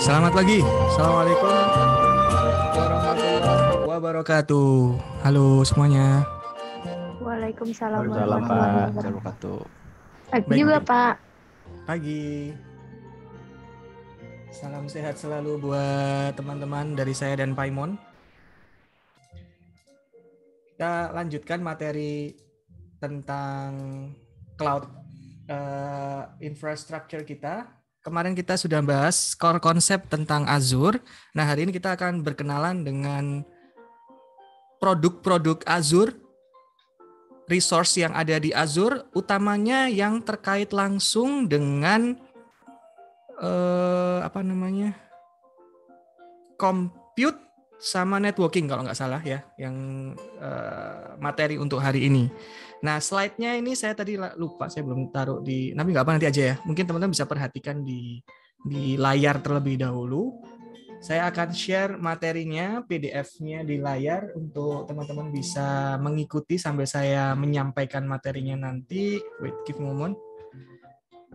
Selamat pagi. Assalamualaikum warahmatullahi wabarakatuh. Halo semuanya. Waalaikumsalam warahmatullahi wabarakatuh. Pagi juga, Pak. Pagi. Salam sehat selalu buat teman-teman dari saya dan Paimon. Kita lanjutkan materi tentang cloud uh, infrastructure kita kemarin kita sudah bahas core konsep tentang Azure. Nah, hari ini kita akan berkenalan dengan produk-produk Azure, resource yang ada di Azure, utamanya yang terkait langsung dengan eh, apa namanya? compute sama networking kalau nggak salah ya, yang eh, materi untuk hari ini. Nah, slide-nya ini saya tadi lupa, saya belum taruh di, tapi nggak apa nanti aja ya. Mungkin teman-teman bisa perhatikan di di layar terlebih dahulu. Saya akan share materinya, PDF-nya di layar untuk teman-teman bisa mengikuti sambil saya menyampaikan materinya nanti. Wait, give moment.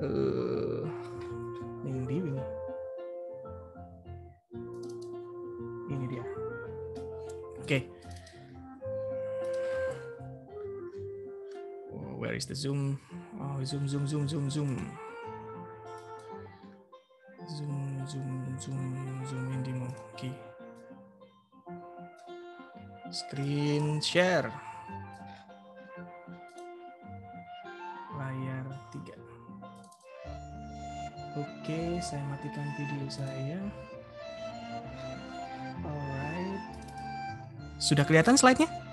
Uh, ini, ini. Ini dia. Oke. Okay. where is the zoom? Oh, zoom, zoom, zoom, zoom, zoom. Zoom, zoom, zoom, zoom in demo. Oke. Okay. Screen share. Layar 3. Oke, okay, saya matikan video saya. Alright. Sudah kelihatan slide-nya?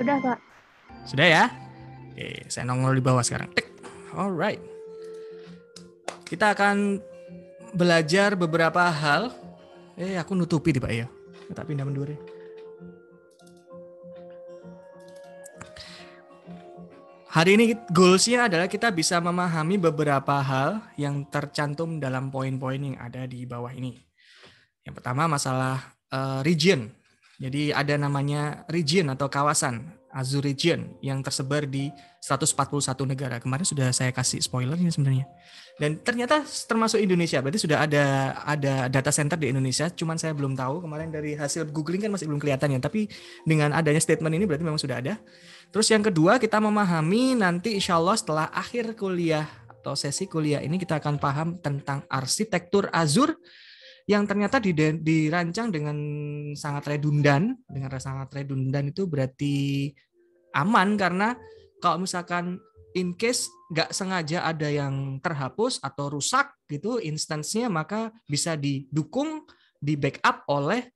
Sudah, Pak. Sudah ya? Oke, saya nongol di bawah sekarang. Alright. Kita akan belajar beberapa hal. Eh, aku nutupi di Pak ya. Tak pindah menduri. Hari ini goalsnya adalah kita bisa memahami beberapa hal yang tercantum dalam poin-poin yang ada di bawah ini. Yang pertama masalah uh, region. Jadi ada namanya region atau kawasan Azure Region yang tersebar di 141 negara. Kemarin sudah saya kasih spoiler ini sebenarnya. Dan ternyata termasuk Indonesia. Berarti sudah ada ada data center di Indonesia, cuman saya belum tahu. Kemarin dari hasil googling kan masih belum kelihatan ya, tapi dengan adanya statement ini berarti memang sudah ada. Terus yang kedua, kita memahami nanti insya Allah setelah akhir kuliah atau sesi kuliah ini kita akan paham tentang arsitektur Azure yang ternyata dirancang dengan sangat redundan, dengan sangat redundan itu berarti aman karena kalau misalkan in case nggak sengaja ada yang terhapus atau rusak gitu instansinya maka bisa didukung di backup oleh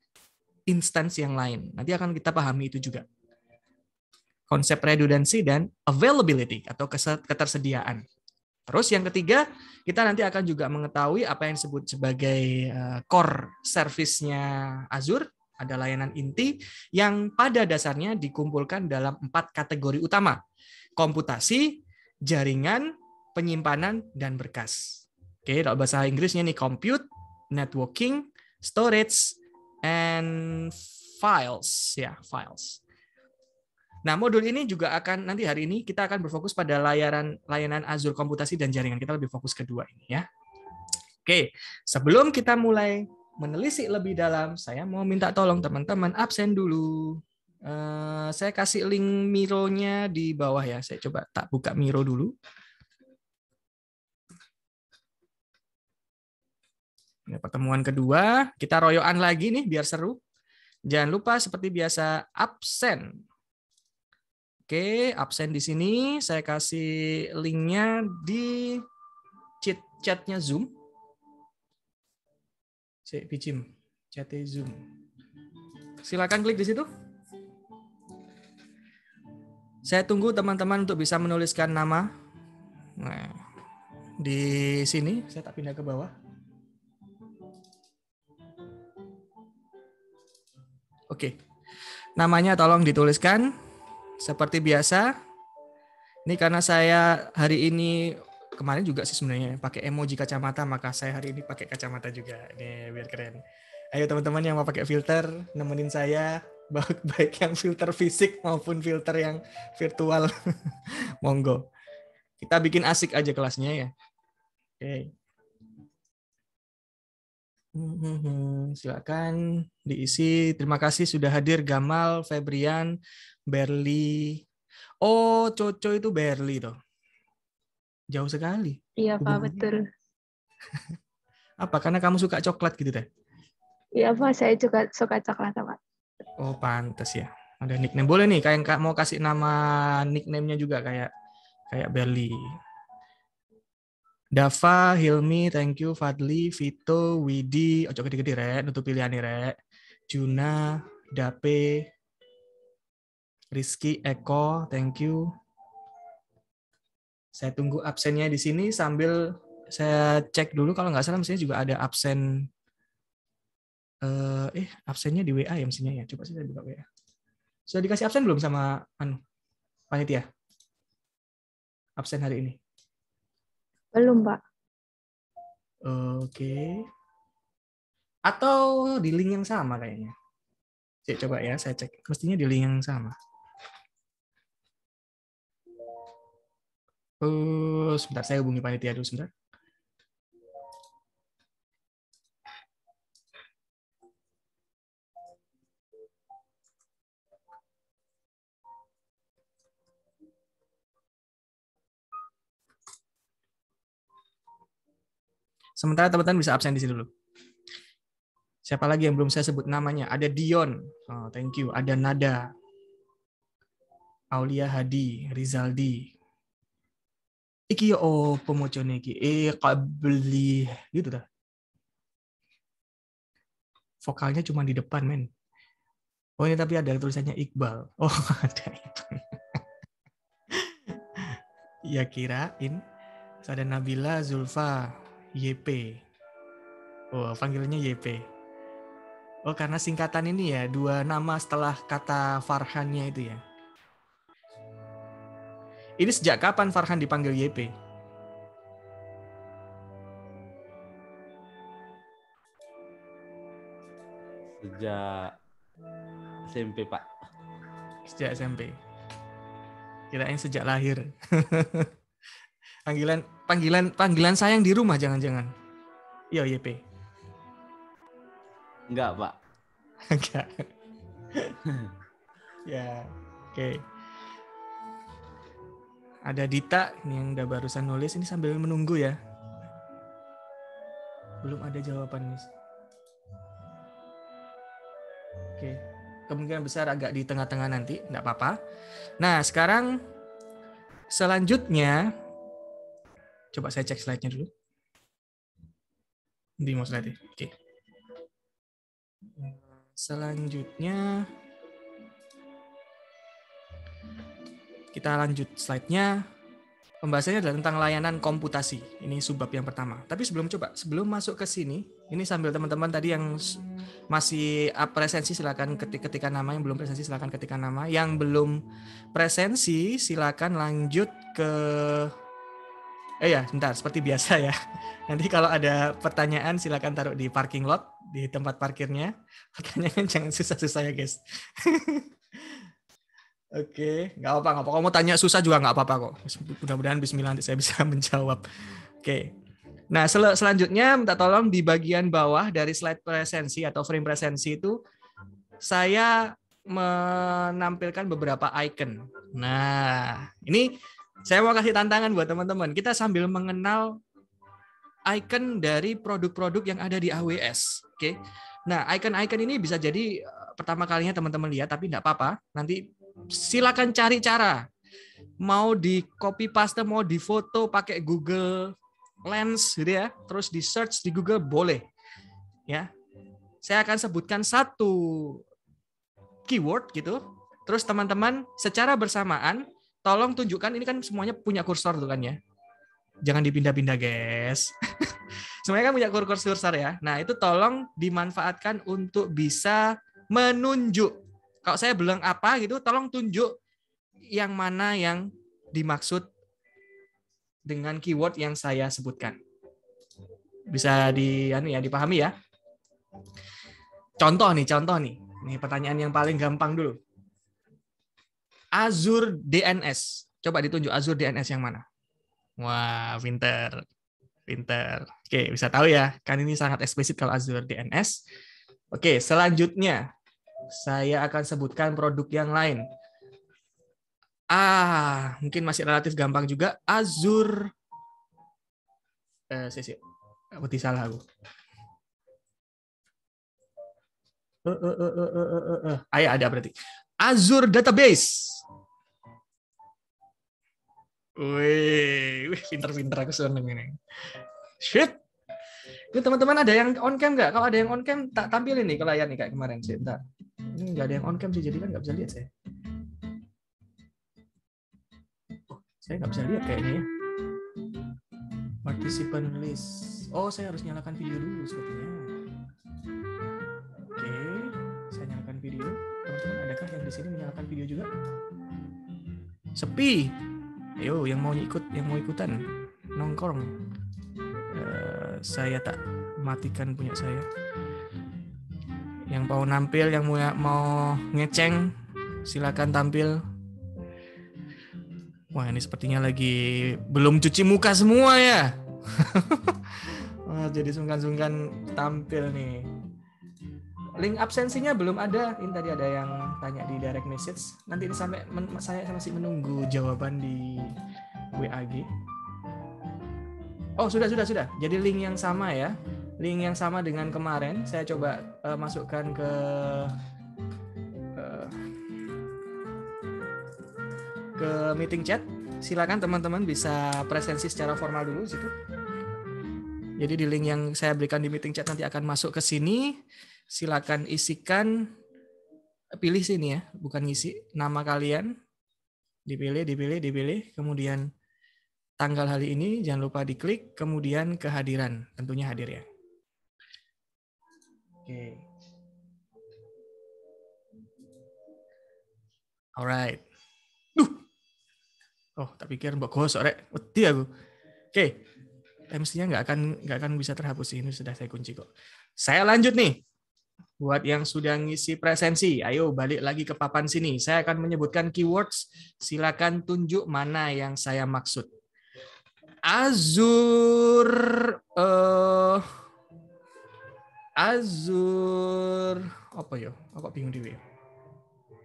instansi yang lain. Nanti akan kita pahami itu juga. Konsep redundancy dan availability atau ketersediaan. Terus yang ketiga, kita nanti akan juga mengetahui apa yang disebut sebagai eh, core service-nya Azure, ada layanan inti yang pada dasarnya dikumpulkan dalam empat kategori utama. Komputasi, jaringan, penyimpanan, dan berkas. Oke, dalam bahasa Inggrisnya nih compute, networking, storage, and files. Ya, yeah, files. Nah, modul ini juga akan nanti hari ini kita akan berfokus pada layanan layanan Azure komputasi dan jaringan. Kita lebih fokus kedua ini ya. Oke, sebelum kita mulai menelisik lebih dalam, saya mau minta tolong teman-teman absen dulu. Uh, saya kasih link Miro-nya di bawah ya. Saya coba tak buka Miro dulu. Ini pertemuan kedua, kita royoan lagi nih biar seru. Jangan lupa seperti biasa absen Oke, absen di sini. Saya kasih linknya di chat chatnya Zoom. Saya Pijim, chatnya Zoom. Silakan klik di situ. Saya tunggu teman-teman untuk bisa menuliskan nama. Nah, di sini saya tak pindah ke bawah. Oke. Namanya tolong dituliskan seperti biasa, ini karena saya hari ini kemarin juga sih sebenarnya pakai emoji kacamata, maka saya hari ini pakai kacamata juga. Ini biar keren. Ayo teman-teman yang mau pakai filter, nemenin saya baik baik yang filter fisik maupun filter yang virtual. Monggo. Kita bikin asik aja kelasnya ya. Oke. Okay. Hmm, hmm, hmm. Silakan diisi. Terima kasih sudah hadir Gamal, Febrian, Berli. Oh, Coco itu Berli tuh. Jauh sekali. Iya, Pak, betul. Apa? Karena kamu suka coklat gitu, Teh? Iya, Pak, saya juga suka coklat, Pak. Oh, pantas ya. Ada nickname. Boleh nih, kayak mau kasih nama nickname-nya juga kayak kayak Berli. Dava, Hilmi, thank you, Fadli, Vito, Widi, ojo oh, gede-gede rek, nutup pilihan nih rek. Juna, Dape, Rizky Eko, thank you. Saya tunggu absennya di sini sambil saya cek dulu kalau nggak salah misalnya juga ada absen eh, eh absennya di WA ya mestinya ya. Coba sih saya buka WA. Sudah dikasih absen belum sama anu panitia? Absen hari ini? Belum, Pak. Oke. Atau di link yang sama kayaknya. Cek coba ya, saya cek. Mestinya di link yang sama. Uh, sebentar, saya hubungi panitia dulu sebentar. Sementara teman-teman bisa absen di sini dulu. Siapa lagi yang belum saya sebut namanya? Ada Dion, oh, thank you. Ada Nada, Aulia Hadi, Rizaldi, iki yo oh, opo mocone iki e eh, kabeli gitu dah vokalnya cuma di depan men oh ini tapi ada tulisannya Iqbal oh ada itu ya kirain ada Nabila Zulfa YP oh panggilannya YP oh karena singkatan ini ya dua nama setelah kata Farhannya itu ya ini sejak kapan Farhan dipanggil YP? Sejak SMP, Pak. Sejak SMP. Kirain sejak lahir. panggilan panggilan panggilan sayang di rumah jangan-jangan. Iya, YP. Enggak, Pak. Enggak. ya. Oke. Okay. Ada Dita ini yang udah barusan nulis ini sambil menunggu ya. Belum ada jawaban, nih. Oke, kemungkinan besar agak di tengah-tengah nanti, enggak apa-apa. Nah, sekarang selanjutnya coba saya cek slide-nya dulu. Di mau slide. Oke. Selanjutnya Kita lanjut slide-nya. Pembahasannya adalah tentang layanan komputasi. Ini subbab yang pertama. Tapi sebelum coba, sebelum masuk ke sini, ini sambil teman-teman tadi yang masih ah, presensi silakan ketik-ketikan nama, yang belum presensi silakan ketikkan nama, yang belum presensi silakan lanjut ke Eh ya, sebentar seperti biasa ya. Nanti kalau ada pertanyaan silakan taruh di parking lot, di tempat parkirnya. Pertanyaan jangan susah-susah ya, guys. Oke, nggak apa-apa, nggak apa Kalau mau tanya susah juga nggak apa-apa kok. Mudah-mudahan Bismillah nanti saya bisa menjawab. Oke. Nah, sel selanjutnya minta tolong di bagian bawah dari slide presensi atau frame presensi itu saya menampilkan beberapa icon. Nah, ini saya mau kasih tantangan buat teman-teman. Kita sambil mengenal icon dari produk-produk yang ada di AWS. Oke. Nah, icon-icon ini bisa jadi eh, pertama kalinya teman-teman lihat, tapi tidak apa-apa. Nanti silakan cari cara. Mau di copy paste, mau di foto pakai Google Lens gitu ya, terus di search di Google boleh. Ya. Saya akan sebutkan satu keyword gitu. Terus teman-teman secara bersamaan tolong tunjukkan ini kan semuanya punya kursor tuh kan ya. Jangan dipindah-pindah, guys. semuanya kan punya kursor ya. Nah, itu tolong dimanfaatkan untuk bisa menunjuk kalau saya bilang apa gitu, tolong tunjuk yang mana yang dimaksud dengan keyword yang saya sebutkan. Bisa di anu ya dipahami ya. Contoh nih, contoh nih. Nih pertanyaan yang paling gampang dulu. Azure DNS. Coba ditunjuk Azure DNS yang mana? Wah, pinter. Pinter. Oke, bisa tahu ya. Kan ini sangat eksplisit kalau Azure DNS. Oke, selanjutnya saya akan sebutkan produk yang lain. Ah, mungkin masih relatif gampang juga. Azure. Eh, sih, putih salah aku. Eh, eh, eh, eh, eh, eh. eh, eh. Ah, ya, ada berarti. Azure Database. Wih, wih pinter-pinter aku seneng ini. Shit. Ini teman-teman ada yang on cam nggak? Kalau ada yang on cam tak tampilin nih ke layar nih kayak kemarin sih. Bentar nggak ada yang on cam sih jadi kan nggak bisa lihat saya oh, saya nggak bisa lihat kayaknya ya participant list oh saya harus nyalakan video dulu sepertinya oke saya nyalakan video teman-teman adakah yang di sini menyalakan video juga sepi ayo yang mau ikut yang mau ikutan nongkrong uh, saya tak matikan punya saya yang mau nampil yang mau mau ngeceng silakan tampil wah ini sepertinya lagi belum cuci muka semua ya wah, jadi sungkan-sungkan tampil nih link absensinya belum ada ini tadi ada yang tanya di direct message nanti ini sampai men, saya masih menunggu jawaban di WAG oh sudah sudah sudah jadi link yang sama ya link yang sama dengan kemarin saya coba uh, masukkan ke uh, ke meeting chat silakan teman-teman bisa presensi secara formal dulu situ jadi di link yang saya berikan di meeting chat nanti akan masuk ke sini silakan isikan pilih sini ya bukan isi nama kalian dipilih dipilih dipilih kemudian tanggal hari ini jangan lupa diklik kemudian kehadiran tentunya hadir ya Oke, Okay. Alright. Duh. Oh, tak pikir mbak gosok rek. Wedi aku. Oke. Okay. Mestinya nggak akan nggak akan bisa terhapus ini sudah saya kunci kok. Saya lanjut nih. Buat yang sudah ngisi presensi, ayo balik lagi ke papan sini. Saya akan menyebutkan keywords. Silakan tunjuk mana yang saya maksud. Azur uh, Azure apa yo? Ya? Aku bingung di web? Ya.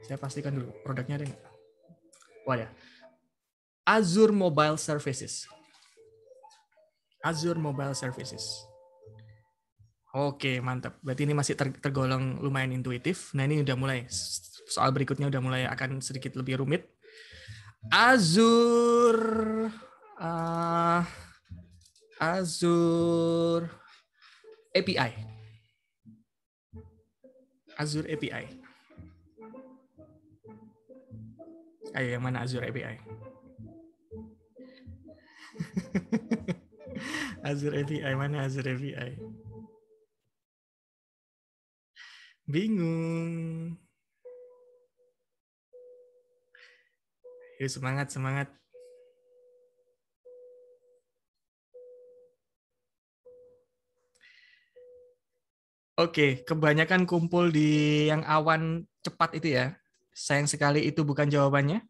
Saya pastikan dulu produknya ada nggak? Wah ya. Azure Mobile Services. Azure Mobile Services. Oke, mantap. Berarti ini masih tergolong lumayan intuitif. Nah, ini udah mulai. Soal berikutnya udah mulai akan sedikit lebih rumit. Azure uh, ah, Azure API. Azure API? Ayo yang mana Azure API? Azure API mana Azure API? Bingung. Yuk semangat semangat. Oke, kebanyakan kumpul di yang awan cepat itu ya. Sayang sekali itu bukan jawabannya.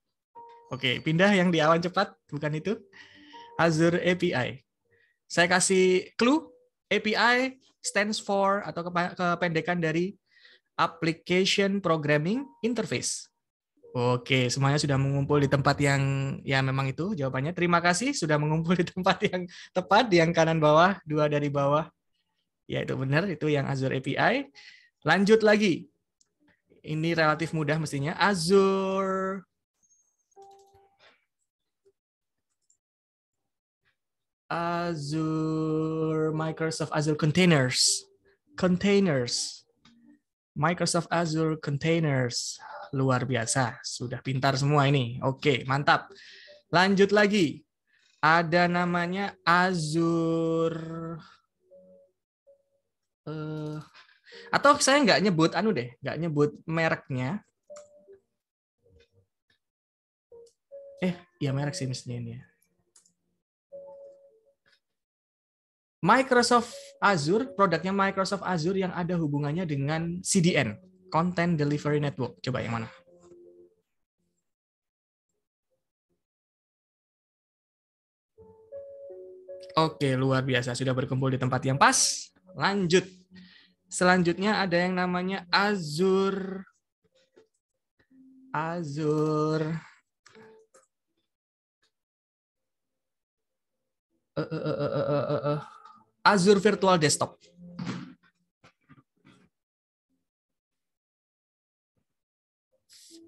Oke, pindah yang di awan cepat, bukan itu. Azure API. Saya kasih clue, API stands for atau kependekan dari Application Programming Interface. Oke, semuanya sudah mengumpul di tempat yang ya memang itu jawabannya. Terima kasih sudah mengumpul di tempat yang tepat, di yang kanan bawah, dua dari bawah Ya itu benar, itu yang Azure API. Lanjut lagi. Ini relatif mudah mestinya. Azure Azure Microsoft Azure Containers. Containers. Microsoft Azure Containers. Luar biasa. Sudah pintar semua ini. Oke, mantap. Lanjut lagi. Ada namanya Azure uh, atau saya nggak nyebut anu deh nggak nyebut mereknya eh ya merek sih mestinya ini ya. Microsoft Azure produknya Microsoft Azure yang ada hubungannya dengan CDN Content Delivery Network coba yang mana Oke, luar biasa. Sudah berkumpul di tempat yang pas. Lanjut. Selanjutnya ada yang namanya azur. Azur. Eh, eh, eh, azur Virtual Desktop.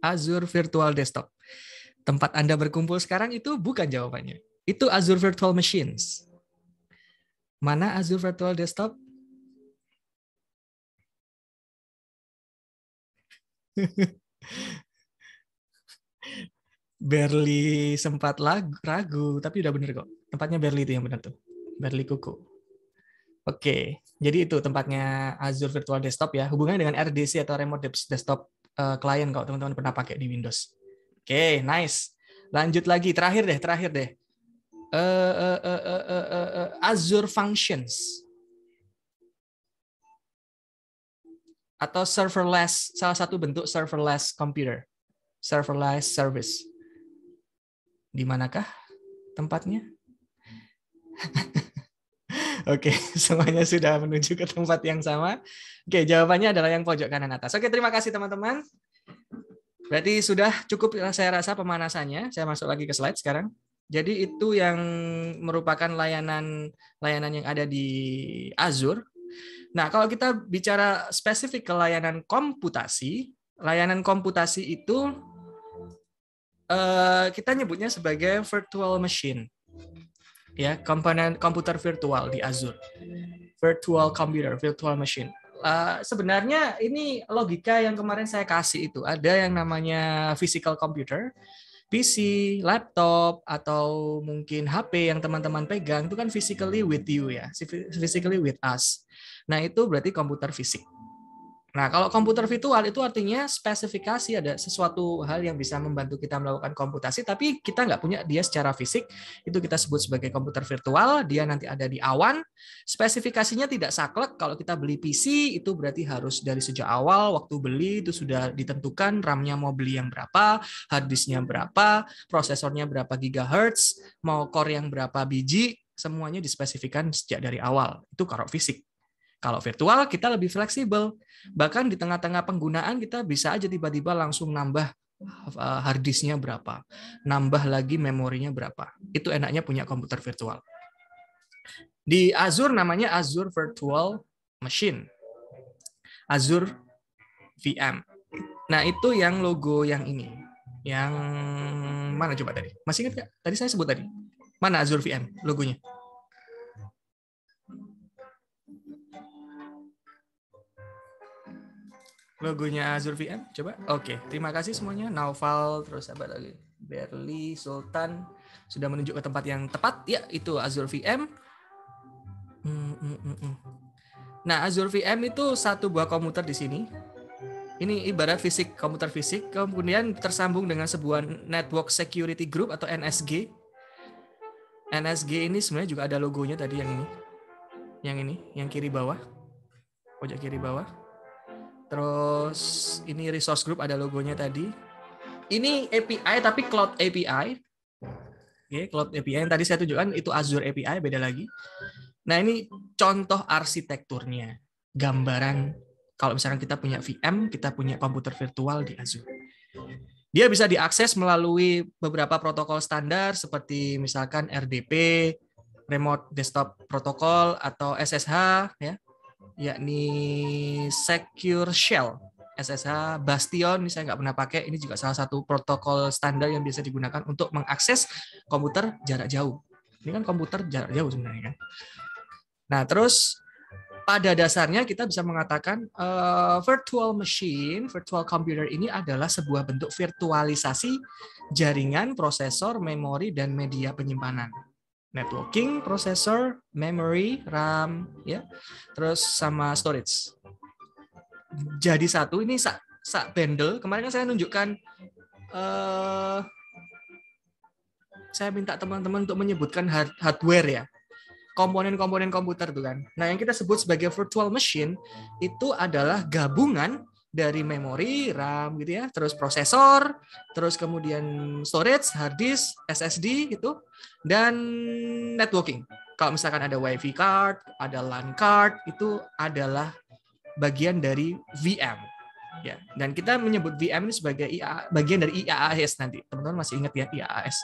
Azure Virtual Desktop. Tempat Anda berkumpul sekarang itu bukan jawabannya. Itu Azure Virtual Machines. Mana Azure Virtual Desktop? Berli sempat lagu, ragu, tapi udah bener kok. Tempatnya Berli itu yang bener tuh. Berli Kuku. Oke, jadi itu tempatnya Azure Virtual Desktop ya. Hubungannya dengan RDC atau Remote Desktop eh, Client kalau teman-teman pernah pakai di Windows. Oke, nice. Lanjut lagi, terakhir deh, terakhir deh. Uh, uh, uh, uh, uh, uh, Azure Functions. atau serverless, salah satu bentuk serverless computer, serverless service. Di manakah tempatnya? Oke, okay, semuanya sudah menuju ke tempat yang sama. Oke, okay, jawabannya adalah yang pojok kanan atas. Oke, okay, terima kasih teman-teman. Berarti sudah cukup saya rasa pemanasannya. Saya masuk lagi ke slide sekarang. Jadi itu yang merupakan layanan layanan yang ada di Azure Nah, kalau kita bicara spesifik ke layanan komputasi, layanan komputasi itu eh, kita nyebutnya sebagai virtual machine. Ya, komponen komputer virtual di Azure. Virtual computer, virtual machine. Uh, sebenarnya ini logika yang kemarin saya kasih itu ada yang namanya physical computer, PC, laptop atau mungkin HP yang teman-teman pegang itu kan physically with you ya, physically with us. Nah, itu berarti komputer fisik. Nah, kalau komputer virtual itu artinya spesifikasi ada sesuatu hal yang bisa membantu kita melakukan komputasi, tapi kita nggak punya dia secara fisik. Itu kita sebut sebagai komputer virtual. Dia nanti ada di awan. Spesifikasinya tidak saklek. Kalau kita beli PC, itu berarti harus dari sejak awal waktu beli itu sudah ditentukan RAM-nya mau beli yang berapa, harddisknya berapa, prosesornya berapa gigahertz, mau core yang berapa biji, semuanya dispesifikan sejak dari awal. Itu kalau fisik. Kalau virtual kita lebih fleksibel. Bahkan di tengah-tengah penggunaan kita bisa aja tiba-tiba langsung nambah eh, harddisknya berapa, nambah lagi memorinya berapa. Itu enaknya punya komputer virtual. Di Azure namanya Azure Virtual Machine. Azure VM. Nah, itu yang logo yang ini. Yang mana coba tadi? Masih ingat nggak? Tadi saya sebut tadi. Mana Azure VM logonya? logonya Azure VM coba oke okay. terima kasih semuanya Naufal terus apa lagi Berli Sultan sudah menunjuk ke tempat yang tepat ya itu Azure VM hmm, hmm, hmm, nah Azure VM itu satu buah komputer di sini ini ibarat fisik komputer fisik kemudian tersambung dengan sebuah network security group atau NSG NSG ini sebenarnya juga ada logonya tadi yang ini yang ini yang kiri bawah pojok kiri bawah Terus ini resource group ada logonya tadi. Ini API tapi cloud API. Oke, okay, cloud API yang tadi saya tunjukkan itu Azure API beda lagi. Nah, ini contoh arsitekturnya. Gambaran kalau misalkan kita punya VM, kita punya komputer virtual di Azure. Dia bisa diakses melalui beberapa protokol standar seperti misalkan RDP, Remote Desktop Protocol atau SSH ya yakni Secure Shell SSH Bastion ini saya nggak pernah pakai ini juga salah satu protokol standar yang biasa digunakan untuk mengakses komputer jarak jauh ini kan komputer jarak jauh sebenarnya kan nah terus pada dasarnya kita bisa mengatakan uh, virtual machine, virtual computer ini adalah sebuah bentuk virtualisasi jaringan, prosesor, memori, dan media penyimpanan networking, processor, memory, RAM, ya, terus sama storage. Jadi satu ini sak sak bundle. Kemarin kan saya nunjukkan uh, saya minta teman-teman untuk menyebutkan hard hardware ya, komponen-komponen komputer tuh kan. Nah yang kita sebut sebagai virtual machine itu adalah gabungan dari memori RAM gitu ya, terus prosesor, terus kemudian storage, hard disk, SSD gitu, dan networking. Kalau misalkan ada WiFi card, ada LAN card, itu adalah bagian dari VM. Ya, dan kita menyebut VM ini sebagai IA, bagian dari IaaS nanti. Teman-teman masih ingat ya IaaS,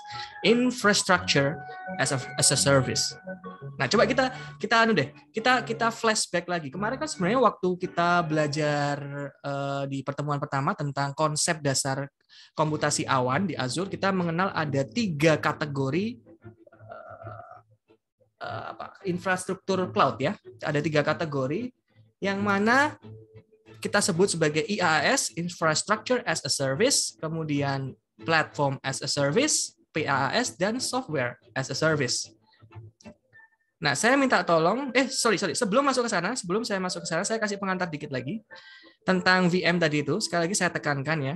Infrastructure as a, as a Service. Nah, coba kita kita anu deh, kita kita flashback lagi. Kemarin kan sebenarnya waktu kita belajar uh, di pertemuan pertama tentang konsep dasar komputasi awan di Azure, kita mengenal ada tiga kategori uh, apa infrastruktur cloud ya. Ada tiga kategori yang mana kita sebut sebagai IaaS e (Infrastructure as a Service), kemudian Platform as a Service (PaaS) dan Software as a Service. Nah, saya minta tolong, eh sorry sorry, sebelum masuk ke sana, sebelum saya masuk ke sana, saya kasih pengantar dikit lagi tentang VM tadi itu. Sekali lagi saya tekankan ya.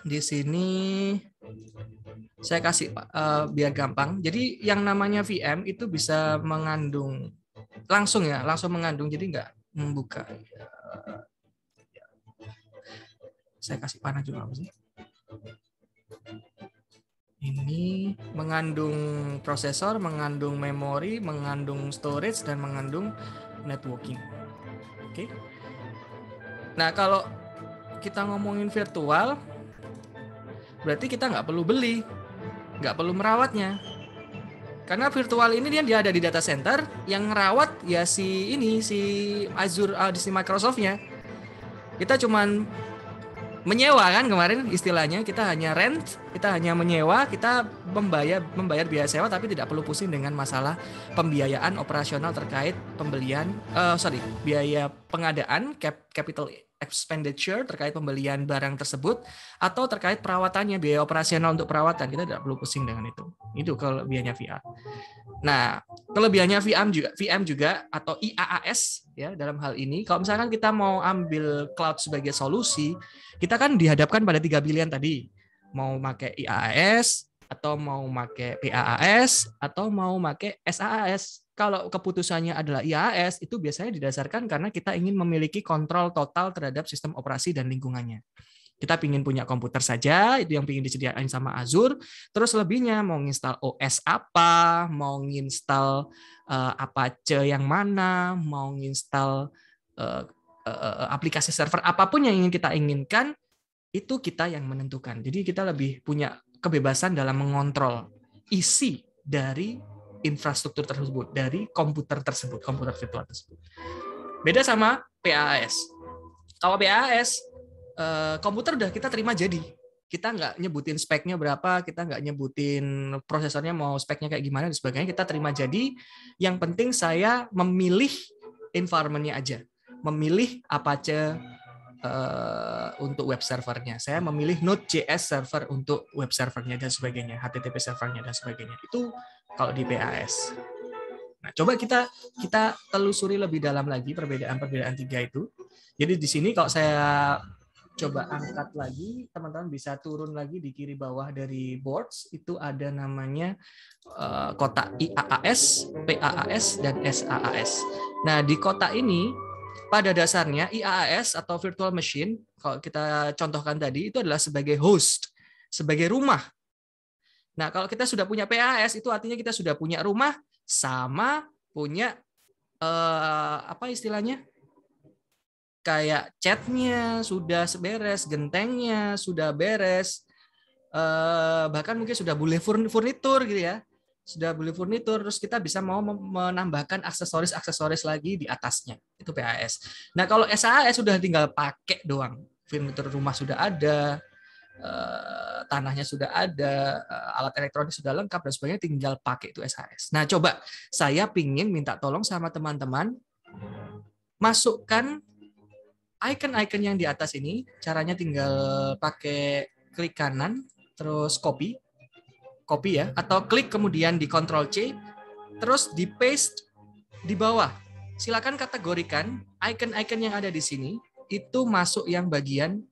Di sini saya kasih uh, biar gampang. Jadi yang namanya VM itu bisa mengandung langsung ya, langsung mengandung. Jadi nggak membuka. Saya kasih panah juga sih. Ini mengandung prosesor, mengandung memori, mengandung storage, dan mengandung networking. Oke. Okay. Nah kalau kita ngomongin virtual, berarti kita nggak perlu beli, nggak perlu merawatnya. Karena virtual ini dia, ada di data center yang merawat ya si ini si Azure uh, si Microsoftnya. Kita cuman menyewa kan kemarin istilahnya kita hanya rent, kita hanya menyewa, kita membayar membayar biaya sewa tapi tidak perlu pusing dengan masalah pembiayaan operasional terkait pembelian uh, sorry biaya pengadaan cap, capital expenditure terkait pembelian barang tersebut atau terkait perawatannya biaya operasional untuk perawatan kita tidak perlu pusing dengan itu itu kelebihannya VR nah kelebihannya VM juga VM juga atau IaaS ya dalam hal ini kalau misalkan kita mau ambil cloud sebagai solusi kita kan dihadapkan pada tiga pilihan tadi mau pakai IaaS atau mau pakai PaaS atau mau pakai SaaS kalau keputusannya adalah IAS itu biasanya didasarkan karena kita ingin memiliki kontrol total terhadap sistem operasi dan lingkungannya kita ingin punya komputer saja itu yang ingin disediakan sama Azure terus lebihnya mau install OS apa mau install uh, eh, apa c yang mana mau install uh, eh, uh, eh, aplikasi server apapun yang ingin kita inginkan itu kita yang menentukan jadi kita lebih punya kebebasan dalam mengontrol isi dari infrastruktur tersebut, dari komputer tersebut, komputer virtual tersebut. Beda sama PAS. Kalau PAS, eh, komputer udah kita terima jadi. Kita nggak nyebutin speknya berapa, kita nggak nyebutin prosesornya mau speknya kayak gimana dan sebagainya, kita terima jadi. Yang penting saya memilih environmentnya aja. Memilih Apache uh, untuk web servernya. Saya memilih Node.js server untuk web servernya dan sebagainya, HTTP servernya dan sebagainya. Itu kalau di PAS. Nah, coba kita kita telusuri lebih dalam lagi perbedaan-perbedaan tiga itu. Jadi di sini kalau saya coba angkat lagi, teman-teman bisa turun lagi di kiri bawah dari boards itu ada namanya uh, eh, kotak IAAS, PAAS dan SAAS. Nah, di kotak ini pada dasarnya IAAS atau virtual machine kalau kita contohkan tadi itu adalah sebagai host, sebagai rumah Nah, kalau kita sudah punya PAS itu artinya kita sudah punya rumah sama punya eh, apa istilahnya? kayak catnya sudah beres, gentengnya sudah beres, eh, bahkan mungkin sudah boleh furnitur gitu ya, sudah boleh furnitur, terus kita bisa mau menambahkan aksesoris-aksesoris lagi di atasnya, itu PAS. Nah kalau SAS sudah tinggal pakai doang, furnitur rumah sudah ada, Eh, tanahnya sudah ada, eh, alat elektronik sudah lengkap dan sebagainya, tinggal pakai itu SHS. Nah, coba saya pingin minta tolong sama teman-teman masukkan icon-icon yang di atas ini. Caranya tinggal pakai klik kanan, terus copy, copy ya, atau klik kemudian di Control C, terus di paste di bawah. Silakan kategorikan icon-icon yang ada di sini itu masuk yang bagian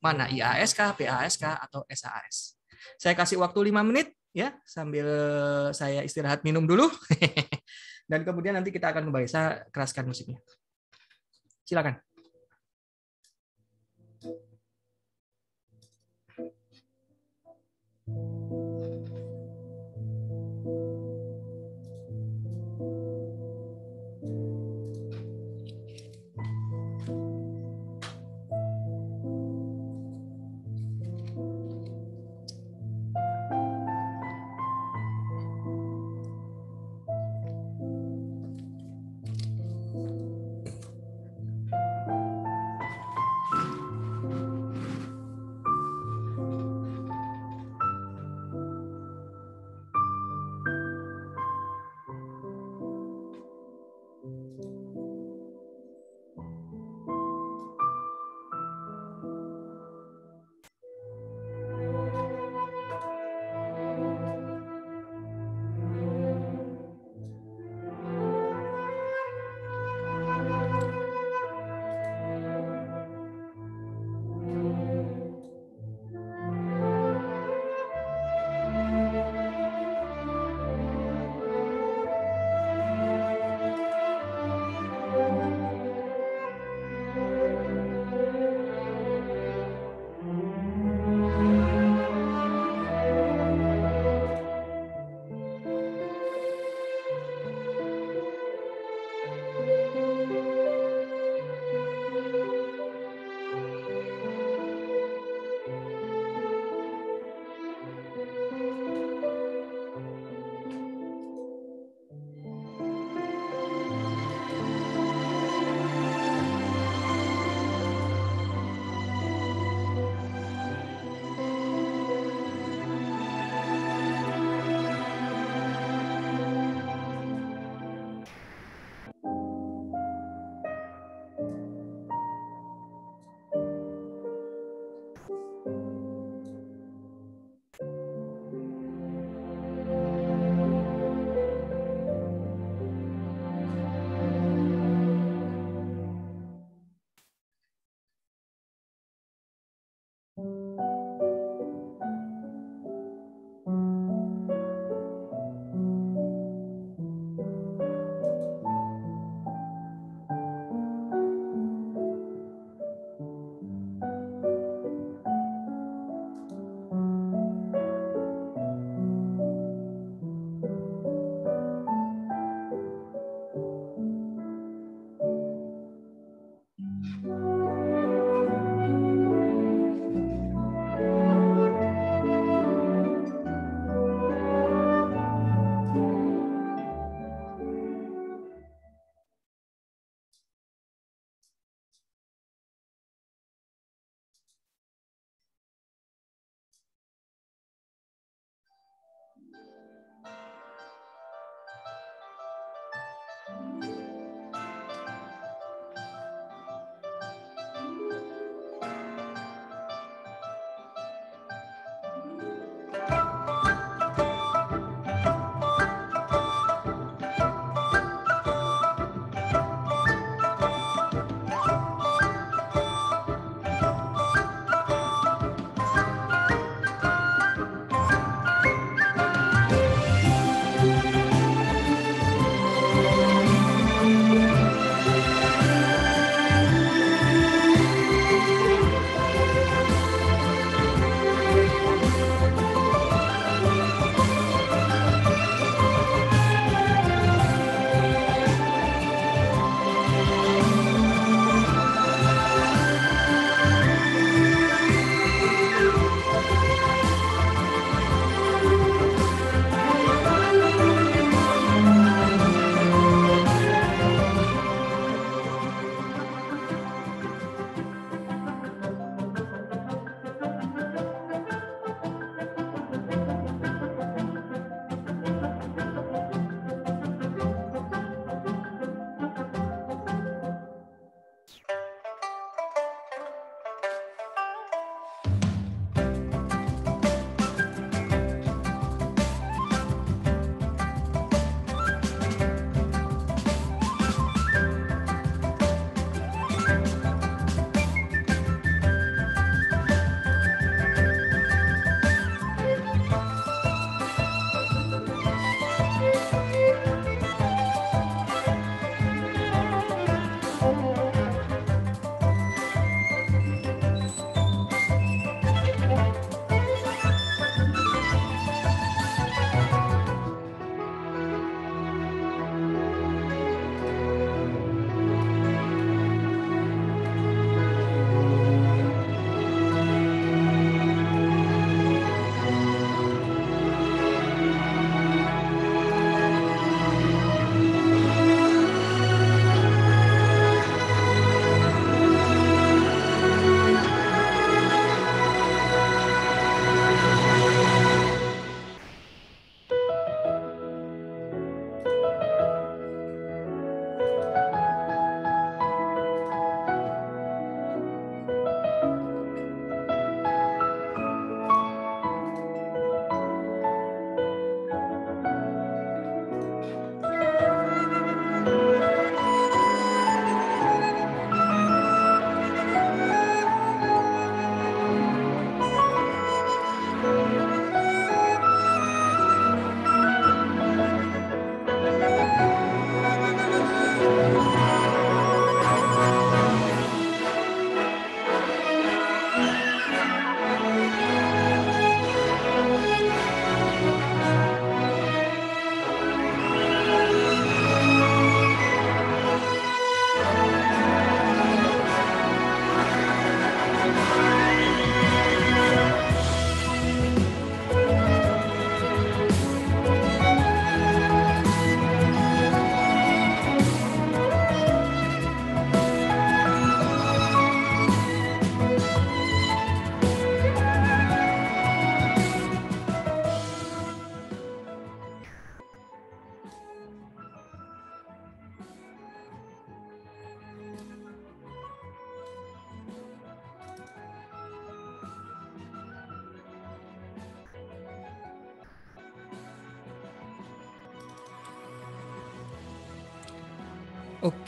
mana IASK, PASK, atau SAS. Saya kasih waktu lima menit ya sambil saya istirahat minum dulu. Dan kemudian nanti kita akan kembali. Saya keraskan musiknya. Silakan.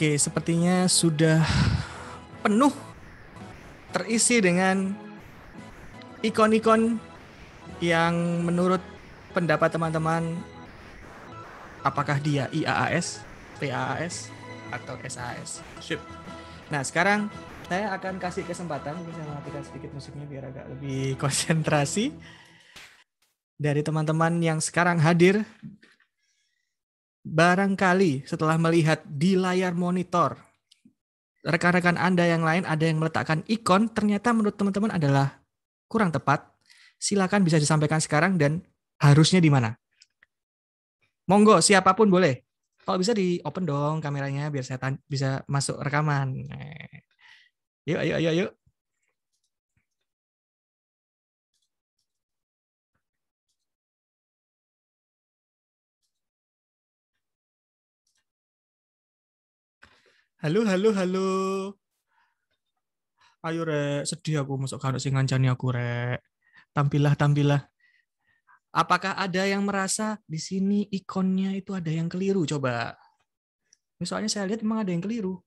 Oke, sepertinya sudah penuh terisi dengan ikon-ikon yang menurut pendapat teman-teman apakah dia IAAS, PAAS atau SAS. Sip. Nah, sekarang saya akan kasih kesempatan mungkin saya matikan sedikit musiknya biar agak lebih konsentrasi dari teman-teman yang sekarang hadir Barangkali setelah melihat di layar monitor, rekan-rekan Anda yang lain ada yang meletakkan ikon, ternyata menurut teman-teman adalah kurang tepat. Silakan bisa disampaikan sekarang dan harusnya di mana. Monggo, siapapun boleh. Kalau bisa di open dong kameranya biar saya bisa masuk rekaman. Nah. Yuk, ayo, ayo, yuk. Halo, halo, halo. Ayo re. sedih aku masuk karo sing ngancani aku re. Tampilah, tampilah. Apakah ada yang merasa di sini ikonnya itu ada yang keliru? Coba. Misalnya saya lihat memang ada yang keliru.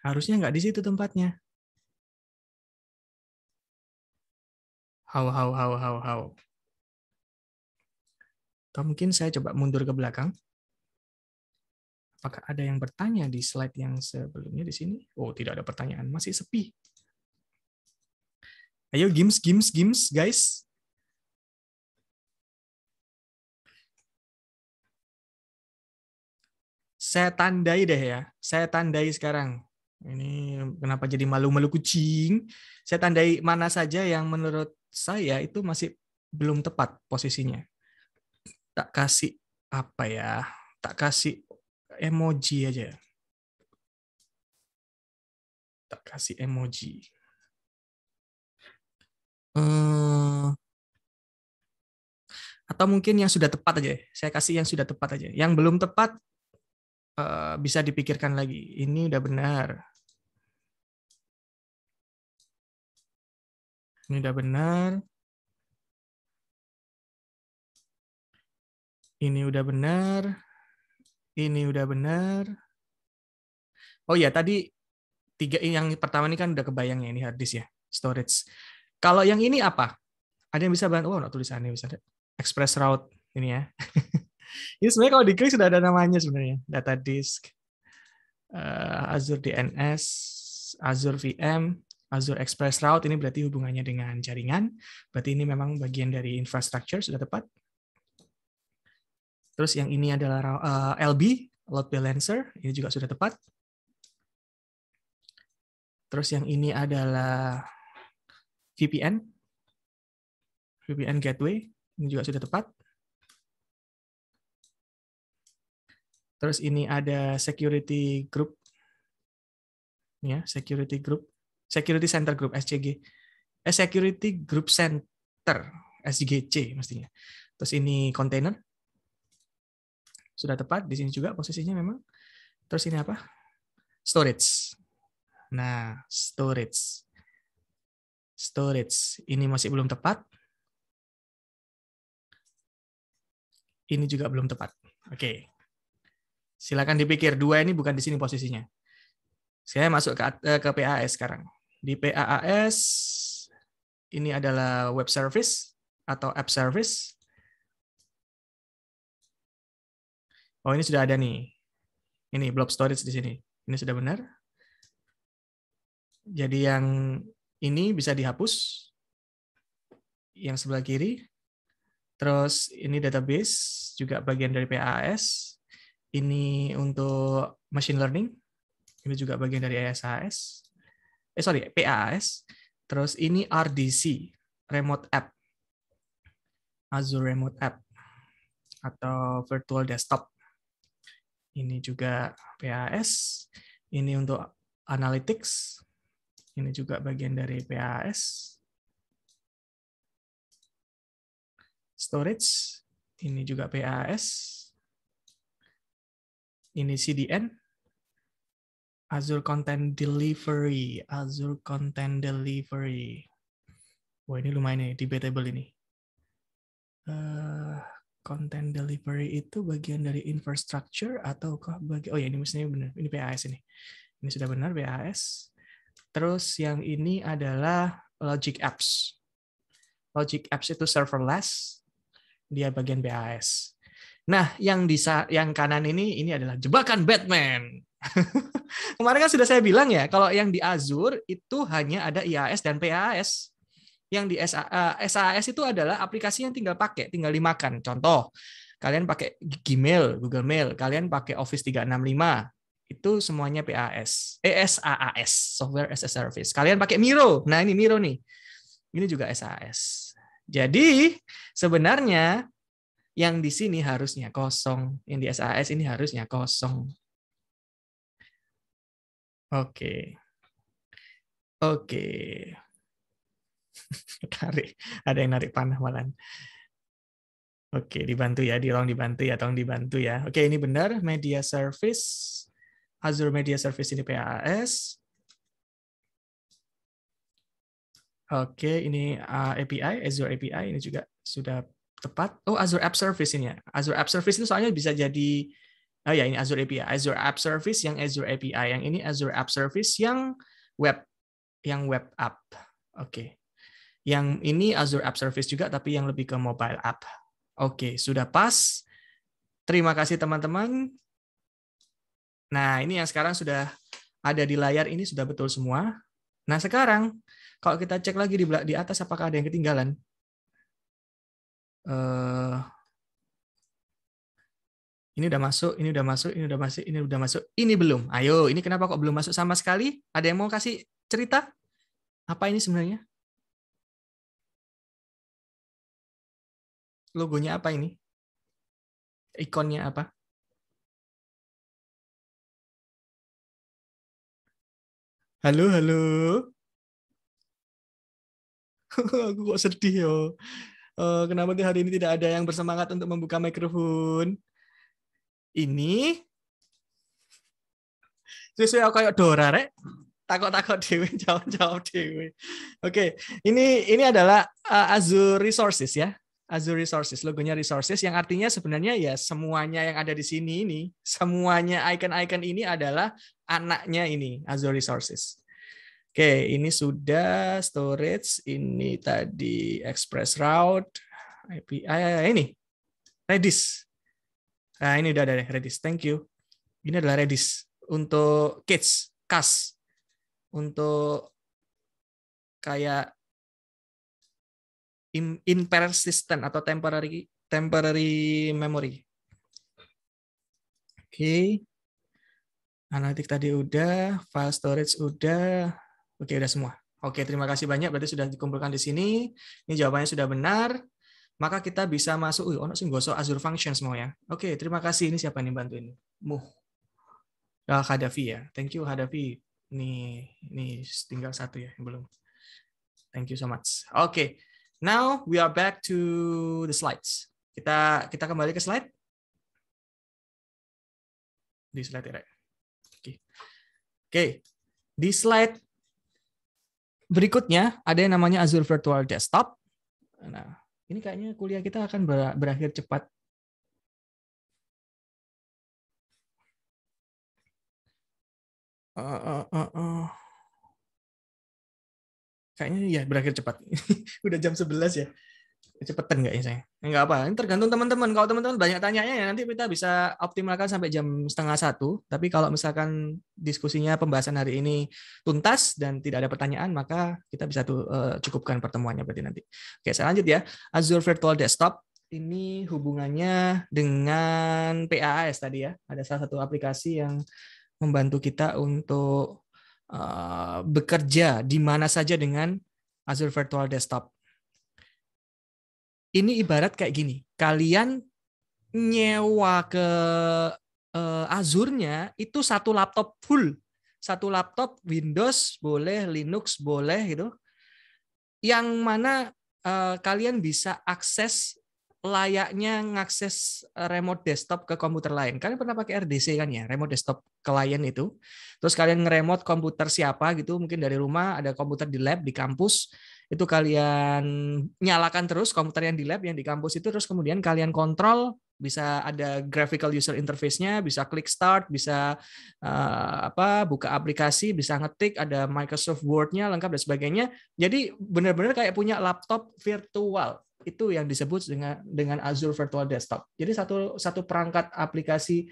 Harusnya nggak di situ tempatnya. How, how, how, how, how. Atau mungkin saya coba mundur ke belakang. Apakah ada yang bertanya di slide yang sebelumnya di sini? Oh, tidak ada pertanyaan. Masih sepi. Ayo games, games, games, guys. Saya tandai deh ya. Saya tandai sekarang. Ini kenapa jadi malu-malu kucing? Saya tandai mana saja yang menurut saya itu masih belum tepat posisinya. Tak kasih apa ya? Tak kasih emoji aja. Tak kasih emoji. Hmm. Atau mungkin yang sudah tepat aja. Saya kasih yang sudah tepat aja. Yang belum tepat uh, bisa dipikirkan lagi. Ini udah benar. Ini udah benar. Ini udah benar ini udah benar. Oh ya, tadi tiga yang pertama ini kan udah kebayang ya ini hard disk ya, storage. Kalau yang ini apa? Ada yang bisa bantu? Oh, no, tulisannya bisa ada. Express route ini ya. ini sebenarnya kalau diklik sudah ada namanya sebenarnya, data disk. Uh, Azure DNS, Azure VM, Azure Express Route ini berarti hubungannya dengan jaringan. Berarti ini memang bagian dari infrastructure sudah tepat. Terus yang ini adalah uh, eh, LB, load balancer, ini juga sudah tepat. Terus yang ini adalah VPN, VPN gateway, ini juga sudah tepat. Terus ini ada security group, ya security group, security center group SCG, eh security group center SGC mestinya. Terus ini container, sudah tepat di sini juga posisinya memang. Terus ini apa? Storage. Nah, storage. Storage. Ini masih belum tepat. Ini juga belum tepat. Oke. Silakan dipikir. Dua ini bukan di sini posisinya. Saya masuk ke, eh, ke PAS sekarang. Di PAAS, ini adalah web service atau app service. Oh, ini sudah ada nih. Ini blob storage di sini. Ini sudah benar. Jadi yang ini bisa dihapus. Yang sebelah kiri. Terus ini database juga bagian dari PAS. Ini untuk machine learning. Ini juga bagian dari ASAS. Eh sorry, PAS. Terus ini RDC, remote app. Azure Remote App atau virtual desktop ini juga PAS, ini untuk analytics, ini juga bagian dari PAS. Storage, ini juga PAS. Ini CDN, Azure Content Delivery, Azure Content Delivery. Wah ini lumayan nih, debatable ini. Uh, content delivery itu bagian dari infrastructure ataukah bagi oh ya ini mestinya benar ini PAS ini ini sudah benar PAS terus yang ini adalah logic apps logic apps itu serverless dia bagian PAS nah yang di yang kanan ini ini adalah jebakan Batman kemarin kan sudah saya bilang ya kalau yang di Azure itu hanya ada IAS dan PAS yang di SaaS SAS eh, itu adalah aplikasi yang tinggal pakai, tinggal dimakan. Contoh, kalian pakai Gmail, Google Mail, kalian pakai Office 365, itu semuanya PAS, ESAAS, eh, software as a service. Kalian pakai Miro. Nah, ini Miro nih. Ini juga SAS. Jadi, sebenarnya yang di sini harusnya kosong, yang di SAS ini harusnya kosong. Oke. Oke. tarik ada yang narik panah malan oke dibantu ya tolong dibantu ya tolong dibantu ya oke ini benar media service Azure Media Service ini PAS oke ini uh, API Azure API ini juga sudah tepat oh Azure App Service ini ya Azure App Service itu soalnya bisa jadi oh ya ini Azure API Azure App Service yang Azure API yang ini Azure App Service yang web yang web app oke okay. Yang ini Azure App Service juga, tapi yang lebih ke mobile app. Oke, sudah pas. Terima kasih teman-teman. Nah, ini yang sekarang sudah ada di layar ini sudah betul semua. Nah, sekarang kalau kita cek lagi di, di atas apakah ada yang ketinggalan. Uh, ini udah masuk, ini udah masuk, ini udah masuk, ini udah masuk, ini belum. Ayo, ini kenapa kok belum masuk sama sekali? Ada yang mau kasih cerita? Apa ini sebenarnya? logonya apa ini? Ikonnya apa? Halo, halo. Aku kok sedih yo. Oh, kenapa hari ini tidak ada yang bersemangat untuk membuka mikrofon? Ini sesuai aku kayak Dora rek takut-takut dewi jawab-jawab dewi oke ini ini adalah eh, Azure Resources ya Azure Resources, logonya Resources yang artinya sebenarnya ya semuanya yang ada di sini ini, semuanya icon-icon ini adalah anaknya ini Azure Resources. Oke, ini sudah storage, ini tadi Express Route, API, ah, ya, ya, ini Redis. Nah, ini udah ada deh, Redis. Thank you. Ini adalah Redis untuk kids, kas. Untuk kayak impersistent atau temporary temporary memory. Oke. Okay. Analitik tadi udah, file storage udah. Oke, okay, udah semua. Oke, okay, terima kasih banyak berarti sudah dikumpulkan di sini. Ini jawabannya sudah benar. Maka kita bisa masuk, wih, ono sing gosok Azure Functions mau ya. Oke, terima kasih. Ini siapa nih bantu ini? Muh. Ah, Hadafi ya. Thank you Hadafi. Nih nih tinggal satu ya yang belum. Thank you so much. Oke. Okay. Now we are back to the slides. Kita kita kembali ke slide. Di slide ini, ya, Oke. Oke. Di slide berikutnya ada yang namanya Azure Virtual Desktop. Nah, ini kayaknya kuliah kita akan berakhir cepat. Uh, uh, uh, uh kayaknya ya berakhir cepat udah jam 11 ya cepetan nggak ya saya nggak apa ini tergantung teman-teman kalau teman-teman banyak tanya ya nanti kita bisa optimalkan sampai jam setengah satu tapi kalau misalkan diskusinya pembahasan hari ini tuntas dan tidak ada pertanyaan maka kita bisa tuh eh, cukupkan pertemuannya berarti nanti oke saya lanjut ya Azure Virtual Desktop ini hubungannya dengan PAAS tadi ya ada salah satu aplikasi yang membantu kita untuk Eh, bekerja di mana saja dengan Azure Virtual Desktop. Ini ibarat kayak gini, kalian nyewa ke uh, Azure-nya itu satu laptop full. Satu laptop Windows boleh, Linux boleh gitu. Yang mana uh, kalian bisa akses layaknya ngakses eh, remote desktop ke komputer lain. Kalian pernah pakai RDC kan ya, remote desktop klien itu. Terus kalian ngeremote komputer siapa gitu, mungkin dari rumah ada komputer di lab di kampus, itu kalian nyalakan terus komputer yang di lab yang di kampus itu terus kemudian kalian kontrol bisa ada graphical user interface-nya, bisa klik start, bisa uh, apa buka aplikasi, bisa ngetik, ada Microsoft Word-nya lengkap dan sebagainya. Jadi benar-benar kayak punya laptop virtual itu yang disebut dengan dengan Azure Virtual Desktop. Jadi satu satu perangkat aplikasi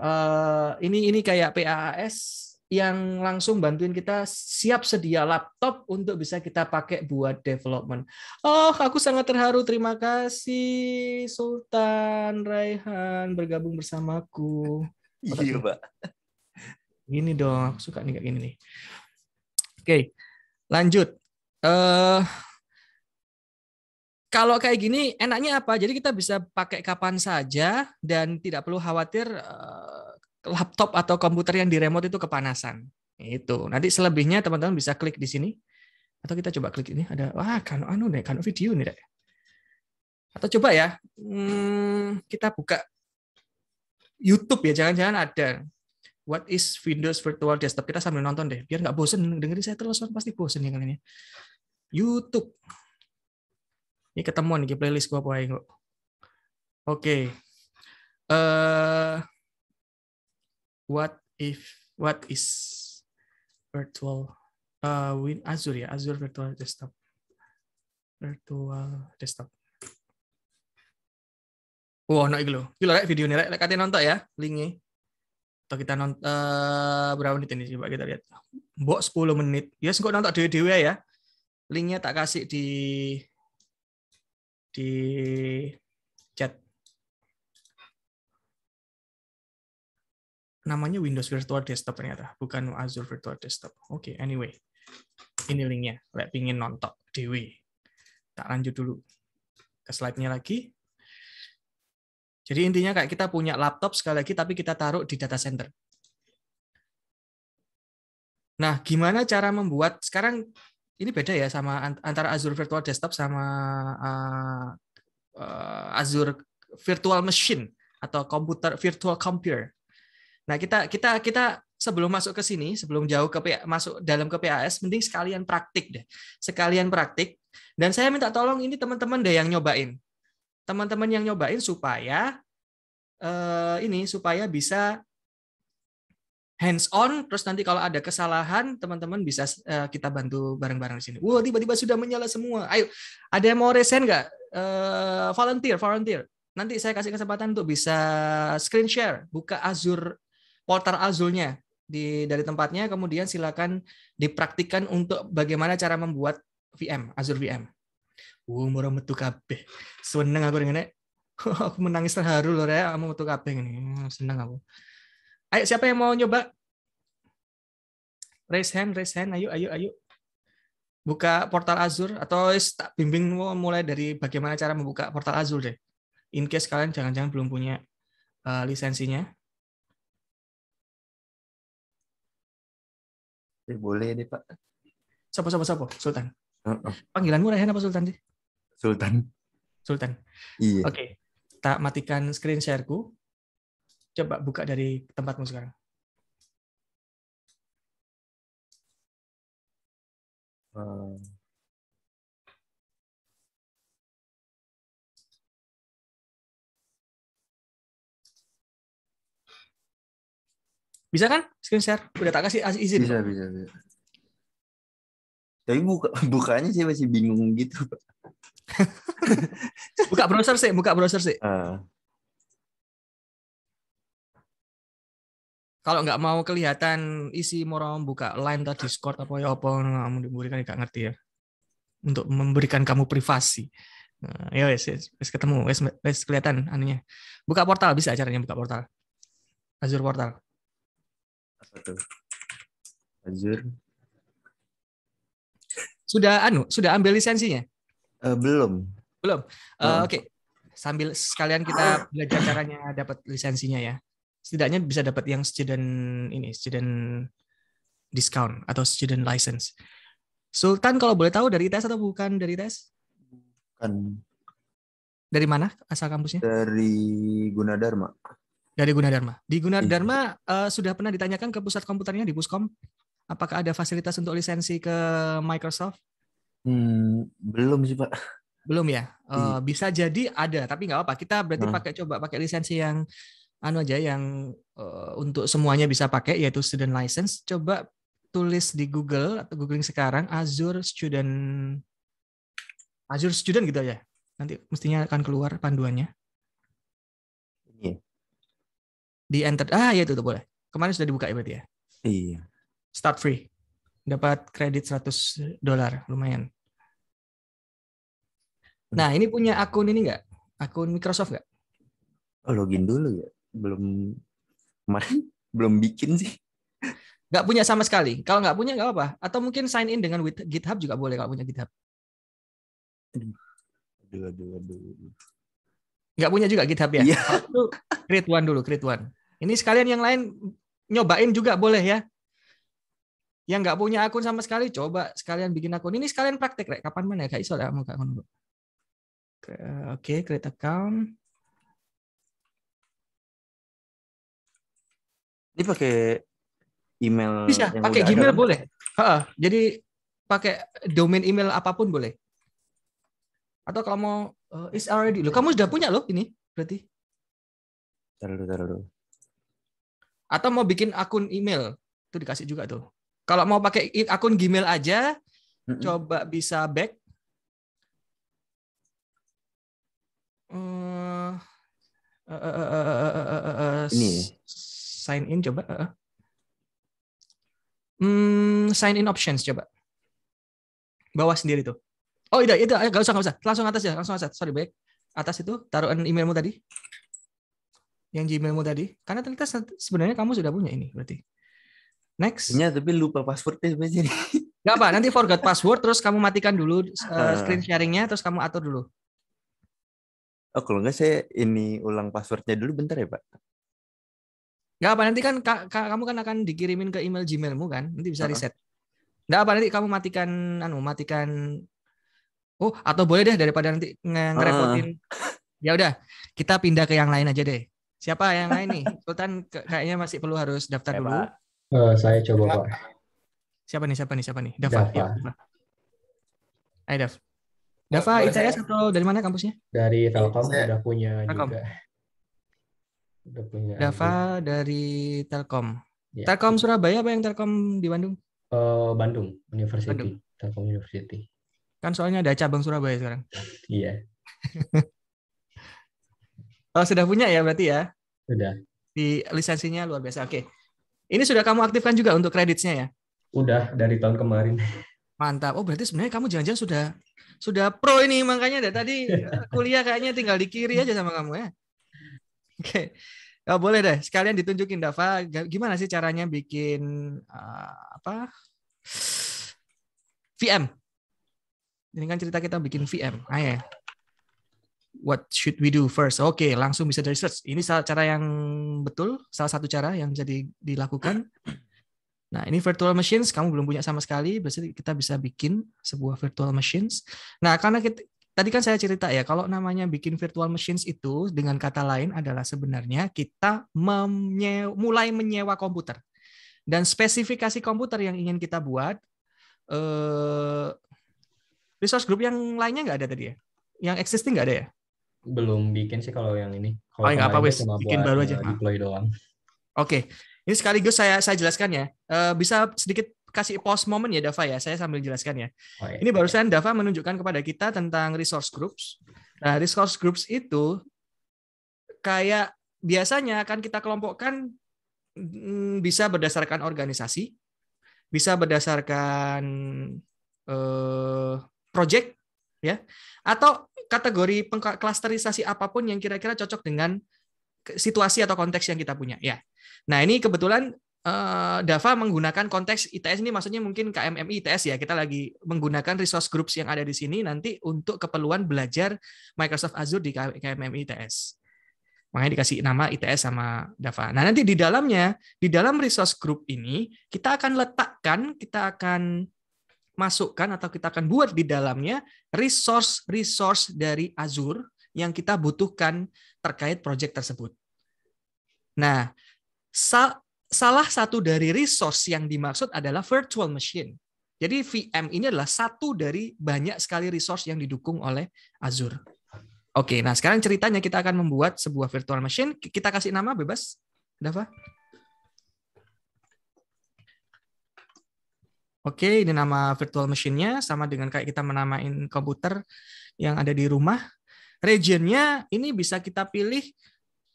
uh, ini ini kayak PAAS yang langsung bantuin kita siap sedia laptop untuk bisa kita pakai buat development. Oh, aku sangat terharu. Terima kasih Sultan Raihan bergabung bersamaku. Iya, Pak. Gini dong, aku suka nih kayak gini nih. Oke, lanjut. Eh uh, kalau kayak gini enaknya apa? Jadi kita bisa pakai kapan saja dan tidak perlu khawatir uh, laptop atau komputer yang di remote itu kepanasan. Itu. Nanti selebihnya teman-teman bisa klik di sini atau kita coba klik ini ada wah kan anu nih kan video nih deh. Atau coba ya hmm, kita buka YouTube ya jangan-jangan ada What is Windows Virtual Desktop? Kita sambil nonton deh, biar nggak bosen. Dengerin saya terus, kan pasti bosen ya kali ini. YouTube. Ini ketemuan nih playlist gua apa kok. Oke. Eh, what if what is virtual uh, Win Azure ya, Azure Virtual Desktop. Virtual Desktop. Wah, wow, no iglo. Gila rek video ini rek, nonton ya linknya. Atau kita nonton uh, eh, berapa menit ini coba kita lihat. Mbok sepuluh menit. Ya yes, nonton di dewe ya. Linknya tak kasih di di chat. Namanya Windows Virtual Desktop ternyata, bukan Azure Virtual Desktop. Oke, okay, anyway. Ini linknya, lek pingin nonton dewi. Tak lanjut dulu. Ke slide-nya lagi. Jadi intinya kayak kita punya laptop sekali lagi tapi kita taruh di data center. Nah, gimana cara membuat sekarang ini beda ya sama antara Azure Virtual Desktop sama uh, uh, Azure Virtual Machine atau komputer virtual computer. Nah, kita kita kita sebelum masuk ke sini, sebelum jauh ke masuk dalam ke PAS, mending sekalian praktik deh. Sekalian praktik dan saya minta tolong ini teman-teman deh yang nyobain. Teman-teman yang nyobain supaya uh, ini supaya bisa hands on terus nanti kalau ada kesalahan teman-teman bisa uh, kita bantu bareng-bareng di sini. Wah, wow, tiba-tiba sudah menyala semua. Ayo, ada yang mau resen nggak? Uh, volunteer, volunteer. Nanti saya kasih kesempatan untuk bisa screen share, buka Azure portal Azulnya di dari tempatnya kemudian silakan dipraktikkan untuk bagaimana cara membuat VM, Azure VM. Wuh, murah metu kabeh. Seneng aku dengan aku menangis terharu loh ya, kamu metu kabeh ini. Seneng aku. Ayo siapa yang mau nyoba? Raise hand, raise hand. Ayo, ayo, ayo. Buka portal Azure atau tak bimbing mulai dari bagaimana cara membuka portal Azure deh. In case kalian jangan-jangan belum punya uh, lisensinya. Eh, boleh deh, Pak. Siapa, siapa, sopo. Sultan. Uh -uh. Panggilanmu Rehan apa Sultan sih? Sultan. Sultan. Iya. Oke. Okay. Tak matikan screen shareku. Coba buka dari tempatmu sekarang. Eh. Bisa kan screen share? Udah tak kasih izin. Bisa, bisa, bisa. Tapi buka, bukanya sih masih bingung gitu. buka browser sih, buka browser sih. Uh. kalau nggak mau kelihatan isi mau buka line atau Discord apa ya apa kamu diberikan nggak ngerti ya untuk memberikan kamu privasi. Eh, ya wes, wes, ketemu, wes, wes kelihatan anunya. Buka portal bisa caranya buka portal. Azure portal. Apa tuh? Sudah anu, sudah ambil lisensinya? Uh, belum. Belum. Uh, Oke. Okay. Sambil sekalian kita belajar caranya dapat lisensinya ya setidaknya bisa dapat yang student ini student discount atau student license. Sultan kalau boleh tahu dari ITS atau bukan dari ITS? Bukan. Dari mana asal kampusnya? Dari Gunadarma. Dari Gunadarma. Di Gunadarma uh, sudah pernah ditanyakan ke pusat komputernya di Puskom, apakah ada fasilitas untuk lisensi ke Microsoft? Hmm, belum sih pak. Belum ya. Uh, Bisa jadi ada, tapi nggak apa-apa. Kita berarti nah. pakai coba pakai lisensi yang anu aja yang uh, untuk semuanya bisa pakai yaitu student license. Coba tulis di Google atau googling sekarang Azure Student Azure Student gitu ya. Nanti mestinya akan keluar panduannya. Iya. Di enter ah ya itu tuh boleh. Kemarin sudah dibuka ya berarti ya. Iya. Start free. Dapat kredit 100 dolar, lumayan. Nah, ini punya akun ini enggak? Akun Microsoft enggak? Oh, login dulu ya belum kemarin belum bikin sih. Nggak punya sama sekali. Kalau nggak punya nggak apa. Atau mungkin sign in dengan GitHub juga boleh kalau punya GitHub. Aduh, aduh, aduh. Nggak punya juga GitHub ya? Yeah. create one dulu, create one. Ini sekalian yang lain nyobain juga boleh ya. Yang nggak punya akun sama sekali, coba sekalian bikin akun. Ini sekalian praktek, Rek. Kapan mana ya? Kayak iso ya. Oke, okay, create account. Ini pakai email. Bisa, pakai Gmail ada. Kan? boleh. Ha, jadi pakai domain email apapun boleh. Atau kalau mau uh, is already lo, kamu sudah punya loh ini berarti. Taruh taruh dulu. Atau mau bikin akun email itu dikasih juga tuh. Kalau mau pakai akun Gmail aja, mm -mm. coba bisa back. Uh, uh, uh, uh, uh, uh, uh, uh, ini sign in coba. Hmm, sign in options coba. Bawah sendiri tuh. Oh, iya, itu eh, gak usah gak usah. Langsung atas ya, langsung atas. Sorry, baik. Atas itu taruhan emailmu tadi. Yang Gmailmu tadi. Karena ternyata sebenarnya kamu sudah punya ini berarti. Next. Punya tapi lupa passwordnya sebenarnya. Gak apa, nanti forget password terus kamu matikan dulu eh, ah. screen sharingnya terus kamu atur dulu. Oh, kalau enggak saya ini ulang passwordnya dulu bentar ya, Pak. Gak apa nanti kan kak, kak, kamu kan akan dikirimin ke email Gmailmu kan, nanti bisa reset. Gak apa nanti kamu matikan anu matikan Oh, atau boleh deh daripada nanti ngerepotin. Ya udah, kita pindah ke yang lain aja deh. Siapa yang lain nih? Sultan kayaknya masih perlu harus daftar dulu. Uh, saya coba, Pak. Siapa nih? Siapa nih? Siapa nih? Dava. Dafa. Ya, Dafa. Dafa, Dava, ITS iya, atau dari mana kampusnya? Dari Telkom udah punya juga. Udah punya Dava dari Telkom. Ya. Telkom Surabaya apa yang Telkom di Bandung? Uh, Bandung University. Bandung. Telkom University. Kan soalnya ada cabang Surabaya sekarang. Iya. oh, sudah punya ya berarti ya? Sudah. Di lisensinya luar biasa. Oke. Ini sudah kamu aktifkan juga untuk kreditnya ya? Udah dari tahun kemarin. Mantap. Oh, berarti sebenarnya kamu jangan-jangan sudah sudah pro ini makanya dari tadi kuliah kayaknya tinggal di kiri aja sama kamu ya. Oke. Oh, boleh deh, sekalian ditunjukin Dava gimana sih caranya bikin uh, apa? VM. Ini kan cerita kita bikin VM. Ah ya. What should we do first? Oke, okay, langsung bisa dari search. Ini salah cara yang betul, salah satu cara yang jadi dilakukan. Nah, ini virtual machines kamu belum punya sama sekali, berarti kita bisa bikin sebuah virtual machines. Nah, karena kita, tadi kan saya cerita ya kalau namanya bikin virtual machines itu dengan kata lain adalah sebenarnya kita menyewa, mulai menyewa komputer dan spesifikasi komputer yang ingin kita buat eh, resource group yang lainnya nggak ada tadi ya yang existing nggak ada ya belum bikin sih kalau yang ini kalau oh, apa wes bikin baru eh, aja deploy doang oke okay. ini sekaligus saya saya jelaskan ya eh, bisa sedikit kasih post moment ya Dava ya, saya sambil jelaskan ya. Oh, iya. Ini barusan Dava menunjukkan kepada kita tentang resource groups. Nah, resource groups itu kayak biasanya akan kita kelompokkan mm, bisa berdasarkan organisasi, bisa berdasarkan eh, project ya, atau kategori klasterisasi apapun yang kira-kira cocok dengan situasi atau konteks yang kita punya ya. Nah, ini kebetulan Eh, Dava menggunakan konteks ITS ini maksudnya mungkin KMMI ITS ya. Kita lagi menggunakan resource groups yang ada di sini nanti untuk keperluan belajar Microsoft Azure di KMMI ITS. Makanya dikasih nama ITS sama Dava. Nah, nanti di dalamnya, di dalam resource group ini kita akan letakkan, kita akan masukkan atau kita akan buat di dalamnya resource-resource dari Azure yang kita butuhkan terkait project tersebut. Nah, salah satu dari resource yang dimaksud adalah virtual machine. Jadi VM ini adalah satu dari banyak sekali resource yang didukung oleh Azure. Oke, nah sekarang ceritanya kita akan membuat sebuah virtual machine. Kita kasih nama bebas, Dava. Oke, ini nama virtual machine-nya sama dengan kayak kita menamain komputer yang ada di rumah. Region-nya ini bisa kita pilih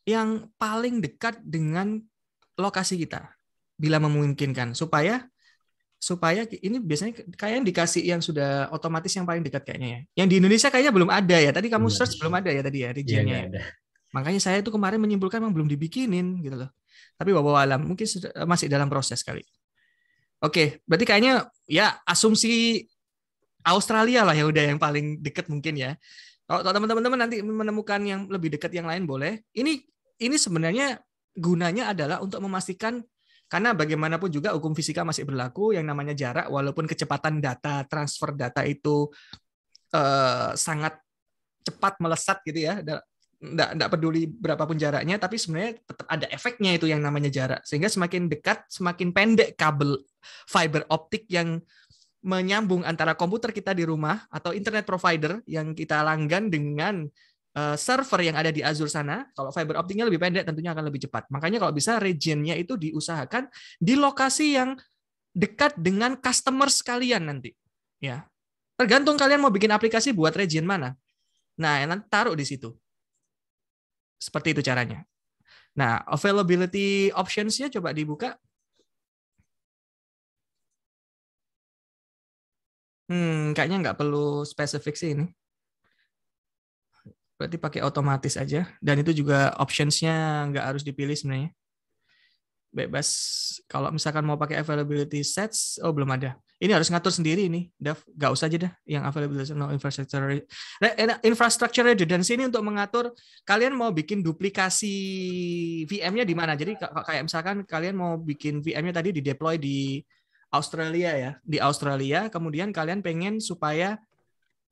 yang paling dekat dengan lokasi kita bila memungkinkan supaya supaya ini biasanya kayak dikasih yang sudah otomatis yang paling dekat kayaknya ya. Yang di Indonesia kayaknya belum ada ya. Tadi kamu search belum ada ya tadi ya regionnya. Iya, ya, Makanya saya itu kemarin menyimpulkan memang belum dibikinin gitu loh. Tapi bawa alam mungkin eh, masih dalam proses kali. Oke, berarti kayaknya ya asumsi Australia lah ya udah yang paling dekat mungkin ya. Kalau teman-teman nanti menemukan yang lebih dekat yang lain boleh. Ini ini sebenarnya gunanya adalah untuk memastikan karena bagaimanapun juga hukum fisika masih berlaku yang namanya jarak walaupun kecepatan data transfer data itu eh, sangat cepat melesat gitu ya tidak tidak peduli berapapun jaraknya tapi sebenarnya tetap ada efeknya itu yang namanya jarak sehingga semakin dekat semakin pendek kabel fiber optik yang menyambung antara komputer kita di rumah atau internet provider yang kita langgan dengan Eh, server yang ada di Azure sana, kalau fiber optiknya lebih pendek tentunya akan lebih cepat. Makanya kalau bisa regionnya itu diusahakan di lokasi yang dekat dengan customer sekalian nanti. Ya. Tergantung kalian mau bikin aplikasi buat region mana. Nah, nanti taruh di situ. Seperti itu caranya. Nah, availability options-nya coba dibuka. Hmm, kayaknya nggak perlu spesifik sih ini. Berarti pakai otomatis aja. Dan itu juga optionsnya nggak harus dipilih sebenarnya. Bebas. Kalau misalkan mau pakai availability sets, oh belum ada. Ini harus ngatur sendiri ini, Dev. Nggak usah aja dah yang availability no infrastructure. Eh, infrastructure redundancy ini untuk mengatur kalian mau bikin duplikasi VM-nya di mana. Jadi kayak misalkan kalian mau bikin VM-nya tadi di deploy di Australia ya, di Australia. Kemudian kalian pengen supaya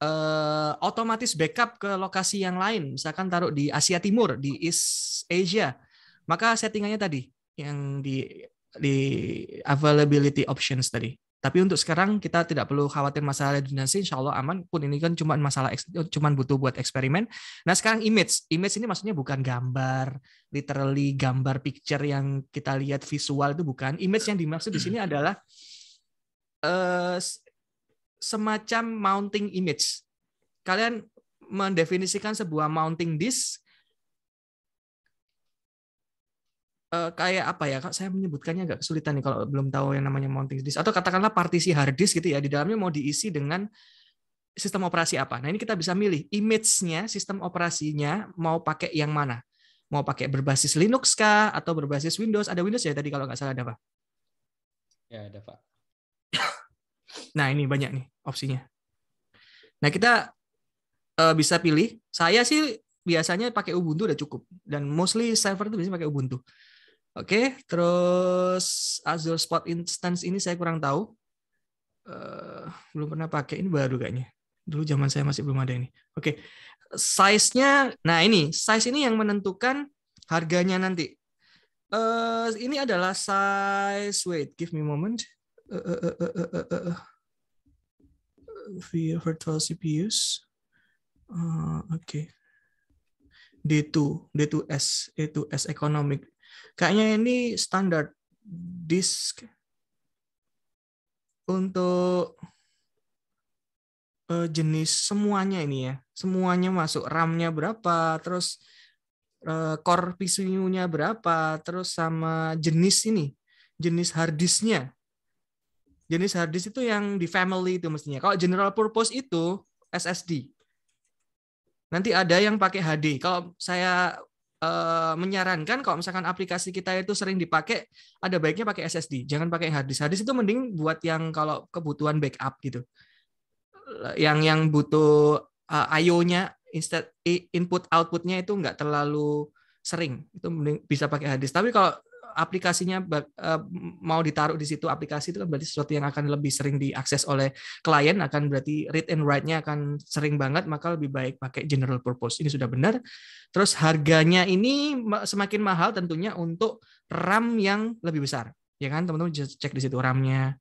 uh, otomatis backup ke lokasi yang lain, misalkan taruh di Asia Timur, di East Asia, maka settingannya tadi yang di di availability options tadi. Tapi untuk sekarang kita tidak perlu khawatir masalah redundancy, insya Allah aman. Pun ini kan cuma masalah cuma butuh buat eksperimen. Nah sekarang image, image ini maksudnya bukan gambar, literally gambar picture yang kita lihat visual itu bukan. Image yang dimaksud di sini hmm. adalah uh, semacam mounting image. Kalian mendefinisikan sebuah mounting disk uh, eh, kayak apa ya? Saya menyebutkannya agak kesulitan nih kalau belum tahu yang namanya mounting disk atau katakanlah partisi hard disk gitu ya. Di dalamnya mau diisi dengan sistem operasi apa. Nah, ini kita bisa milih image-nya, sistem operasinya mau pakai yang mana. Mau pakai berbasis Linux kah atau berbasis Windows? Ada Windows ya tadi kalau nggak salah ada, Pak? Ya, ada, Pak. Nah, ini banyak nih opsinya. Nah, kita uh, bisa pilih. Saya sih biasanya pakai Ubuntu udah cukup dan mostly server itu biasanya pakai Ubuntu. Oke, okay, terus Azure Spot Instance ini saya kurang tahu. Uh, belum pernah pakai ini baru kayaknya. Dulu zaman saya masih belum ada ini. Oke. Okay. Size-nya nah ini, size ini yang menentukan harganya nanti. Uh, ini adalah size wait, give me a moment uh, uh, virtual CPUs. Uh, ah, Oke. Okay. D2, D2S, D2S economic. Kayaknya ini standar disk untuk uh, jenis semuanya ini ya. Semuanya masuk RAM-nya berapa, terus uh, core PCU-nya berapa, terus sama jenis ini, jenis hard disk-nya jenis hard disk itu yang di family itu mestinya. Kalau general purpose itu SSD. Nanti ada yang pakai HD. Kalau saya eh, menyarankan kalau misalkan aplikasi kita itu sering dipakai, ada baiknya pakai SSD. Jangan pakai hard disk. Hard disk itu mending buat yang kalau kebutuhan backup gitu. Yang yang butuh uh, eh, IO-nya instead input outputnya itu nggak terlalu sering itu bisa pakai hadis tapi kalau aplikasinya eh, mau ditaruh di situ aplikasi itu kan berarti sesuatu yang akan lebih sering diakses oleh klien akan berarti read and write-nya akan sering banget maka lebih baik pakai general purpose ini sudah benar terus harganya ini semakin mahal tentunya untuk RAM yang lebih besar ya kan teman-teman cek di situ RAM-nya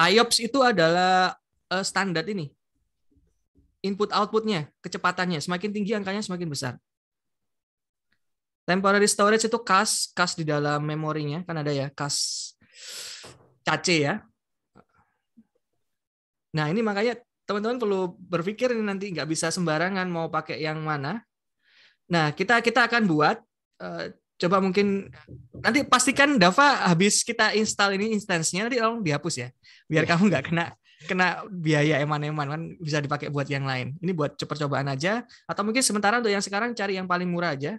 IOPS itu adalah eh, standar ini input outputnya kecepatannya semakin tinggi angkanya semakin besar Temporary storage itu kas, kas di dalam memorinya kan ada ya, kas cache ya. Nah, ini makanya teman-teman perlu berpikir ini nanti nggak bisa sembarangan mau pakai yang mana. Nah, kita kita akan buat uh, coba mungkin nanti pastikan Dava habis kita install ini instansinya nanti tolong dihapus ya biar yeah. kamu nggak kena kena biaya eman-eman kan bisa dipakai buat yang lain ini buat percobaan aja atau mungkin sementara untuk yang sekarang cari yang paling murah aja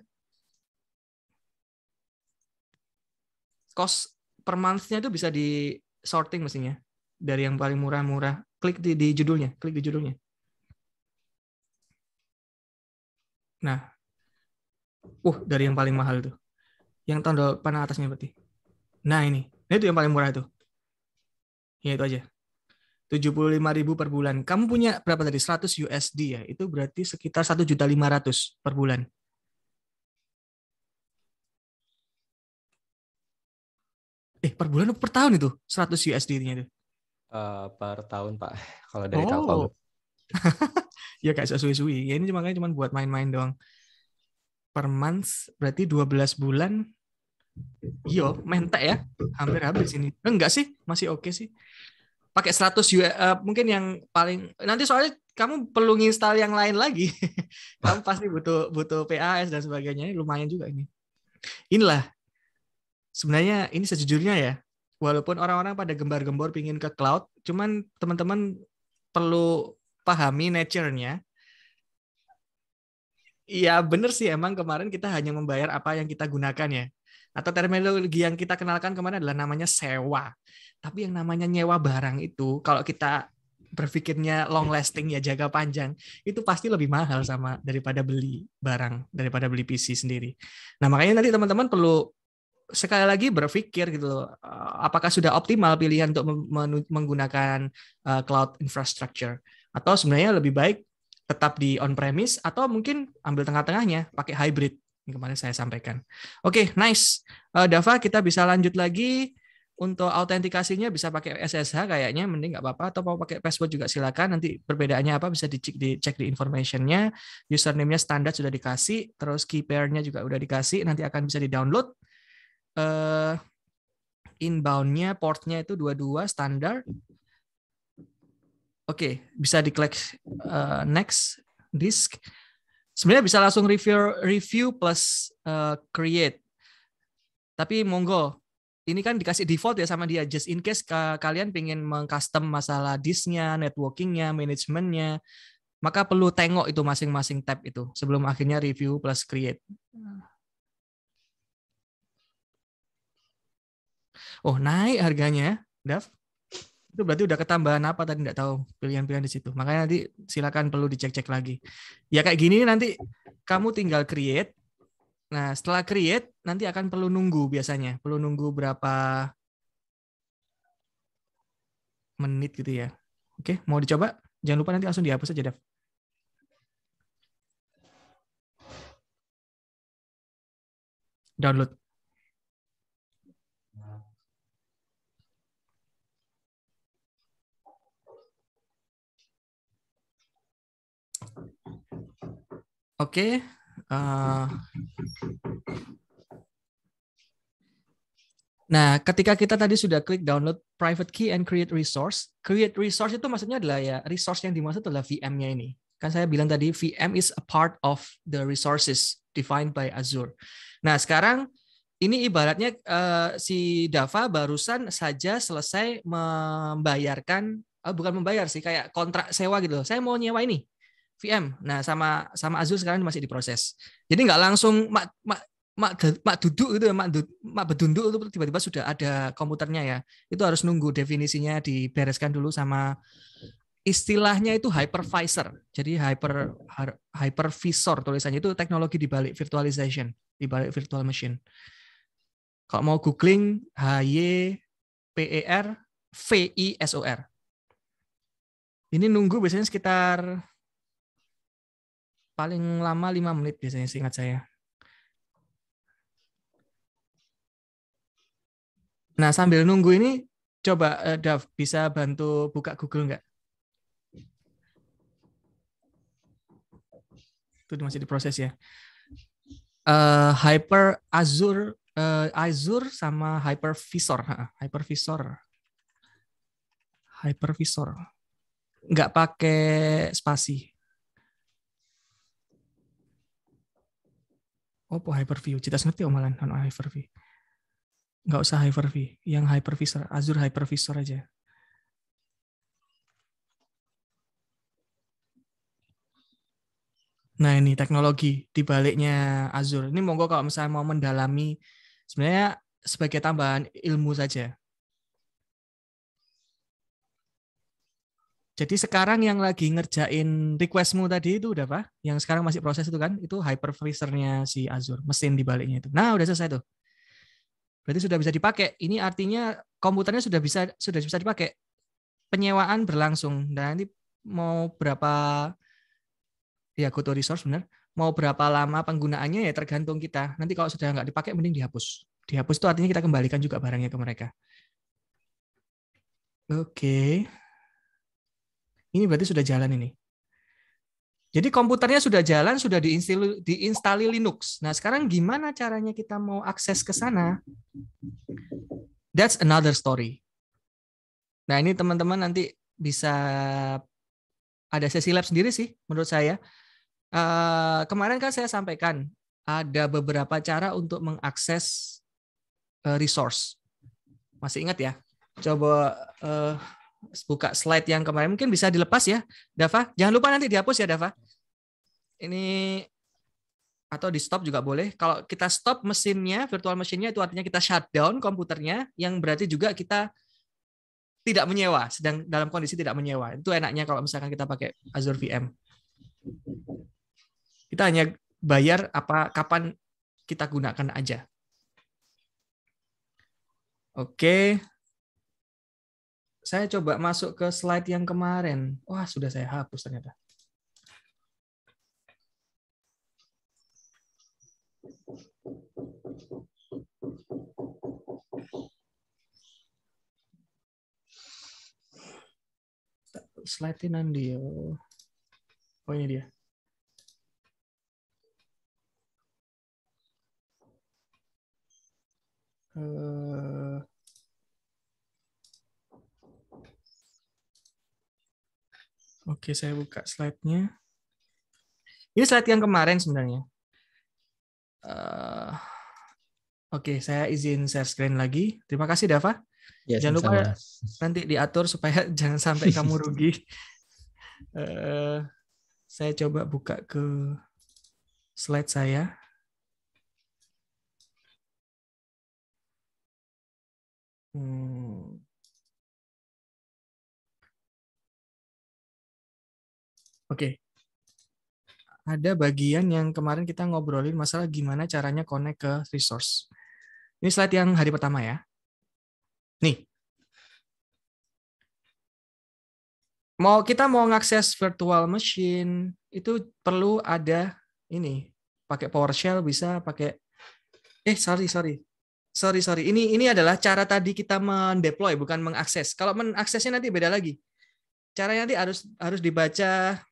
cost per month-nya itu bisa di sorting mestinya dari yang paling murah-murah. Klik di, di judulnya, klik di judulnya. Nah, uh dari yang paling mahal tuh, yang tanda panah atasnya berarti. Nah ini, nah, ini tuh yang paling murah itu. Ya itu aja. 75.000 per bulan. Kamu punya berapa tadi? 100 USD ya. Itu berarti sekitar 1.500 per bulan. eh per bulan atau per tahun itu 100 USD-nya itu? Uh, per tahun pak kalau dari oh. Taobao. ya kayak sesuai-suai. Ya ini cuma cuma buat main-main doang. Per month berarti 12 bulan. Yo, iya, mentek ya. Hampir habis ini. Eh, enggak sih, masih oke okay sih. Pakai 100 US, uh, mungkin yang paling nanti soalnya kamu perlu install yang lain lagi. kamu pasti butuh butuh PAS dan sebagainya. Ini Lumayan juga ini. Inilah sebenarnya ini sejujurnya ya walaupun orang-orang pada gembar-gembor pingin ke cloud cuman teman-teman perlu pahami nature-nya Ya bener sih emang kemarin kita hanya membayar apa yang kita gunakan ya. Atau terminologi yang kita kenalkan kemarin adalah namanya sewa. Tapi yang namanya nyewa barang itu kalau kita berpikirnya long lasting ya jaga panjang itu pasti lebih mahal sama daripada beli barang daripada beli PC sendiri. Nah makanya nanti teman-teman perlu sekali lagi berpikir gitu loh, eh, apakah sudah optimal pilihan untuk menggunakan eh, cloud infrastructure atau sebenarnya lebih baik tetap di on premise atau mungkin ambil tengah-tengahnya pakai hybrid yang kemarin saya sampaikan. Oke, okay, nice. Eh, Dava kita bisa lanjut lagi untuk autentikasinya bisa pakai SSH kayaknya mending nggak apa-apa atau mau pakai password juga silakan nanti perbedaannya apa bisa dicek di cek di informationnya username-nya standar sudah dikasih terus key pair-nya juga udah dikasih nanti akan bisa di download uh, inboundnya portnya itu 22 standar oke okay, bisa diklik uh, next disk sebenarnya bisa langsung review review plus uh, create tapi monggo ini kan dikasih default ya sama dia just in case ka kalian pengen mengcustom masalah disknya networkingnya manajemennya maka perlu tengok itu masing-masing tab itu sebelum akhirnya review plus create hmm. Oh, naik harganya, Dav. Itu berarti udah ketambahan apa tadi nggak tahu pilihan-pilihan di situ. Makanya nanti silakan perlu dicek-cek lagi. Ya kayak gini nanti kamu tinggal create. Nah, setelah create nanti akan perlu nunggu biasanya. Perlu nunggu berapa menit gitu ya. Oke, mau dicoba? Jangan lupa nanti langsung dihapus aja, Dav. Download. Oke. Okay. Eh, nah, ketika kita tadi sudah klik download private key and create resource, create resource itu maksudnya adalah ya resource yang dimaksud adalah VM-nya ini. Kan saya bilang tadi VM is a part of the resources defined by Azure. Nah, sekarang ini ibaratnya uh, si Dava barusan saja selesai membayarkan uh, bukan membayar sih kayak kontrak sewa gitu Saya mau nyewa ini. VM. Nah, sama sama Azure sekarang masih diproses. Jadi nggak langsung mak, mak, mak, mak duduk ya, mak, mak bedunduk itu tiba-tiba sudah ada komputernya ya. Itu harus nunggu definisinya dibereskan dulu sama istilahnya itu hypervisor. Jadi hyper hypervisor tulisannya itu teknologi di balik virtualization, di balik virtual machine. Kalau mau googling H-Y-P-A-R-V-I-S-O-R. E Ini nunggu biasanya sekitar paling lama 5 menit biasanya seingat saya. Nah, sambil nunggu ini coba uh, Dav bisa bantu buka Google enggak? Itu masih diproses ya. Uh, Hyper Azure uh, Azure sama Hypervisor, Hypervisor. Hypervisor. Enggak pakai spasi. Oppo Hyper-V. Citas ngerti om oh, non Hyper-V. Nggak usah hyperview, yang Hypervisor, Azure Hypervisor aja. Nah ini teknologi di baliknya Azure. Ini monggo kalau misalnya mau mendalami, sebenarnya sebagai tambahan ilmu saja. Jadi sekarang yang lagi ngerjain requestmu tadi itu udah apa? Yang sekarang masih proses itu kan? Itu hypervisornya si Azure, mesin di baliknya itu. Nah, udah selesai tuh. Berarti sudah bisa dipakai. Ini artinya komputernya sudah bisa sudah bisa dipakai. Penyewaan berlangsung. Dan nah, nanti mau berapa ya go resource benar? Mau berapa lama penggunaannya ya tergantung kita. Nanti kalau sudah nggak dipakai mending dihapus. Dihapus itu artinya kita kembalikan juga barangnya ke mereka. Oke. Okay. Ini berarti sudah jalan ini. Jadi komputernya sudah jalan, sudah diinstal, diinstali Linux. Nah, sekarang gimana caranya kita mau akses ke sana? That's another story. Nah, ini teman-teman nanti bisa ada sesi lab sendiri sih, menurut saya. Uh, kemarin kan saya sampaikan ada beberapa cara untuk mengakses uh, resource. Masih ingat ya? Coba uh, buka slide yang kemarin mungkin bisa dilepas ya, Dava. Jangan lupa nanti dihapus ya, Dava. Ini atau di stop juga boleh. Kalau kita stop mesinnya, virtual mesinnya itu artinya kita shutdown komputernya, yang berarti juga kita tidak menyewa, sedang dalam kondisi tidak menyewa. Itu enaknya kalau misalkan kita pakai Azure VM. Kita hanya bayar apa kapan kita gunakan aja. Oke, saya coba masuk ke slide yang kemarin. Wah, sudah saya hapus ternyata. slide ini nanti ya. Oh ini dia. Uh, Oke, saya buka slide-nya. Ini slide yang kemarin sebenarnya. Uh, Oke, okay, saya izin share screen lagi. Terima kasih, Dava. Ya, jangan lupa sama. nanti diatur supaya jangan sampai kamu rugi. uh, saya coba buka ke slide saya. Hmm. Oke. Okay. Ada bagian yang kemarin kita ngobrolin masalah gimana caranya connect ke resource. Ini slide yang hari pertama ya. Nih. Mau kita mau mengakses virtual machine itu perlu ada ini pakai PowerShell bisa pakai eh sorry sorry sorry sorry ini ini adalah cara tadi kita mendeploy bukan mengakses kalau mengaksesnya nanti beda lagi caranya nanti harus harus dibaca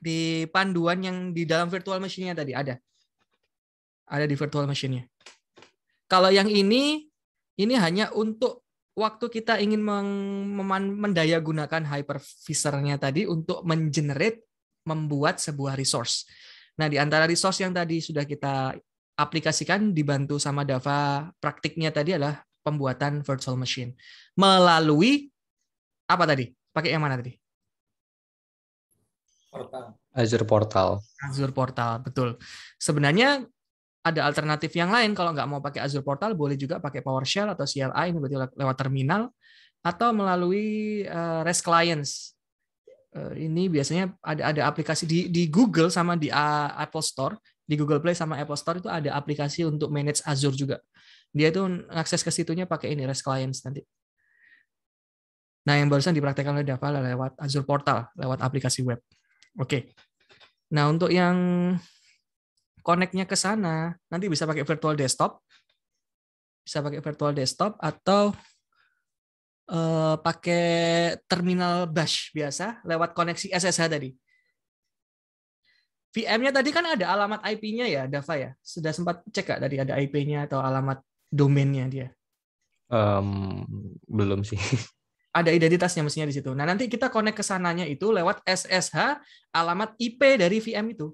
di panduan yang di dalam virtual machine-nya tadi ada. Ada di virtual machine-nya. Kalau yang ini ini hanya untuk waktu kita ingin mendaya gunakan hypervisor-nya tadi untuk mengenerate membuat sebuah resource. Nah, di antara resource yang tadi sudah kita aplikasikan dibantu sama Dava praktiknya tadi adalah pembuatan virtual machine melalui apa tadi? Pakai yang mana tadi? Portal. Azure Portal. Azure Portal, betul. Sebenarnya ada alternatif yang lain kalau nggak mau pakai Azure Portal boleh juga pakai PowerShell atau CLI ini berarti lewat terminal atau melalui eh, REST clients. Eh, ini biasanya ada ada aplikasi di di Google sama di eh, Apple Store, di Google Play sama Apple Store itu ada aplikasi untuk manage Azure juga. Dia itu akses ke situnya pakai ini REST clients nanti. Nah, yang barusan dipraktekkan oleh Dava lewat Azure Portal, lewat aplikasi web. Oke. Nah, untuk yang connect-nya ke sana, nanti bisa pakai virtual desktop. Bisa pakai virtual desktop atau eh, pakai terminal bash biasa lewat koneksi SSH tadi. VM-nya tadi kan ada alamat IP-nya ya, Dava ya. Sudah sempat cek nggak tadi ada IP-nya atau alamat domainnya dia? Um, belum sih. ada identitasnya mestinya di situ. Nah, nanti kita connect ke sananya itu lewat SSH alamat IP dari VM itu.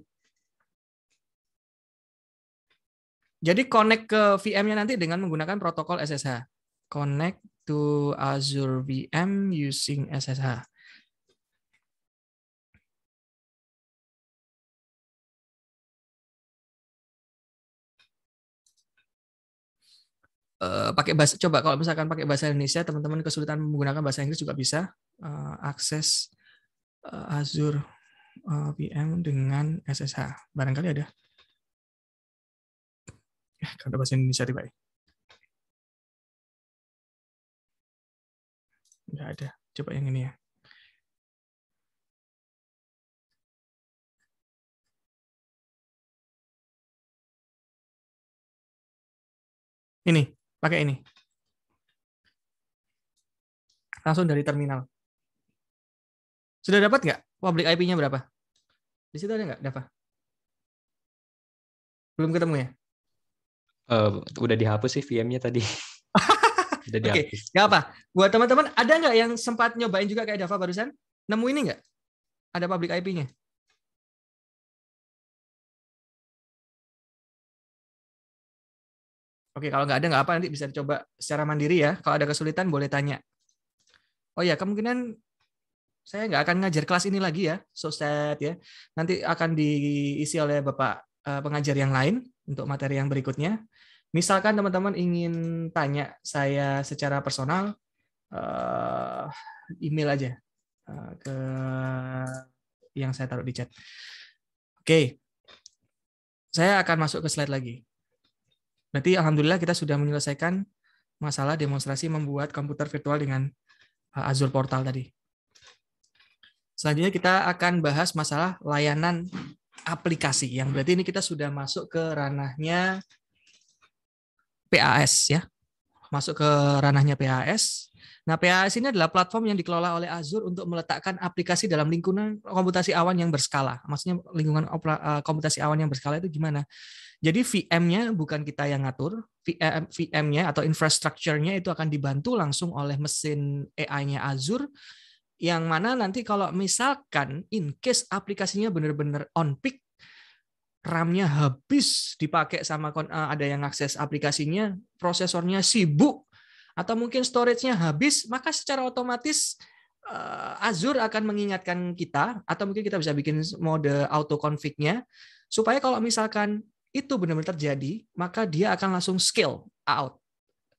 Jadi connect ke VM-nya nanti dengan menggunakan protokol SSH. Connect to Azure VM using SSH. Eh, pakai bahasa coba kalau misalkan pakai bahasa Indonesia teman-teman kesulitan menggunakan bahasa Inggris juga bisa uh, akses uh, Azure uh, VM dengan SSH barangkali ada eh, kalau bahasa Indonesia tiba nggak ada coba yang ini ya ini pakai ini. Langsung dari terminal. Sudah dapat nggak? Public IP-nya berapa? Di situ ada nggak? Dapat? Belum ketemu ya? Uh, udah dihapus sih VM-nya tadi. udah dihapus. Oke, okay. nggak apa. Buat teman-teman, ada nggak yang sempat nyobain juga kayak Dava barusan? Nemu ini nggak? Ada public IP-nya? Oke, kalau nggak ada nggak apa, nanti bisa dicoba secara mandiri ya. Kalau ada kesulitan boleh tanya. Oh ya, kemungkinan saya nggak akan ngajar kelas ini lagi ya, so sad ya. Nanti akan diisi oleh Bapak eh, pengajar yang lain untuk materi yang berikutnya. Misalkan teman-teman ingin tanya saya secara personal, eh, email aja eh, ke yang saya taruh di chat. Oke, saya akan masuk ke slide lagi. Berarti alhamdulillah kita sudah menyelesaikan masalah demonstrasi membuat komputer virtual dengan uh, Azure Portal tadi. Selanjutnya kita akan bahas masalah layanan aplikasi yang berarti ini kita sudah masuk ke ranahnya PAS ya. Masuk ke ranahnya PAS. Nah, PAS ini adalah platform yang dikelola oleh Azure untuk meletakkan aplikasi dalam lingkungan komputasi awan yang berskala. Maksudnya lingkungan uh, komputasi awan yang berskala itu gimana? Jadi VM-nya bukan kita yang ngatur, VM, nya atau infrastrukturnya itu akan dibantu langsung oleh mesin AI-nya Azure yang mana nanti kalau misalkan in case aplikasinya benar-benar on peak RAM-nya habis dipakai sama eh, ada yang akses aplikasinya, prosesornya sibuk atau mungkin storage-nya habis, maka secara otomatis eh, Azure akan mengingatkan kita atau mungkin kita bisa bikin mode auto config-nya supaya kalau misalkan itu benar-benar terjadi, maka dia akan langsung scale out.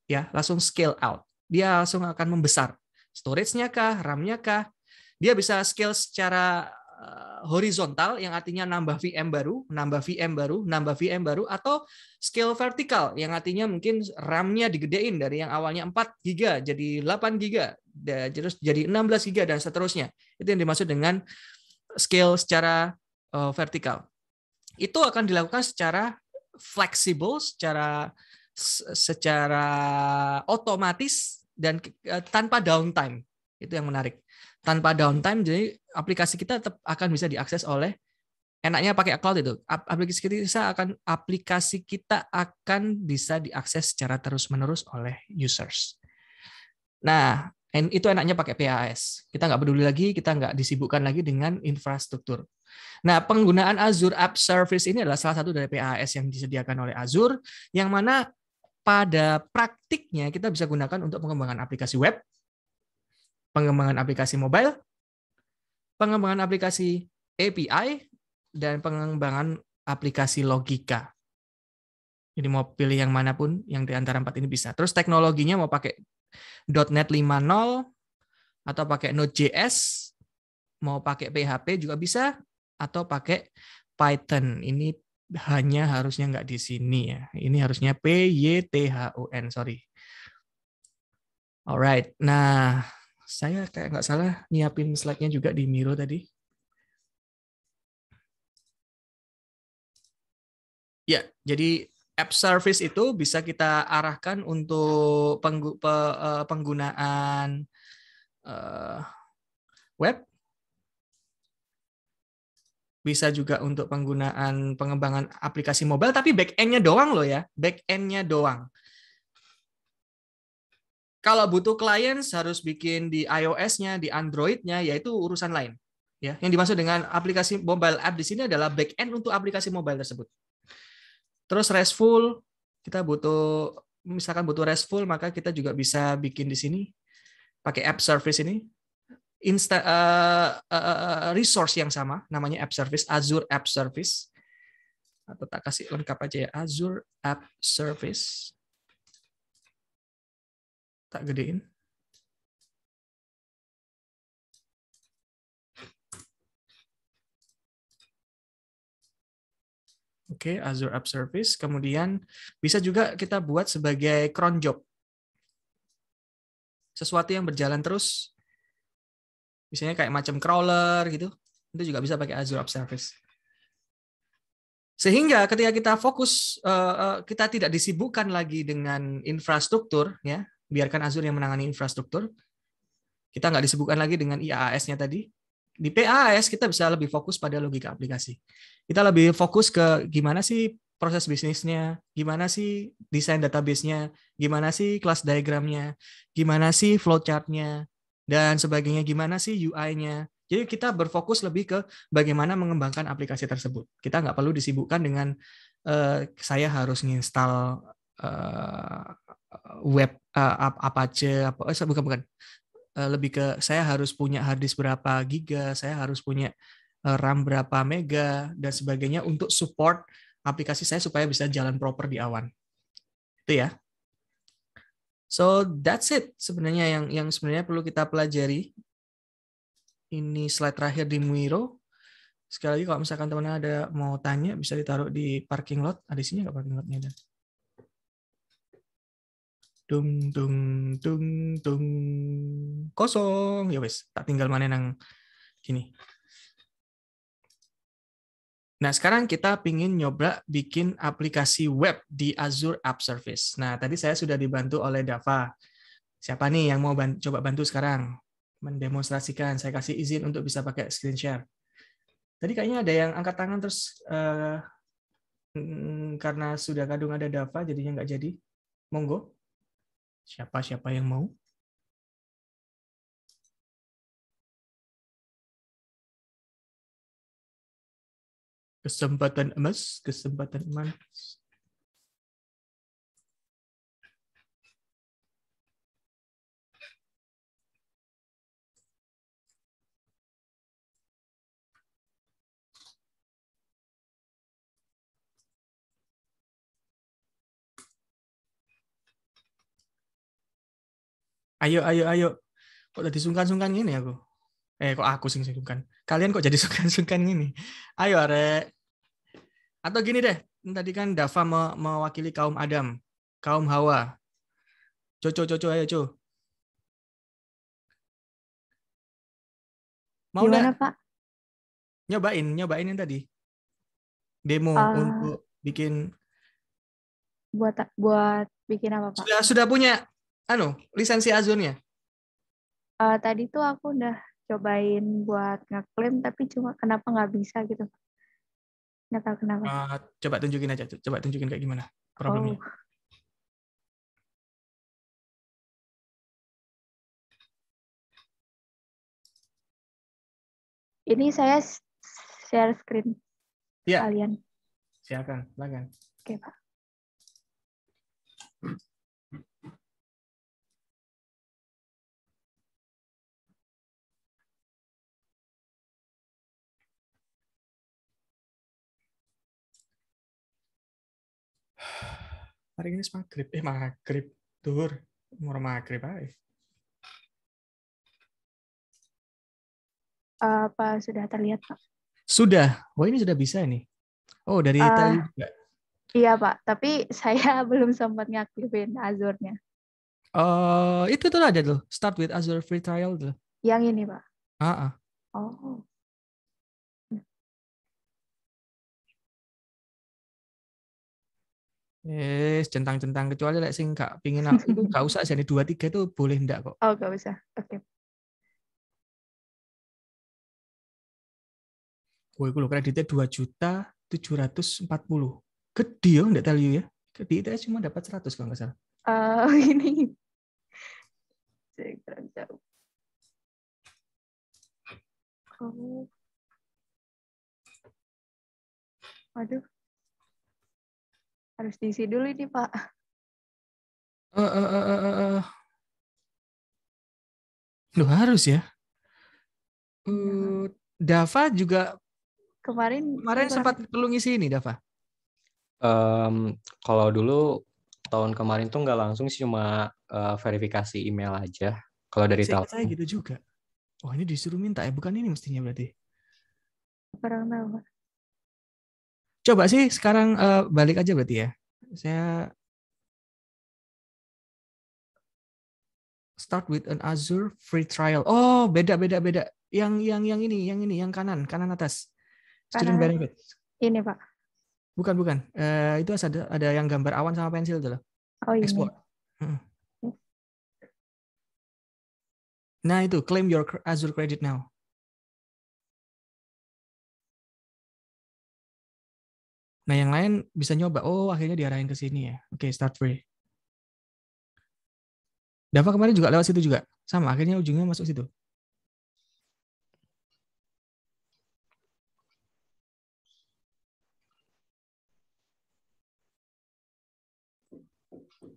Ya, langsung scale out. Dia langsung akan membesar. Storage-nya kah, RAM-nya kah? Dia bisa scale secara eh, horizontal yang artinya nambah VM baru, nambah VM baru, nambah VM baru atau scale vertikal yang artinya mungkin RAM-nya digedein dari yang awalnya 4 GB jadi 8 GB, terus jadi 16 GB dan seterusnya. Itu yang dimaksud dengan scale secara eh, vertikal itu akan dilakukan secara fleksibel, secara secara otomatis dan eh, tanpa downtime. Itu yang menarik. Tanpa downtime jadi aplikasi kita tetap akan bisa diakses oleh enaknya pakai cloud itu. Aplikasi kita akan aplikasi kita akan bisa diakses secara terus-menerus oleh users. Nah, itu enaknya pakai PAS. Kita nggak peduli lagi, kita nggak disibukkan lagi dengan infrastruktur. Nah, penggunaan Azure App Service ini adalah salah satu dari PAS yang disediakan oleh Azure, yang mana pada praktiknya kita bisa gunakan untuk pengembangan aplikasi web, pengembangan aplikasi mobile, pengembangan aplikasi API, dan pengembangan aplikasi logika. Jadi mau pilih yang manapun yang di antara empat ini bisa. Terus teknologinya mau pakai .NET 5.0 atau pakai Node.js, mau pakai PHP juga bisa, atau pakai Python. Ini hanya harusnya nggak di sini ya. Ini harusnya P Y T H O N, sorry. Alright, nah saya kayak nggak salah nyiapin slide-nya juga di Miro tadi. Ya, jadi app service itu bisa kita arahkan untuk eh, penggunaan eh, web bisa juga untuk penggunaan pengembangan aplikasi mobile, tapi back end-nya doang loh ya, back end-nya doang. Kalau butuh klien harus bikin di iOS-nya, di Android-nya, yaitu urusan lain. Ya, yang dimaksud dengan aplikasi mobile app di sini adalah back end untuk aplikasi mobile tersebut. Terus RESTful, kita butuh misalkan butuh RESTful, maka kita juga bisa bikin di sini pakai app service ini insta uh, uh, resource yang sama namanya app service Azure App Service atau tak kasih lengkap aja ya Azure App Service tak gedein Oke, okay, Azure App Service. Kemudian bisa juga kita buat sebagai cron job. Sesuatu yang berjalan terus Misalnya kayak macam crawler gitu, itu juga bisa pakai Azure App Service. Sehingga ketika kita fokus, eh, eh, kita tidak disibukkan lagi dengan infrastruktur, ya, biarkan Azure yang menangani infrastruktur. Kita nggak disibukkan lagi dengan IaaS-nya tadi. Di PaaS kita bisa lebih fokus pada logika aplikasi. Kita lebih fokus ke gimana sih proses bisnisnya, gimana sih desain database-nya, gimana sih kelas diagramnya, gimana sih flowchart-nya, dan sebagainya gimana sih UI-nya. Jadi kita berfokus lebih ke bagaimana mengembangkan aplikasi tersebut. Kita nggak perlu disibukkan dengan uh, saya harus nginstal uh, eh, web uh, eh, aja? apa eh, bukan bukan uh, lebih ke saya harus punya harddisk berapa giga, saya harus punya RAM berapa mega dan sebagainya untuk support aplikasi saya supaya bisa jalan proper di awan. Itu ya. So that's it sebenarnya yang yang sebenarnya perlu kita pelajari. Ini slide terakhir di Muiro. Sekali lagi kalau misalkan teman teman ada mau tanya bisa ditaruh di parking lot. Ada sini nggak parking lotnya? Dan? Dung dung dung dung kosong. Ya wes, tak tinggal mana yang gini. Nah, sekarang kita ingin nyoba bikin aplikasi web di Azure App Service. Nah, tadi saya sudah dibantu oleh Dava. Siapa nih yang mau bantu, coba bantu sekarang? Mendemonstrasikan, saya kasih izin untuk bisa pakai screen share. Tadi kayaknya ada yang angkat tangan terus uh, karena sudah kadung ada Dava, jadinya nggak jadi. Monggo. Siapa-siapa yang mau? kesempatan emas, kesempatan emas. Ayo, ayo, ayo. Kok udah disungkan-sungkan gini aku? Eh kok aku sing sungkan. Kalian kok jadi sungkan-sungkan gini? Ayo arek. Atau gini deh, tadi kan Dafa me mewakili kaum Adam, kaum Hawa. Coco, coco, ayo cu Mau Gimana, Pak? Nyobain, nyobain yang tadi. Demo uh, untuk bikin buat buat bikin apa, Pak? Sudah sudah punya anu, lisensi azure Uh, tadi tuh aku udah cobain buat ngeklaim tapi cuma kenapa nggak bisa gitu nggak tahu kenapa uh, coba tunjukin aja coba tunjukin kayak gimana problemnya oh. ini saya share screen ya. kalian silakan silakan oke pak hari ini maghrib eh maghrib tur umur maghrib aja apa sudah terlihat pak sudah wah oh, ini sudah bisa nih oh dari uh, juga iya pak tapi saya belum sempat ngaktifin azurnya uh, itu tuh aja tuh start with azure free trial tuh yang ini pak ah uh -uh. oh Eh, centang-centang kecuali lek like, sing gak pingin aku itu gak usah jadi dua tiga itu boleh ndak kok. Oh, gak usah. Oke. Okay. Oh, kreditnya dua juta tujuh ratus empat puluh. Gede ya, ndak ya. Gede itu cuma dapat seratus kalau nggak salah. Uh, ini. Saya jauh. Oh. Aduh harus diisi dulu nih pak uh, eh, uh, eh, uh, eh, uh, uh. lu harus ya uh, Dava juga kemarin kemarin sempat perlu ngisi ini Dava um, kalau dulu tahun kemarin tuh nggak langsung sih cuma uh, verifikasi email aja kalau dari tahun saya gitu juga oh ini disuruh minta ya bukan ini mestinya berarti kurang tahu pak Coba sih sekarang uh, balik aja berarti ya. Saya start with an Azure free trial. Oh, beda beda beda. Yang yang yang ini, yang ini, yang kanan, kanan atas. Student kanan. benefit. Ini, Pak. Bukan, bukan. Uh, itu ada ada yang gambar awan sama pensil itu loh. Oh, iya. Export. Hmm. hmm. Nah, itu claim your Azure credit now. Nah, yang lain bisa nyoba. Oh, akhirnya diarahin ke sini ya. Oke, okay, start free. Dava kemarin juga lewat situ juga. Sama, akhirnya ujungnya masuk situ.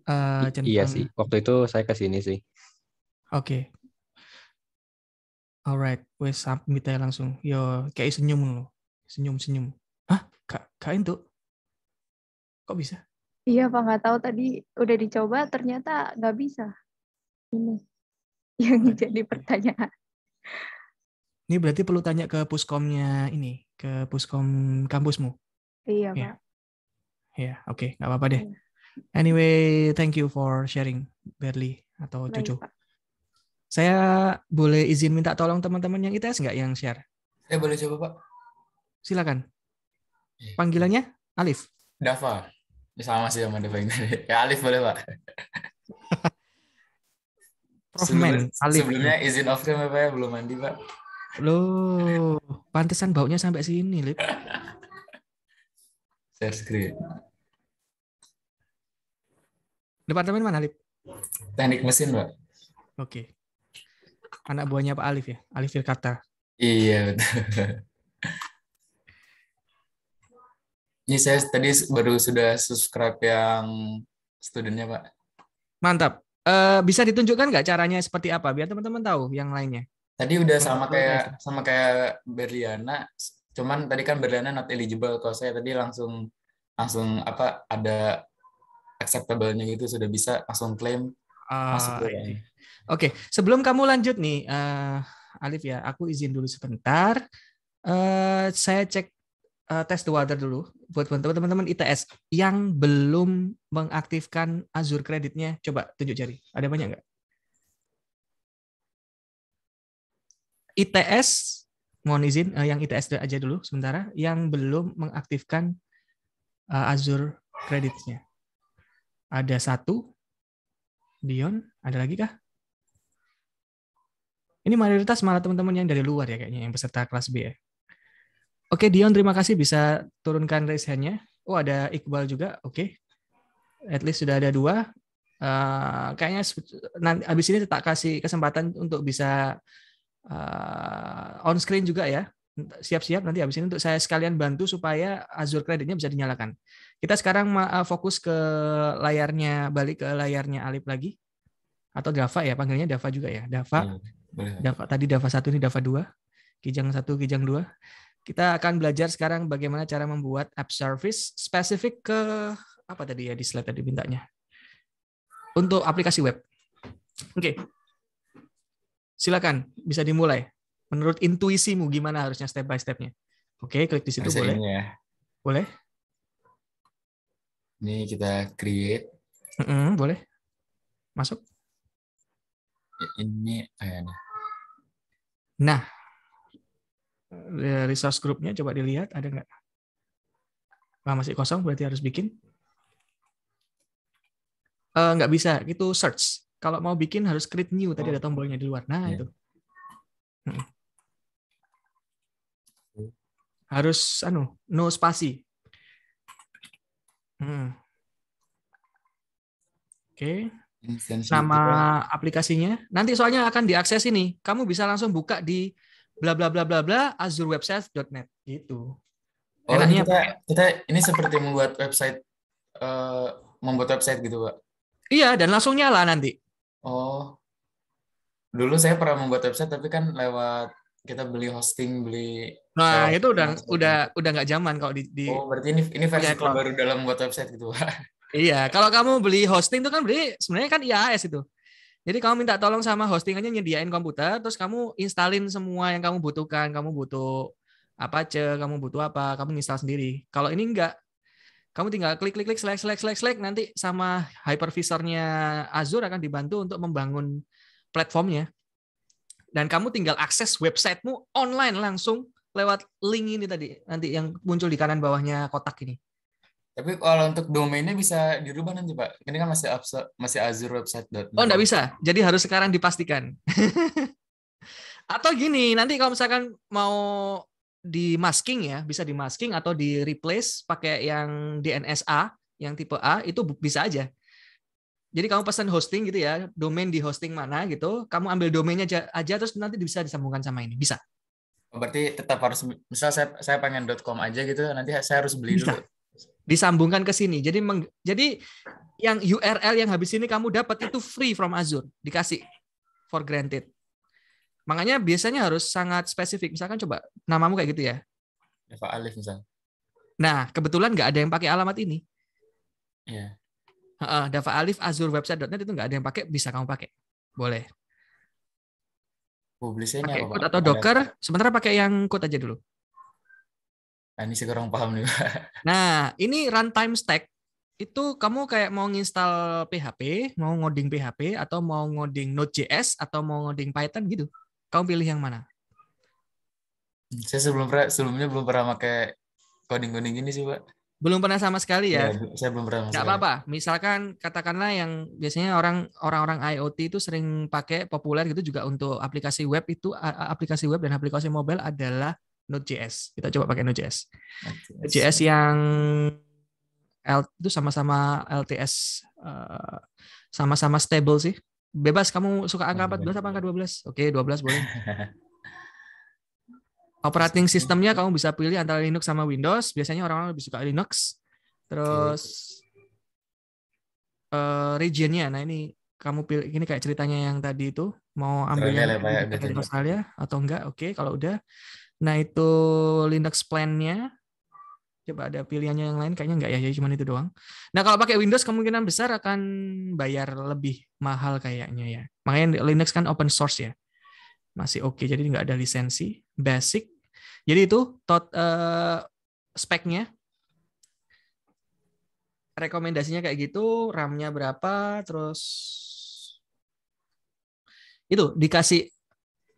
Uh, Iya sih, waktu itu saya ke sini sih. Oke. Okay. Alright, wes submit aja langsung. Yo, kayak senyum lo Senyum-senyum. Kak tuh, Kok bisa? Iya, Pak. Nggak tahu tadi udah dicoba, ternyata nggak bisa. Ini yang jadi pertanyaan. Ini berarti perlu tanya ke puskomnya ini, ke puskom kampusmu. Iya, iya. Pak. Ya, yeah, oke, okay, nggak apa-apa deh. Iya. Anyway, thank you for sharing, Berli atau Cucu. Saya boleh izin minta tolong teman-teman yang ITS nggak yang share? Saya boleh coba, Pak. Silakan. Iya. Panggilannya Alif. Dava. Ya, sama sih sama Dava Ya Alif boleh Pak. Prof Men, Alif. Sebelumnya izin off cam apa ya, ya belum mandi Pak. Loh, pantesan baunya sampai sini, Lip. Share screen. Departemen mana, Lip? Teknik mesin, Pak. Oke. Anak buahnya Pak Alif ya? Alif Firkata. Iya, betul. Ini saya tadi baru sudah subscribe yang studentnya Pak. Mantap. Uh, bisa ditunjukkan nggak caranya seperti apa biar teman-teman tahu yang lainnya? Tadi udah sama kayak sama kayak Berliana, cuman tadi kan Berliana not eligible. Kalau saya tadi langsung langsung apa ada acceptable-nya gitu sudah bisa langsung klaim uh, ah, masuk iya, iya. Oke, okay. okay. sebelum kamu lanjut nih uh, Alif ya, aku izin dulu sebentar. Uh, saya cek uh, tes the water dulu buat teman-teman ITS yang belum mengaktifkan Azure kreditnya, coba tunjuk jari. Ada banyak nggak? ITS, mohon izin, eh, yang ITS aja dulu sementara, yang belum mengaktifkan eh, Azure kreditnya. Ada satu, Dion, ada lagi kah? Ini mayoritas malah teman-teman yang dari luar ya kayaknya, yang peserta kelas B ya. Oke Dion, terima kasih bisa turunkan raise hand-nya. Oh ada Iqbal juga, oke. At least sudah ada dua. Uh, kayaknya nanti abis ini tak kasih kesempatan untuk bisa uh, on screen juga ya. Siap-siap nanti abis ini untuk saya sekalian bantu supaya Azure kreditnya bisa dinyalakan. Kita sekarang eh, fokus ke layarnya balik ke layarnya Alip lagi atau Dava ya panggilnya Dava juga ya. Dava, hmm, ya, Dava tadi Dava satu ini Dava dua, Kijang satu, Kijang dua. Kita akan belajar sekarang bagaimana cara membuat app service spesifik ke apa tadi ya di slide tadi mintanya. Untuk aplikasi web. Oke. Okay. Silakan bisa dimulai. Menurut intuisimu gimana harusnya step by stepnya? Oke, okay, klik di situ Masa boleh. Ya. Boleh. Ini kita create. Mm -hmm, boleh. Masuk. Oh ya, ini Nah, Ya, resource grupnya coba dilihat ada nggak? Nah, masih kosong berarti harus bikin. Uh, nggak bisa, itu search. Kalau mau bikin harus create new, tadi ada oh. tombolnya di luar. Nah, yeah. itu. Hmm. Harus anu, no spasi. Hmm. Oke. Okay. Nama aplikasinya. Nanti soalnya akan diakses ini. Kamu bisa langsung buka di bla bla bla bla bla azurewebsites.net gitu. Oh, ini ya? kita, kita ini seperti membuat website uh, membuat website gitu, Pak. Iya, dan langsung nyala nanti. Oh. Dulu saya pernah membuat website tapi kan lewat kita beli hosting, beli Nah, oh, itu udah nah, udah udah nggak zaman kalau di, di Oh, berarti ini ini versi terbaru dalam buat website gitu, Pak. Iya, kalau kamu beli hosting itu kan beli sebenarnya kan IAS itu. Jadi kamu minta tolong sama hostingannya nyediain komputer, terus kamu instalin semua yang kamu butuhkan. Kamu butuh apa aja, kamu butuh apa, kamu install sendiri. Kalau ini enggak, kamu tinggal klik klik klik select select select select nanti sama hypervisornya Azure akan dibantu untuk membangun platformnya. Dan kamu tinggal akses websitemu online langsung lewat link ini tadi nanti yang muncul di kanan bawahnya kotak ini. Tapi kalau untuk domainnya bisa dirubah nanti Pak. Ini kan masih absa, masih Azure website. Oh, .com. Oh, enggak bisa. Jadi harus sekarang dipastikan. atau gini, nanti kalau misalkan mau di masking ya, bisa di masking atau di replace pakai yang DNS A, yang tipe A itu bisa aja. Jadi kamu pesan hosting gitu ya, domain di hosting mana gitu, kamu ambil domainnya aja, aja terus nanti bisa disambungkan sama ini, bisa. Oh, berarti tetap harus misal saya saya pengen .com aja gitu, nanti saya harus beli bisa. dulu disambungkan ke sini. Jadi meng, jadi yang URL yang habis ini kamu dapat itu free from Azure, dikasih for granted. Makanya biasanya harus sangat spesifik. Misalkan coba namamu kayak gitu ya. Pak Alif misalnya. Nah, kebetulan nggak ada yang pakai alamat ini. Iya. Yeah. Dava Alif Azure website.net itu nggak ada yang pakai, bisa kamu pakai. Boleh. Publisnya pakai atau Docker, sementara pakai yang code aja dulu. Nah, ini sih kurang paham nih, Nah, ini runtime stack itu kamu kayak mau nginstal PHP, mau ngoding PHP atau mau ngoding Node.js atau mau ngoding Python gitu. Kamu pilih yang mana? Saya sebelum sebelumnya belum pernah pakai coding-coding ini sih, Pak. Belum pernah sama sekali ya? ya saya belum pernah. Enggak apa-apa. Misalkan katakanlah yang biasanya orang orang-orang IoT itu sering pakai populer gitu juga untuk aplikasi web itu aplikasi web dan aplikasi mobile adalah Node.js. Kita coba pakai Node.js. Node.js yang L, itu sama-sama LTS eh, sama-sama uh, stable sih. Bebas kamu suka angka 14 iya, apa iya. angka 12? Oke, okay, 12 boleh. Operating sistemnya kamu bisa pilih antara Linux sama Windows. Biasanya orang-orang lebih suka Linux. Terus okay. uh, eh, regionnya, nah ini kamu pilih ini kayak ceritanya yang tadi itu mau ambilnya Australia atau enggak? Oke, okay, kalau udah Nah itu Linux plan-nya. Coba ada pilihannya yang lain, kayaknya nggak ya, ya cuma itu doang. Nah kalau pakai Windows kemungkinan besar akan bayar lebih mahal kayaknya ya. Makanya Linux kan open source ya. Masih oke, okay, jadi nggak ada lisensi. Basic. Jadi itu tot, uh, speknya. Rekomendasinya kayak gitu, RAM-nya berapa, terus itu dikasih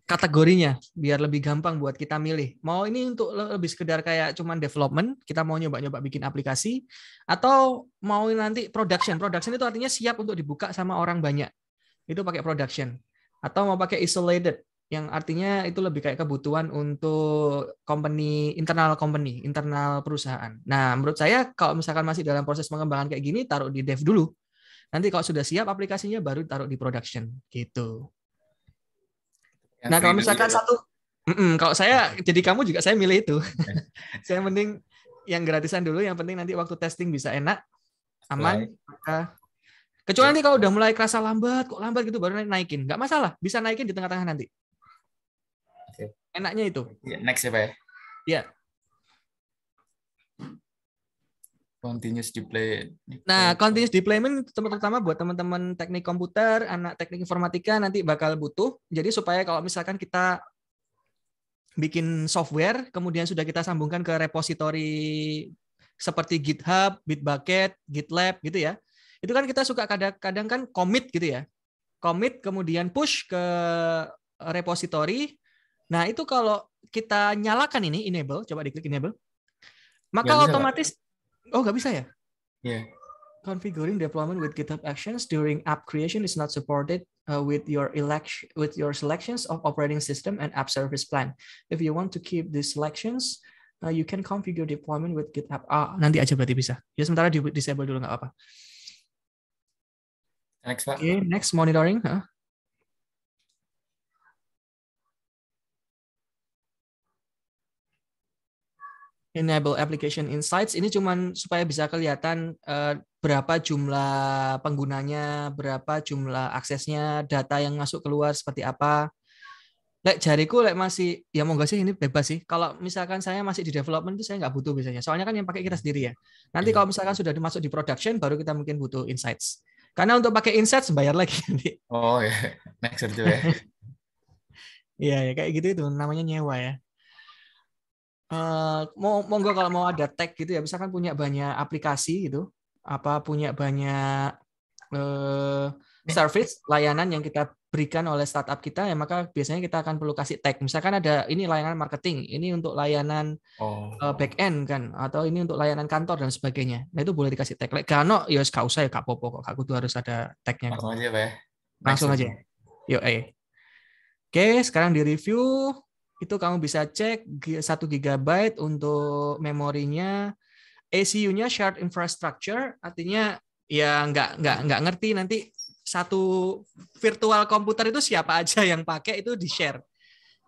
kategorinya biar lebih gampang buat kita milih. Mau ini untuk lebih sekedar kayak cuman development, kita mau nyoba-nyoba bikin aplikasi atau mau nanti production. Production itu artinya siap untuk dibuka sama orang banyak. Itu pakai production. Atau mau pakai isolated yang artinya itu lebih kayak kebutuhan untuk company internal company, internal perusahaan. Nah, menurut saya kalau misalkan masih dalam proses pengembangan kayak gini taruh di dev dulu. Nanti kalau sudah siap aplikasinya baru taruh di production gitu. Yang nah kalau misalkan satu, mm -mm, kalau saya iya. jadi kamu juga saya milih itu. saya mending yang gratisan dulu, yang penting nanti waktu testing bisa enak, aman. Maka... Kecuali nanti kalau udah mulai kerasa lambat, kok lambat gitu baru naikin, nggak masalah, bisa naikin di tengah-tengah nanti. Okay. Enaknya itu. Yeah, next ya pak ya. Iya. continuous deploy. Nah, continuous deployment terutama buat teman-teman teknik komputer, anak teknik informatika nanti bakal butuh. Jadi supaya kalau misalkan kita bikin software, kemudian sudah kita sambungkan ke repository seperti GitHub, Bitbucket, GitLab gitu ya. Itu kan kita suka kadang-kadang kan commit gitu ya. Commit kemudian push ke repository. Nah, itu kalau kita nyalakan ini enable, coba diklik enable. Maka otomatis bisa, Oh, nggak bisa ya? Iya. Yeah. Configuring deployment with GitHub Actions during app creation is not supported uh, with your election with your selections of operating system and app service plan. If you want to keep these selections, uh, you can configure deployment with GitHub. Ah, nanti aja berarti bisa. Ya sementara di disable dulu nggak apa Next, Pak. Okay, next monitoring. Huh? enable application insights ini cuman supaya bisa kelihatan uh, berapa jumlah penggunanya, berapa jumlah aksesnya, data yang masuk keluar seperti apa. Lek jariku lek masih ya mau sih ini bebas sih. Kalau misalkan saya masih di development itu saya nggak butuh biasanya. Soalnya kan yang pakai kita sendiri ya. Nanti iya. kalau misalkan sudah dimasuk di production baru kita mungkin butuh insights. Karena untuk pakai insights bayar lagi nanti. Oh iya. ya, yeah. next itu ya. Iya, ya, kayak gitu itu namanya nyewa ya. Uh, mau monggo kalau mau ada tag gitu ya, misalkan punya banyak aplikasi gitu, apa punya banyak uh, service layanan yang kita berikan oleh startup kita ya maka biasanya kita akan perlu kasih tag. Misalkan ada ini layanan marketing, ini untuk layanan oh. uh, back end kan atau ini untuk layanan kantor dan sebagainya. Nah itu boleh dikasih tag. Like, gano ya gak usah ya kak apa-apa kok. Aku tuh harus ada tagnya. Langsung aja, ya. Langsung aja. Yuk, eh. Oke, sekarang di review itu kamu bisa cek 1 GB untuk memorinya ACU-nya shared infrastructure artinya ya nggak nggak nggak ngerti nanti satu virtual komputer itu siapa aja yang pakai itu di share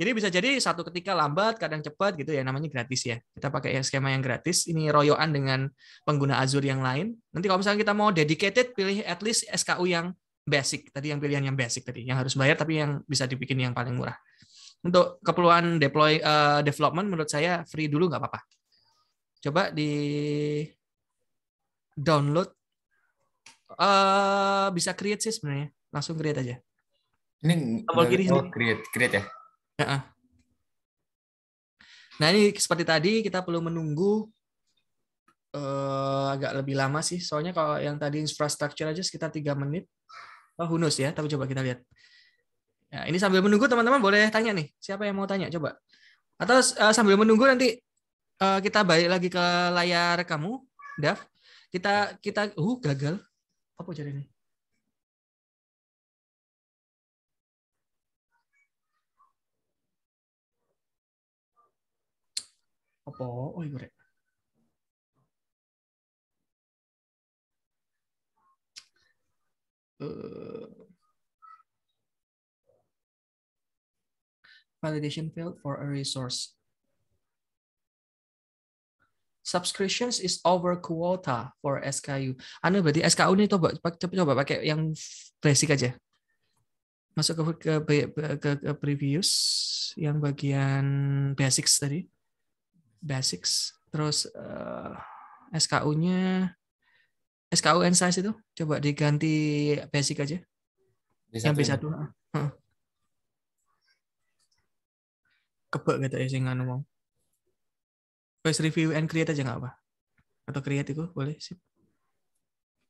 jadi bisa jadi satu ketika lambat, kadang cepat gitu ya, namanya gratis ya. Kita pakai skema yang gratis, ini royoan dengan pengguna Azure yang lain. Nanti kalau misalnya kita mau dedicated, pilih at least SKU yang basic. Tadi yang pilihan yang basic tadi, yang harus bayar tapi yang bisa dibikin yang paling murah untuk keperluan deploy uh, development menurut saya free dulu nggak apa-apa. Coba di download uh, bisa create sih sebenarnya. Langsung create aja. Ini tombol kiri sini. create, create ya. Nah, ini seperti tadi kita perlu menunggu uh, agak lebih lama sih. Soalnya kalau yang tadi infrastructure aja sekitar tiga menit. Oh, hunus ya, tapi coba kita lihat. Nah, ini sambil menunggu teman-teman boleh tanya nih, siapa yang mau tanya coba. Atau uh, sambil menunggu nanti uh, kita balik lagi ke layar kamu, Dav. Kita kita uh gagal. Apa cari ini? Apa? Oh, iya Uh, validation field for a resource. Subscriptions is over quota for SKU. Anu berarti SKU ini coba coba pakai yang basic aja. Masuk ke ke, ke, ke previous yang bagian basics tadi. Basics. Terus uh, eh, SKU-nya SKU and size itu coba diganti basic aja. yang bisa tuh. kebek gitu ya sing anu mau wes review and create aja nggak apa atau create itu boleh sih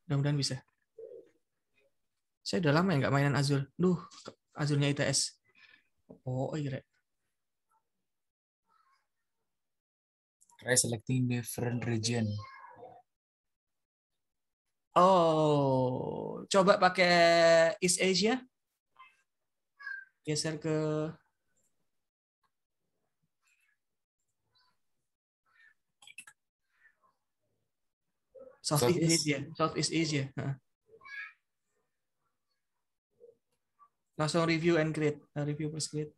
mudah-mudahan bisa saya udah lama ya nggak mainan Azul duh Azulnya ITS oh iya try selecting different region oh coba pakai East Asia geser ke Southeast South Asia. Southeast Asia. Huh. Langsung review and create. Uh, review plus grade.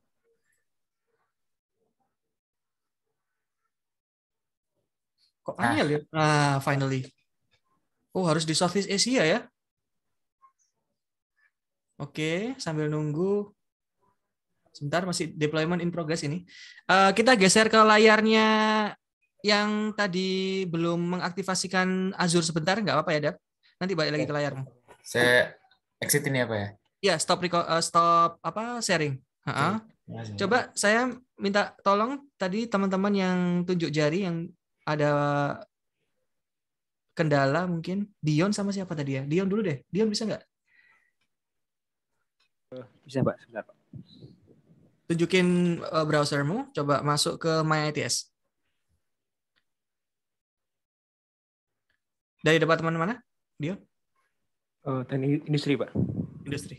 Kok ah. aneh ya? Ah, finally. Oh, harus di Southeast Asia ya? Oke, sambil nunggu. Sebentar, masih deployment in progress ini. Uh, kita geser ke layarnya yang tadi belum mengaktifasikan Azure sebentar nggak apa-apa ya, Dap? Nanti balik lagi ya. ke layar. Saya exit ini apa ya, ya? Ya, stop record, eh, stop apa sharing. Heeh. Coba saya minta tolong tadi teman-teman yang tunjuk jari yang ada kendala mungkin Dion sama siapa tadi ya? Dion dulu deh. Dion bisa nggak? Bisa, Pak. Sebentar, Pak. Tunjukin eh, browsermu, coba masuk ke My ITS. Dari departemen mana? Dia? Uh, eh, teknik industri, Pak. Industri.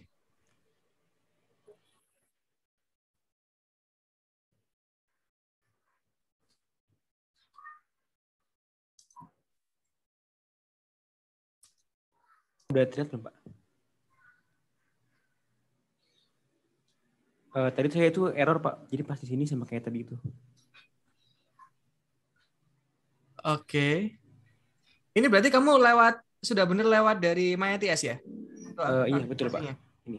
Udah terlihat belum, Pak? Uh, tadi saya itu error, Pak. Jadi pas di sini sama kayak tadi itu. Oke. Okay. Ini berarti kamu lewat sudah benar lewat dari Maya ya? Uh, iya betul Pak. Ini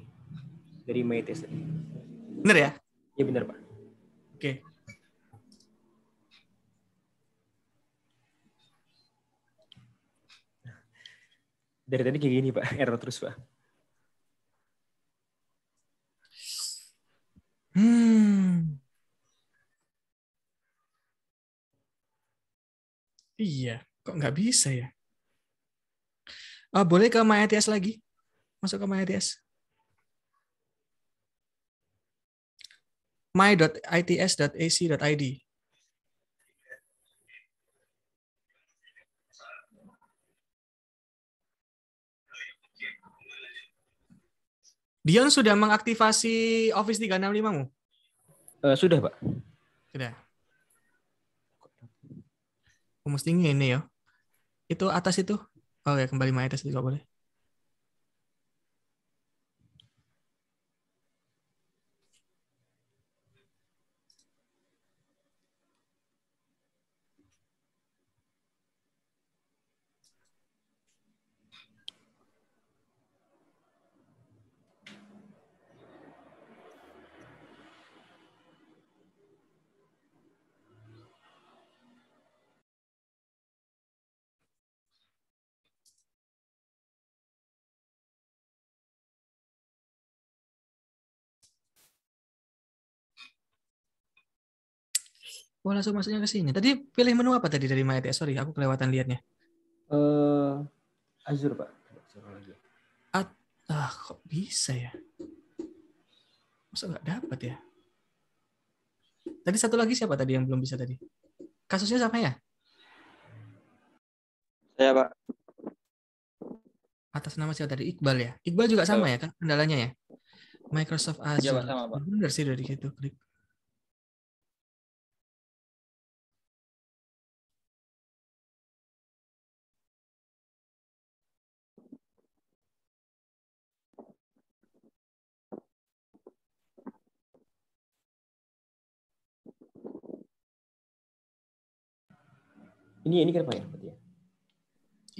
dari Maya TS. Bener ya? Iya benar Pak. Oke. Okay. Dari tadi kayak gini Pak, error terus Pak. Hmm. Iya. Kok nggak bisa ya? Oh, boleh ke MyATS lagi? Masuk ke MyATS. my.its.ac.id. Dion sudah mengaktifasi Office 365 mu? Uh, sudah, Pak. Sudah. Aku mesti ini ya itu atas itu oh ya kembali main atas juga boleh Oh langsung masuknya ke sini. Tadi pilih menu apa tadi dari MyTS? Sorry, aku kelewatan liatnya. Uh, eh, Azure pak. lagi. At, ah kok bisa ya? Masa nggak dapat ya? Tadi satu lagi siapa tadi yang belum bisa tadi? Kasusnya siapa ya? Saya pak. Atas nama siapa tadi? Iqbal ya. Iqbal juga sama ya kan kendalanya ya? Microsoft iya, Azure. Iya sama, pak. Benar sih dari situ klik Ini ini kenapa ya, ya?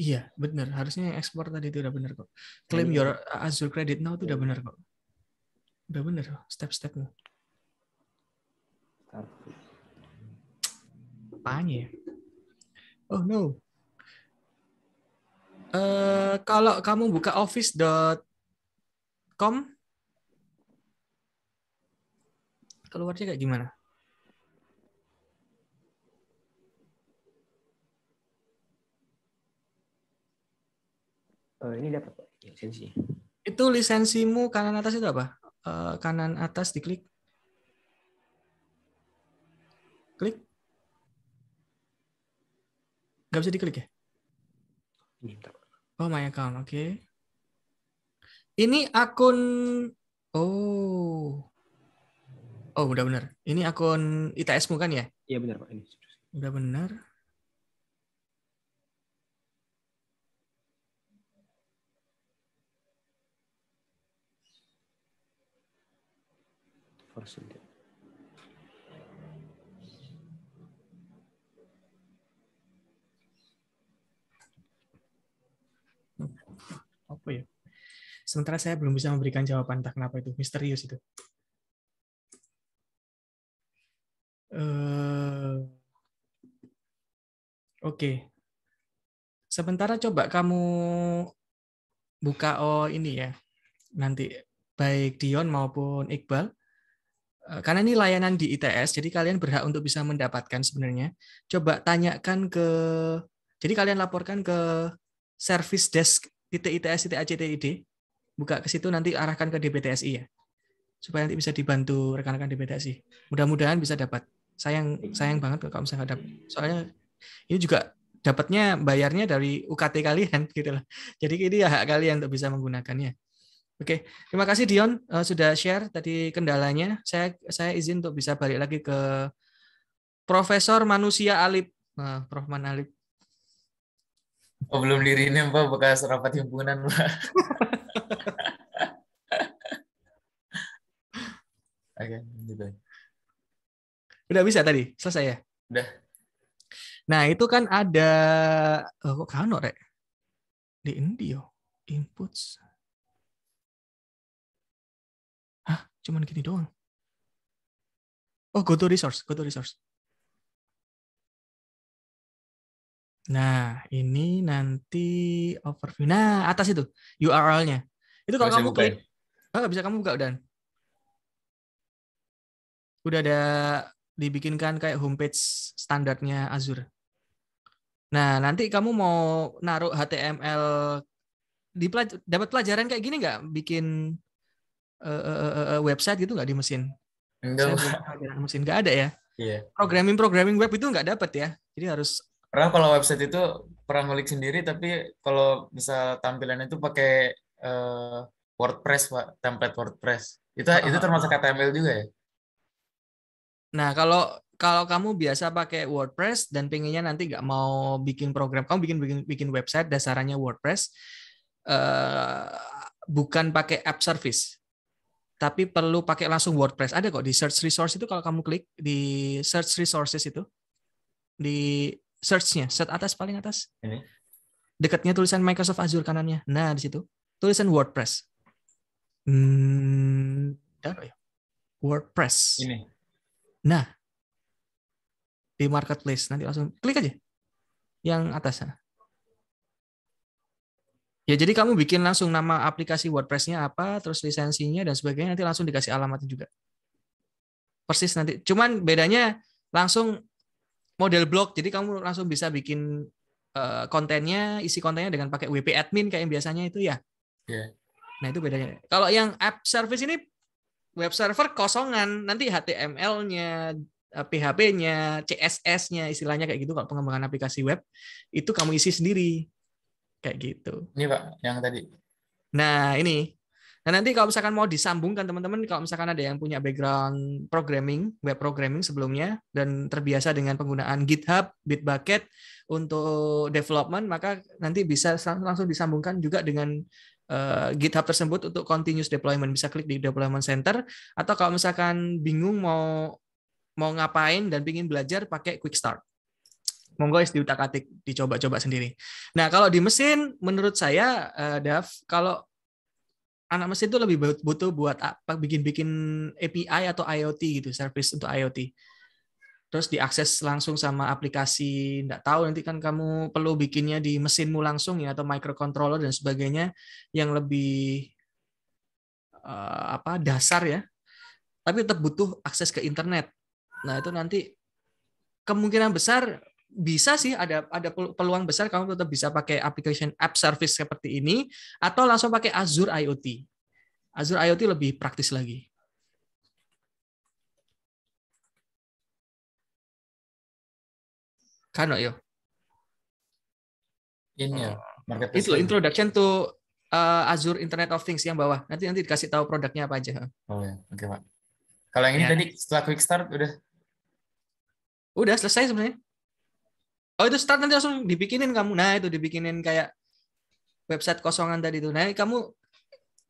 Iya, benar. Harusnya yang ekspor tadi itu udah benar kok. Claim iya. your Azure credit now itu udah iya. benar kok. Udah benar kok step-stepnya. Apanya Oh no. Uh, kalau kamu buka office.com keluarnya kayak gimana? uh, ini dapat iya, lisensi. Itu lisensimu kanan atas itu apa? Uh, kanan atas diklik. Klik. Gak bisa diklik ya? Oh my account, oke. Okay. Ini akun Oh. Oh, udah benar. Ini akun ITS-mu kan ya? Iya benar, Pak. Ini. Udah benar. Apa ya? Sementara saya belum bisa memberikan jawaban tak kenapa itu misterius itu. Uh, Oke. Okay. Sementara coba kamu buka oh ini ya. Nanti baik Dion maupun Iqbal Eh, karena ini layanan di ITS, jadi kalian berhak untuk bisa mendapatkan sebenarnya. Coba tanyakan ke, jadi kalian laporkan ke service desk ITS id. buka ke situ nanti arahkan ke DBTSI ya, supaya nanti bisa dibantu rekan-rekan DBTSI. Mudah-mudahan bisa dapat. Sayang sayang banget kalau misalnya dapat. Soalnya ini juga dapatnya bayarnya dari UKT kalian gitu loh. Jadi ini ya hak kalian untuk bisa menggunakannya. Oke, terima kasih Dion uh, sudah share tadi kendalanya. Saya saya izin untuk bisa balik lagi ke Profesor Manusia Alip, nah, Prof. Man Alip. Oh, belum dirinya Pak bekas rapat himpunan Pak. Oke, okay. Udah bisa tadi, selesai ya? Udah. Nah, itu kan ada oh, kok kano, rek? Di Indio inputs Cuman gini doang. Oh, go to resource, go to resource. Nah, ini nanti overview. Nah, atas itu URL-nya. Itu kalau kamu klik, oh, bisa kamu buka udah udah ada dibikinkan kayak homepage standarnya Azure. Nah, nanti kamu mau naruh HTML di pelaj dapat pelajaran kayak gini nggak bikin uh, uh, website gitu nggak di mesin? Enggak. mesin nggak ada ya? Iya. Programming programming web itu nggak dapat ya? Jadi harus. karena kalau website itu pernah ngulik sendiri, tapi kalau bisa tampilannya itu pakai uh, WordPress pak, template WordPress. Itu uh, itu ah, termasuk ah. HTML juga ya? Nah kalau kalau kamu biasa pakai WordPress dan pengennya nanti nggak mau bikin program, kamu bikin bikin bikin website dasarnya WordPress, uh, bukan pakai app service tapi perlu pakai langsung WordPress. Ada kok di search resource itu kalau kamu klik di search resources itu di searchnya nya set atas paling atas. Ini. Dekatnya tulisan Microsoft Azure kanannya. Nah, di situ tulisan WordPress. Hmm, ya. WordPress. Ini. Nah, di marketplace nanti langsung klik aja yang atas sana. Ya jadi kamu bikin langsung nama aplikasi WordPress-nya apa, terus lisensinya dan sebagainya nanti langsung dikasih alamatnya juga. Persis nanti. Cuman bedanya langsung model blog. Jadi kamu langsung bisa bikin eh, kontennya, isi kontennya dengan pakai WP admin kayak yang biasanya itu ya. Yeah. Nah, itu bedanya. Kalau yang app service ini web server kosongan, nanti HTML-nya, eh, PHP-nya, CSS-nya, istilahnya kayak gitu kalau pengembangan aplikasi web itu kamu isi sendiri kayak gitu ini pak yang tadi nah ini Nah nanti kalau misalkan mau disambungkan teman-teman, kalau misalkan ada yang punya background programming, web programming sebelumnya, dan terbiasa dengan penggunaan GitHub, Bitbucket untuk development, maka nanti bisa langsung disambungkan juga dengan uh, GitHub tersebut untuk continuous deployment. Bisa klik di deployment center, atau kalau misalkan bingung mau mau ngapain dan ingin belajar pakai Quick Start monggo is diutak-atik dicoba-coba sendiri. Nah kalau di mesin menurut saya uh, Dav kalau anak mesin itu lebih butuh buat apa bikin-bikin API atau IoT gitu service untuk IoT terus diakses langsung sama aplikasi nggak tahu nanti kan kamu perlu bikinnya di mesinmu langsung ya atau microcontroller dan sebagainya yang lebih uh, apa dasar ya tapi tetap butuh akses ke internet nah itu nanti kemungkinan besar bisa sih ada ada peluang besar kamu tetap bisa pakai application app service seperti ini atau langsung pakai Azure IoT. Azure IoT lebih praktis lagi. Kano yo. Ini ya, oh, market Itu introduction to uh, Azure Internet of Things yang bawah. Nanti nanti dikasih tahu produknya apa aja. Oh ya, oke okay, Pak. Kalau yang ini ya. tadi setelah quick start udah Udah selesai sebenarnya oh itu start nanti langsung dibikinin kamu nah itu dibikinin kayak website kosongan tadi itu nah kamu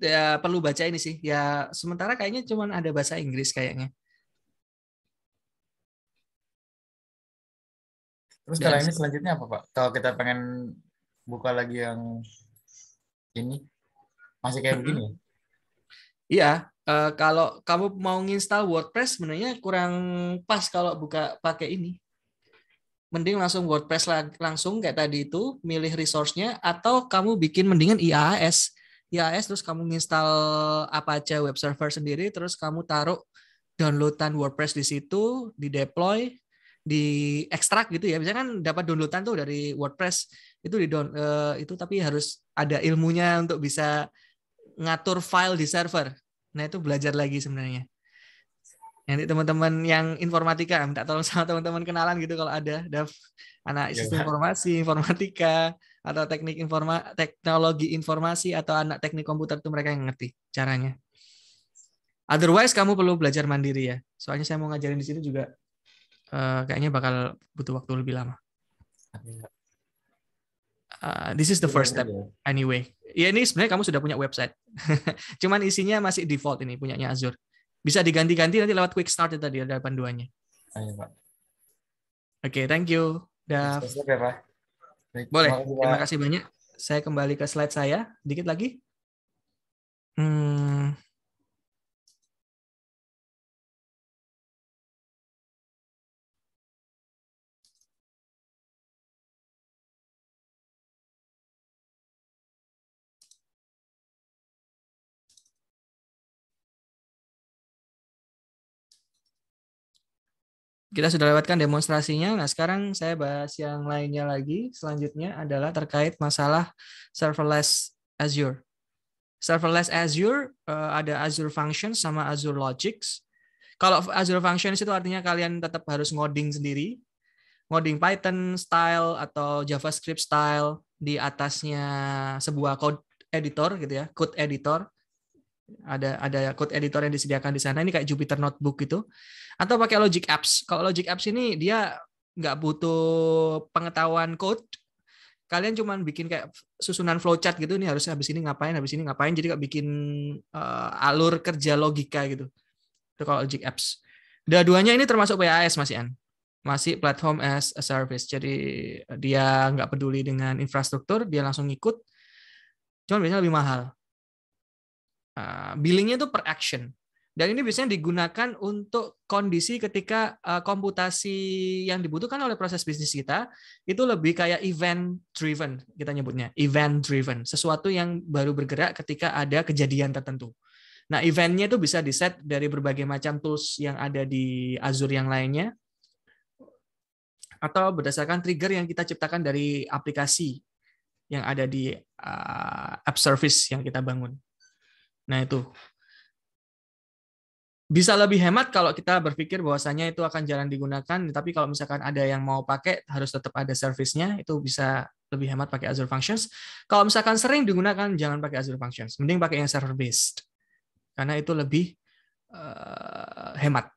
ya perlu baca ini sih ya sementara kayaknya cuma ada bahasa Inggris kayaknya terus kalau ini selanjutnya apa pak kalau kita pengen buka lagi yang ini masih kayak begini ya? Iya, uh, kalau kamu mau nginstal WordPress sebenarnya kurang pas kalau buka pakai ini, mending langsung WordPress langsung kayak tadi itu, milih resource-nya atau kamu bikin mendingan IAS IAS terus kamu install apa aja web server sendiri terus kamu taruh downloadan WordPress di situ, di deploy, di ekstrak gitu ya. Biasanya kan dapat downloadan tuh dari WordPress itu di down uh, itu tapi harus ada ilmunya untuk bisa ngatur file di server. Nah, itu belajar lagi sebenarnya nanti teman-teman yang informatika minta tolong sama teman-teman kenalan gitu kalau ada ada anak ya, sistem informasi informatika atau teknik informa teknologi informasi atau anak teknik komputer itu mereka yang ngerti caranya otherwise kamu perlu belajar mandiri ya soalnya saya mau ngajarin di sini juga uh, kayaknya bakal butuh waktu lebih lama uh, this is the iya, first step iya. anyway ya ini sebenarnya kamu sudah punya website cuman isinya masih default ini punyanya Azure bisa diganti-ganti nanti lewat quick start ya tadi ada panduannya. Oke, okay, thank you. Dav. Boleh. Terima kasih, terima kasih banyak. Saya kembali ke slide saya. Dikit lagi. Hmm, kita sudah lewatkan demonstrasinya. Nah, sekarang saya bahas yang lainnya lagi. Selanjutnya adalah terkait masalah serverless Azure. Serverless Azure eh, ada Azure Functions sama Azure Logics. Kalau Azure Functions itu artinya kalian tetap harus ngoding sendiri. Ngoding Python style atau JavaScript style di atasnya sebuah code editor gitu ya, code editor ada ada code editor yang disediakan di sana ini kayak Jupyter Notebook gitu atau pakai Logic Apps kalau Logic Apps ini dia nggak butuh pengetahuan code kalian cuman bikin kayak susunan flowchart gitu Ini harusnya habis ini ngapain habis ini ngapain jadi kayak bikin uh, alur kerja logika gitu itu kalau Logic Apps dua-duanya ini termasuk PAS masih an, masih platform as a service jadi dia nggak peduli dengan infrastruktur dia langsung ngikut cuman biasanya lebih mahal Uh, billingnya itu per action. Dan ini biasanya digunakan untuk kondisi ketika ah, komputasi yang dibutuhkan oleh proses bisnis kita itu lebih kayak event driven kita nyebutnya, event driven, sesuatu yang baru bergerak ketika ada kejadian tertentu. Nah, eventnya itu bisa di-set dari berbagai macam tools yang ada di Azure yang lainnya, atau berdasarkan trigger yang kita ciptakan dari aplikasi yang ada di ah, app service yang kita bangun. Nah, itu bisa lebih hemat kalau kita berpikir bahwasanya itu akan jarang digunakan, tapi kalau misalkan ada yang mau pakai harus tetap ada servicenya, itu bisa lebih hemat pakai Azure Functions. Kalau misalkan sering digunakan, jangan pakai Azure Functions, mending pakai yang server based, karena itu lebih uh, hemat.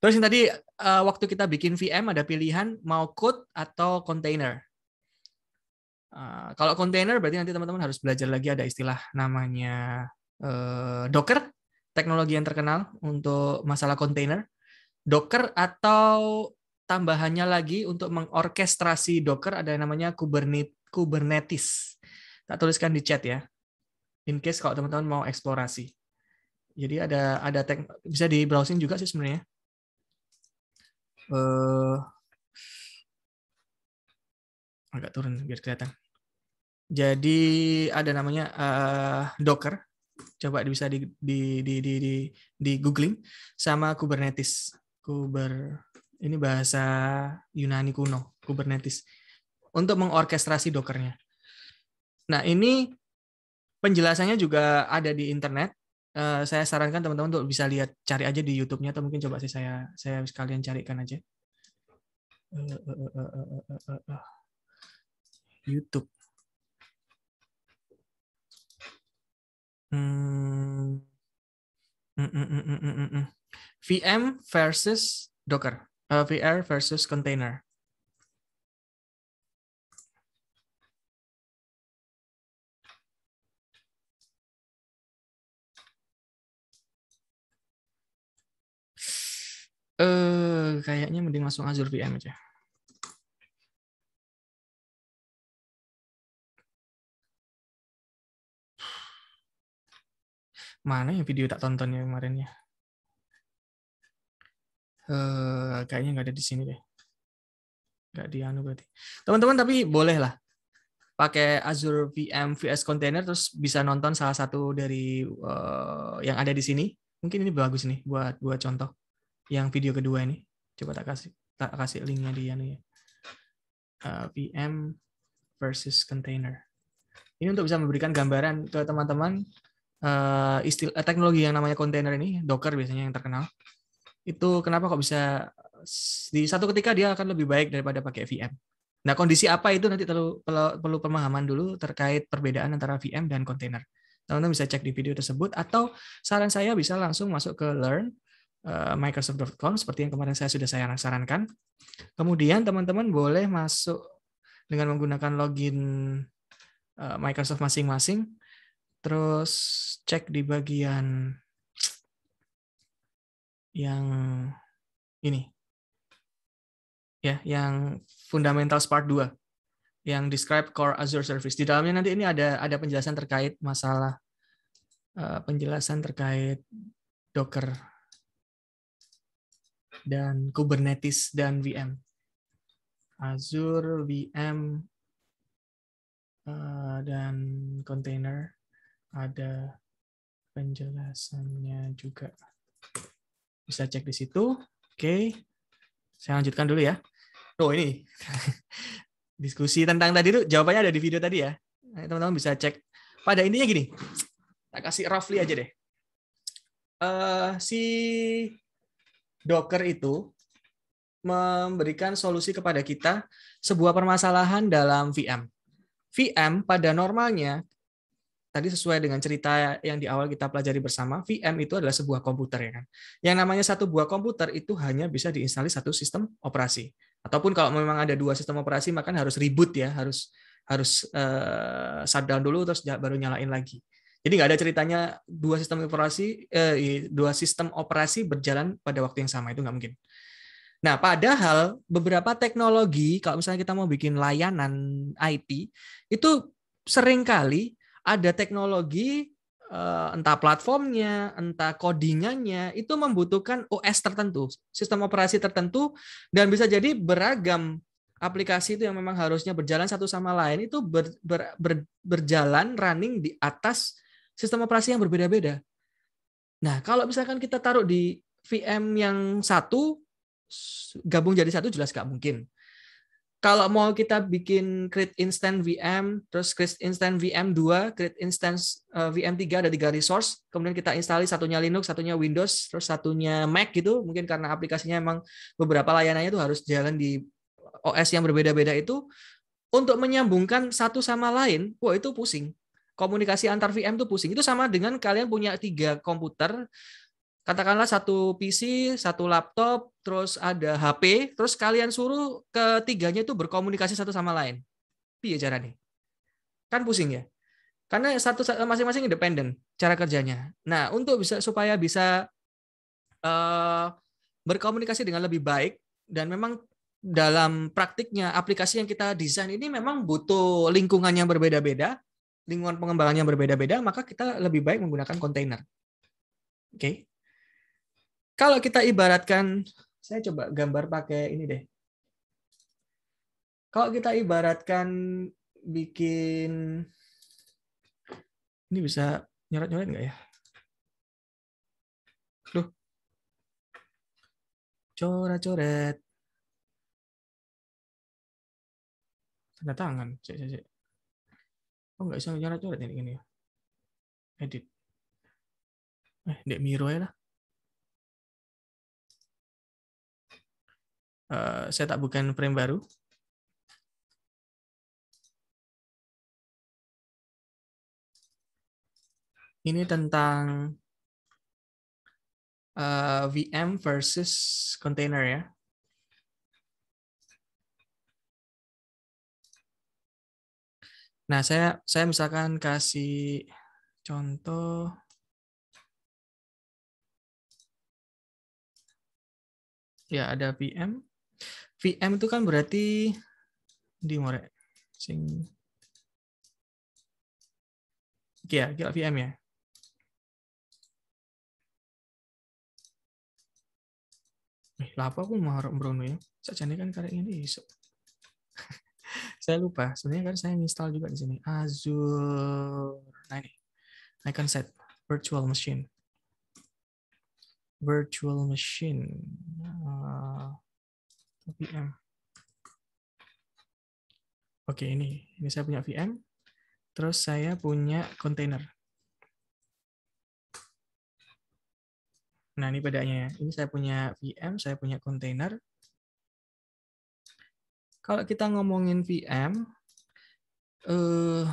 Terus yang tadi uh, waktu kita bikin VM ada pilihan mau code atau container. Ah, kalau container berarti nanti teman-teman harus belajar lagi ada istilah namanya uh, Docker, teknologi yang terkenal untuk masalah kontainer. Docker atau tambahannya lagi untuk mengorkestrasi Docker ada yang namanya Kubernetes. Tak tuliskan di chat ya. In case kalau teman-teman mau eksplorasi. Jadi ada ada tek, bisa di browsing juga sih sebenarnya. Uh, agak turun biar kelihatan. Jadi ada namanya uh, Docker. Coba bisa di di di di di, di googling sama Kubernetes. Kuber ini bahasa Yunani kuno, Kubernetes. Untuk mengorkestrasi Dockernya. Nah, ini penjelasannya juga ada di internet. Uh, saya sarankan teman-teman untuk bisa lihat cari aja di YouTube-nya atau mungkin coba sih saya saya sekalian carikan aja. Uh, uh, YouTube. Hmm. hmm, hmm, hmm. VM hmm, hmm, hmm. versus Docker. Uh, VR versus container. Eh, uh, kayaknya mending langsung Azure VM aja. mana ya video tak tonton ya kemarin ya uh, kayaknya nggak ada di sini deh nggak di anu berarti teman-teman tapi boleh lah pakai Azure VM VS Container terus bisa nonton salah satu dari uh, yang ada di sini mungkin ini bagus nih buat buat contoh yang video kedua ini coba tak kasih tak kasih linknya di anu ya uh, eh, VM versus container ini untuk bisa memberikan gambaran ke teman-teman uh, istilah eh, teknologi yang namanya kontainer ini Docker biasanya yang terkenal itu kenapa kok bisa di satu ketika dia akan lebih baik daripada pakai VM. Nah kondisi apa itu nanti perlu perlu pemahaman dulu terkait perbedaan antara VM dan kontainer. Teman-teman bisa cek di video tersebut atau saran saya bisa langsung masuk ke learn eh, microsoft.com seperti yang kemarin saya sudah saya sarankan. Kemudian teman-teman boleh masuk dengan menggunakan login Microsoft masing-masing terus cek di bagian yang ini ya yang fundamental part 2 yang describe core Azure service di dalamnya nanti ini ada ada penjelasan terkait masalah uh, penjelasan terkait Docker dan Kubernetes dan VM Azure VM uh, eh, dan container ada penjelasannya juga. Bisa cek di situ. Oke, saya lanjutkan dulu ya. Oh ini, diskusi tentang tadi itu jawabannya ada di video tadi ya. Nah, teman-teman bisa cek. Pada intinya gini, saya kasih roughly aja deh. Uh, si Docker itu memberikan solusi kepada kita sebuah permasalahan dalam VM. VM pada normalnya tadi sesuai dengan cerita yang di awal kita pelajari bersama, VM itu adalah sebuah komputer ya kan. Yang namanya satu buah komputer itu hanya bisa diinstali satu sistem operasi. Ataupun kalau memang ada dua sistem operasi maka kan harus reboot ya, harus harus uh, eh, shutdown dulu terus baru nyalain lagi. Jadi nggak ada ceritanya dua sistem operasi eh, dua sistem operasi berjalan pada waktu yang sama itu nggak mungkin. Nah, padahal beberapa teknologi kalau misalnya kita mau bikin layanan IT itu seringkali ada teknologi eh, entah platformnya, entah codingannya itu membutuhkan OS tertentu, sistem operasi tertentu dan bisa jadi beragam aplikasi itu yang memang harusnya berjalan satu sama lain itu ber, ber, ber, berjalan running di atas sistem operasi yang berbeda-beda. Nah, kalau misalkan kita taruh di VM yang satu gabung jadi satu jelas nggak mungkin kalau mau kita bikin create instance VM, terus create instance VM 2, create instance uh, VM 3 ada tiga resource, kemudian kita install satunya Linux, satunya Windows, terus satunya Mac gitu. Mungkin karena aplikasinya emang beberapa layanannya itu harus jalan di OS yang berbeda-beda itu untuk menyambungkan satu sama lain, wah itu pusing. Komunikasi antar VM itu pusing. Itu sama dengan kalian punya tiga komputer, katakanlah satu PC, satu laptop, terus ada HP, terus kalian suruh ketiganya itu berkomunikasi satu sama lain. Piye nih, Kan pusing ya. Karena satu masing-masing independen cara kerjanya. Nah, untuk bisa supaya bisa uh, berkomunikasi dengan lebih baik dan memang dalam praktiknya aplikasi yang kita desain ini memang butuh lingkungan yang berbeda-beda, lingkungan pengembangan yang berbeda-beda, maka kita lebih baik menggunakan kontainer. Oke. Okay. Kalau kita ibaratkan, saya coba gambar pakai ini deh. Kalau kita ibaratkan bikin ini bisa nyoret-nyoret nggak ya? Loh. Coret-coret. Tanda tangan. Cek, cek, cek. Oh, nggak bisa nyoret-nyoret ini, ini ya? Edit. Eh, dek miro ya lah. Eh, saya tak bukan frame baru. Ini tentang uh, eh, VM versus container ya. Nah, saya saya misalkan kasih contoh ya ada VM VM itu kan berarti di more sing Oke ya, kira VM ya. Eh, lapa pun mau Bruno ya. Saya kan karek ini iso. Ya, saya lupa. Sebenarnya kan saya install juga di sini Azure. Nah ini. Icon nah, kan set virtual machine. Virtual machine. Uh, VM. Oke, ini ini saya punya VM. Terus saya punya container. Nah, ini bedanya ya. Ini saya punya VM, saya punya container. Kalau kita ngomongin VM, eh,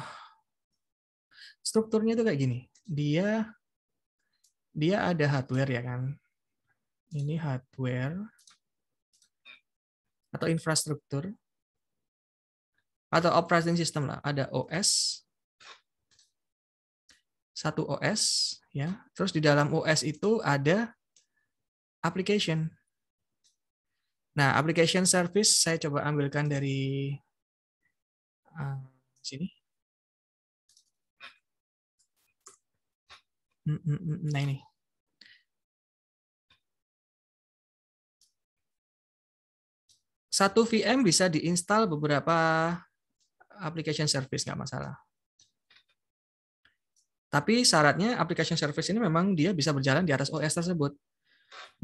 strukturnya itu kayak gini. Dia dia ada hardware ya kan. Ini hardware atau infrastruktur atau operating system lah ada OS satu OS ya terus di dalam OS itu ada application nah application service saya coba ambilkan dari uh, sini mm, mm, mm, nah ini satu VM bisa diinstal beberapa application service nggak masalah. Tapi syaratnya application service ini memang dia bisa berjalan di atas OS tersebut.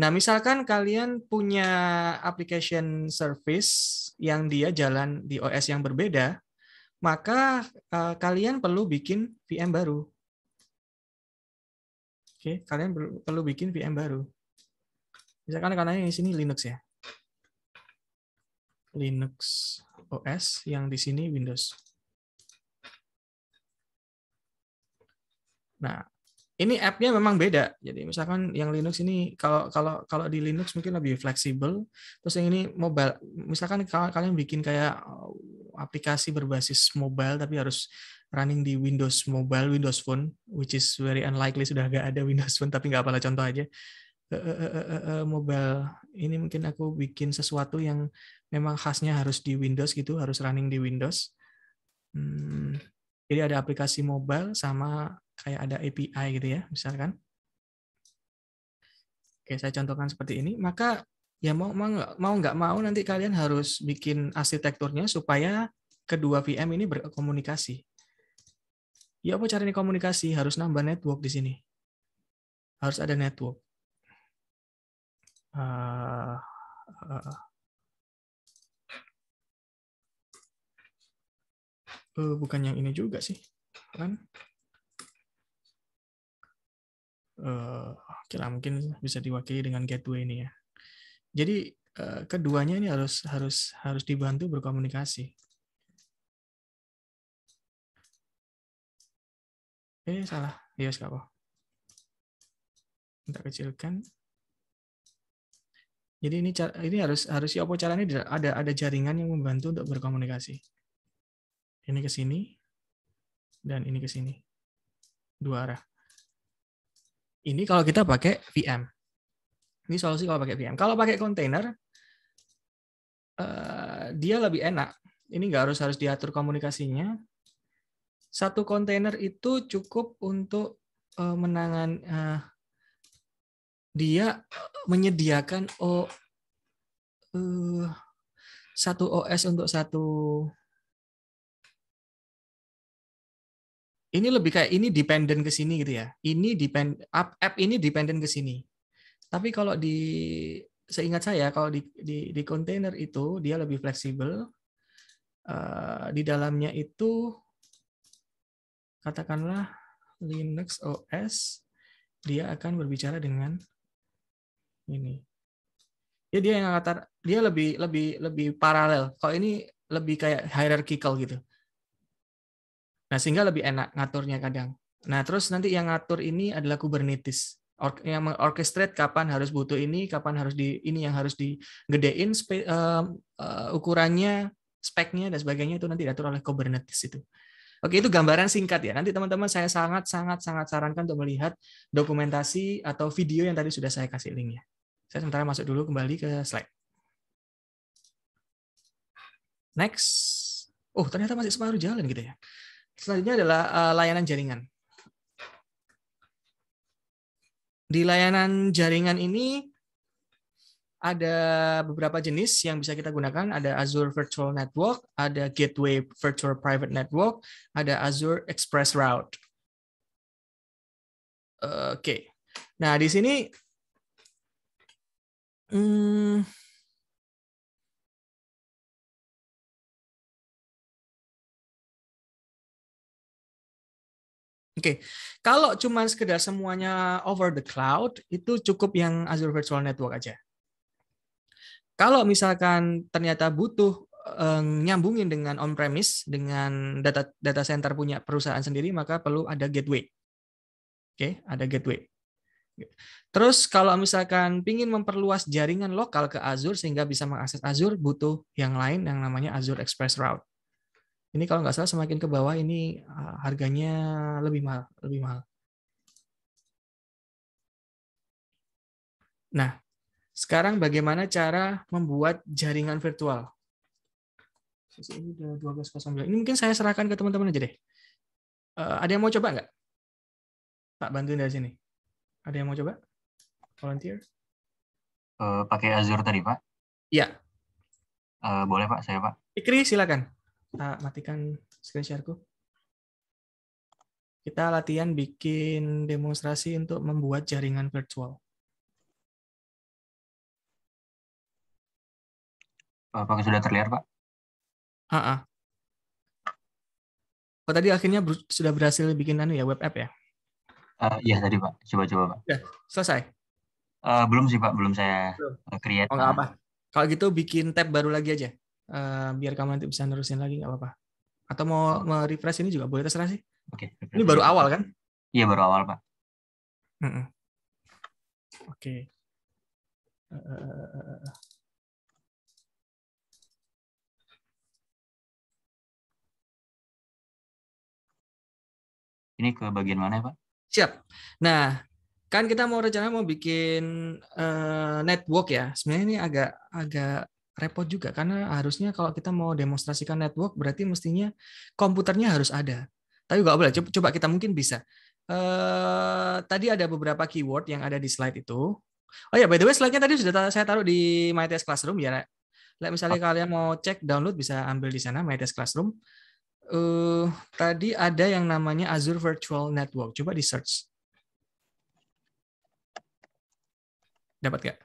Nah, misalkan kalian punya application service yang dia jalan di OS yang berbeda, maka eh, kalian perlu bikin VM baru. Oke, kalian perlu bikin VM baru. Misalkan karena ini di sini Linux ya. Linux OS, yang di sini Windows. Nah, ini app-nya memang beda. Jadi misalkan yang Linux ini kalau kalau kalau di Linux mungkin lebih fleksibel. Terus yang ini mobile. Misalkan kalau kalian bikin kayak uh, aplikasi berbasis mobile tapi harus running di Windows Mobile, Windows Phone, which is very unlikely sudah nggak ada Windows Phone tapi nggak apa-apa contoh aja. Uh, uh, uh, uh, mobile ini mungkin aku bikin sesuatu yang memang khasnya harus di Windows gitu, harus running di Windows. Hmm, jadi ada aplikasi mobile sama kayak ada API gitu ya, misalkan. Oke, saya contohkan seperti ini. Maka ya mau mau nggak mau, nggak mau nanti kalian harus bikin arsitekturnya supaya kedua VM ini berkomunikasi. Ya apa caranya komunikasi? Harus nambah network di sini. Harus ada network. Uh, uh, Uh, bukan yang ini juga sih kan Uh, eh, oke mungkin bisa diwakili dengan gateway ini ya jadi uh, keduanya ini harus harus harus dibantu berkomunikasi ini salah iya siapa kita kecilkan jadi ini ini harus harus siapa apa caranya ada ada jaringan yang membantu untuk berkomunikasi ini ke sini, dan ini ke sini. Dua arah. Ini kalau kita pakai VM. Ini solusi kalau pakai VM. Kalau pakai container, eh, dia lebih enak. Ini nggak harus harus diatur komunikasinya. Satu container itu cukup untuk eh, menangan eh, dia menyediakan o, satu OS untuk satu ini lebih kayak ini dependent ke sini gitu ya. Ini depend app, app ini dependent ke sini. Tapi kalau di seingat saya kalau di di di container itu dia lebih fleksibel. Uh, di dalamnya itu katakanlah Linux OS dia akan berbicara dengan ini. Ya dia yang ngatar dia lebih lebih lebih paralel. Kalau ini lebih kayak hierarchical gitu. Nah, sehingga lebih enak ngaturnya kadang. Nah, terus nanti yang ngatur ini adalah Kubernetes. Or, yang mengorkestrate kapan harus butuh ini, kapan harus di ini yang harus digedein spe, uh, uh, ukurannya, speknya dan sebagainya itu nanti diatur oleh Kubernetes itu. Oke, itu gambaran singkat ya. Nanti teman-teman saya sangat sangat sangat sarankan untuk melihat dokumentasi atau video yang tadi sudah saya kasih linknya. Saya sementara masuk dulu kembali ke slide. Next. Oh, ternyata masih separuh jalan gitu ya selanjutnya adalah eh, layanan jaringan. Di layanan jaringan ini ada beberapa jenis yang bisa kita gunakan. Ada Azure Virtual Network, ada Gateway Virtual Private Network, ada Azure Express Route. Oke, okay. nah di sini, hmm, Oke, okay. kalau cuma sekedar semuanya over the cloud, itu cukup yang Azure Virtual Network aja. Kalau misalkan ternyata butuh eh, nyambungin dengan on-premise, dengan data data center punya perusahaan sendiri, maka perlu ada gateway. Oke, okay, ada gateway. Terus kalau misalkan ingin memperluas jaringan lokal ke Azure sehingga bisa mengakses Azure, butuh yang lain yang namanya Azure Express Route. Ini kalau nggak salah semakin ke bawah ini ah, harganya lebih mahal, lebih mahal. Nah, sekarang bagaimana cara membuat jaringan virtual? Ini Ini mungkin saya serahkan ke teman-teman aja deh. Eh, ada yang mau coba nggak? Pak bantuin dari sini. Ada yang mau coba? Volunteer? Uh, pakai Azure tadi, Pak? Iya. Uh, boleh, Pak. Saya, Pak. Ikri, silakan. Kita matikan screen shareku. Kita latihan bikin demonstrasi untuk membuat jaringan virtual. Apakah sudah terlihat, Pak? Ah, Pak oh, tadi akhirnya ber sudah berhasil bikin anu ya web app ya? Uh, tadi Pak, coba-coba Pak. Ya, selesai. Uh, belum sih Pak, belum saya belum. create. Oh apa. Kalau gitu bikin tab baru lagi aja. Eh, biar kamu nanti bisa nerusin lagi nggak apa-apa atau mau merefresh ini juga boleh terserah sih oke okay, ini baru awal kan iya baru awal pak oke okay. Eh, eh, ini ke bagian mana ya pak siap nah kan kita mau rencana mau bikin uh, network ya sebenarnya ini agak agak repot juga karena harusnya kalau kita mau demonstrasikan network berarti mestinya komputernya harus ada. Tapi nggak boleh. Coba, kita mungkin bisa. Uh, tadi ada beberapa keyword yang ada di slide itu. Oh ya, yeah, by the way, slide-nya tadi sudah saya taruh di MyTest Classroom ya. Like, misalnya oh. kalian mau cek download bisa ambil di sana MyTest Classroom. Uh, tadi ada yang namanya Azure Virtual Network. Coba di search. Dapat nggak?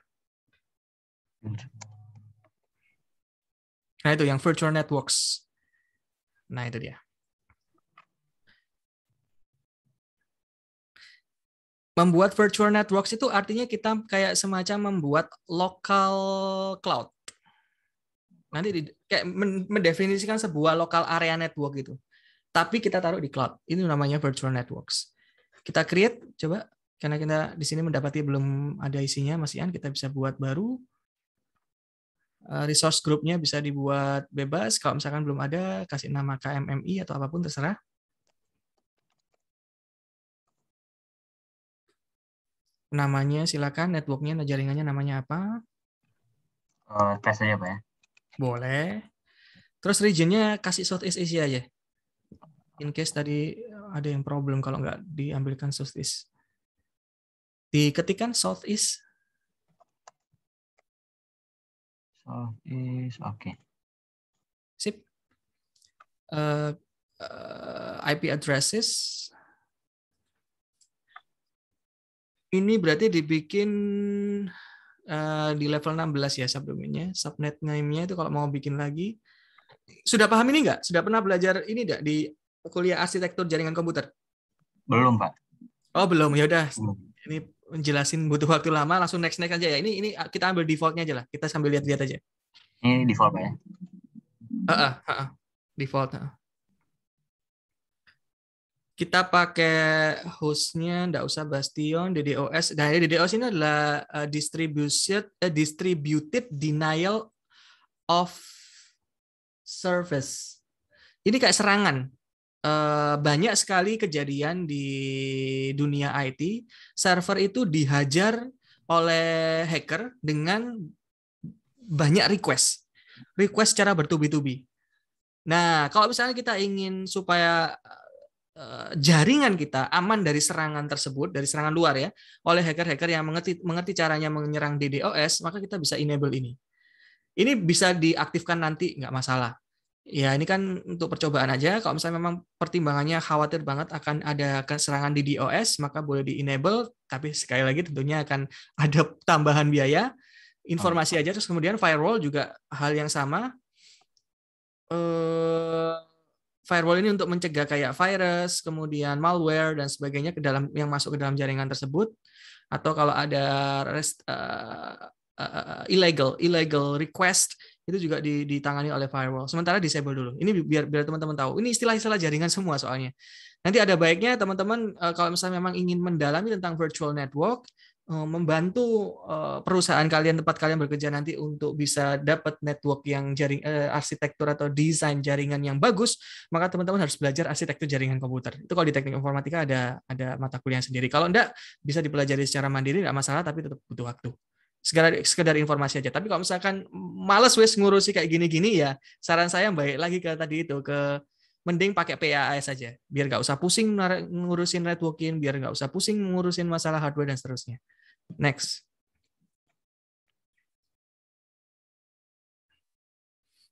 Nah itu yang virtual networks. Nah itu dia. Membuat virtual networks itu artinya kita kayak semacam membuat local cloud. Nanti di, kayak mendefinisikan sebuah local area network gitu. Tapi kita taruh di cloud. Ini namanya virtual networks. Kita create, coba karena kita di sini mendapati belum ada isinya, masih Ian, kita bisa buat baru. Eh, resource groupnya bisa dibuat bebas. Kalau misalkan belum ada, kasih nama KMMI atau apapun terserah. Namanya silakan, networknya, nah, jaringannya namanya apa? Oh, tes aja pak ya. Boleh. Terus regionnya kasih Southeast Asia aja. In case tadi eh, ada yang problem kalau nggak diambilkan Southeast. Diketikkan Southeast solve is oke. Okay. Sip. Uh, eh, uh, eh, IP addresses. Ini berarti dibikin uh, di level 16 ya subdomainnya. Subnet name-nya itu kalau mau bikin lagi. Sudah paham ini nggak? Sudah pernah belajar ini nggak di kuliah arsitektur jaringan komputer? Belum, Pak. Oh, belum. Ya udah. Ini menjelasin butuh waktu lama langsung next next aja ya ini ini ah, kita ambil defaultnya aja lah kita sambil lihat-lihat aja ini default ya uh, uh, uh, uh. default uh. kita pakai hostnya nggak usah Bastion DDoS nah ini DDoS ini adalah uh, distributed uh, distributed denial of service ini kayak serangan Eh, banyak sekali kejadian di dunia IT, server itu dihajar oleh hacker dengan banyak request. Request secara bertubi-tubi. Nah, kalau misalnya kita ingin supaya eh, jaringan kita aman dari serangan tersebut, dari serangan luar ya, oleh hacker-hacker yang mengerti, mengerti caranya menyerang DDoS, maka kita bisa enable ini. Ini bisa diaktifkan nanti, nggak masalah. Ya, ini kan untuk percobaan aja. Kalau misalnya memang pertimbangannya khawatir banget akan ada serangan di DOS, maka boleh di-enable, tapi sekali lagi tentunya akan ada tambahan biaya. Informasi aja, terus kemudian firewall juga hal yang sama. Uh, firewall ini untuk mencegah kayak virus, kemudian malware, dan sebagainya ke dalam yang masuk ke dalam jaringan tersebut. Atau kalau ada rest, uh, uh, illegal, illegal request, itu juga ditangani oleh firewall. Sementara disable dulu. Ini biar biar teman-teman tahu. Ini istilah-istilah jaringan semua soalnya. Nanti ada baiknya teman-teman eh, kalau misalnya memang ingin mendalami tentang virtual network, eh, membantu eh, perusahaan kalian tempat kalian bekerja nanti untuk bisa dapat network yang jaring arsitektur atau desain jaringan yang bagus, maka teman-teman harus belajar arsitektur jaringan komputer. Itu kalau di teknik informatika ada ada mata kuliah sendiri. Kalau enggak bisa dipelajari secara mandiri enggak masalah tapi tetap butuh waktu sekedar sekedar informasi aja. Tapi kalau misalkan males wes ngurusi kayak gini-gini ya, saran saya baik lagi ke tadi itu ke mending pakai PAAS saja, biar nggak usah pusing ngurusin networking, biar nggak usah pusing ngurusin masalah hardware dan seterusnya. Next.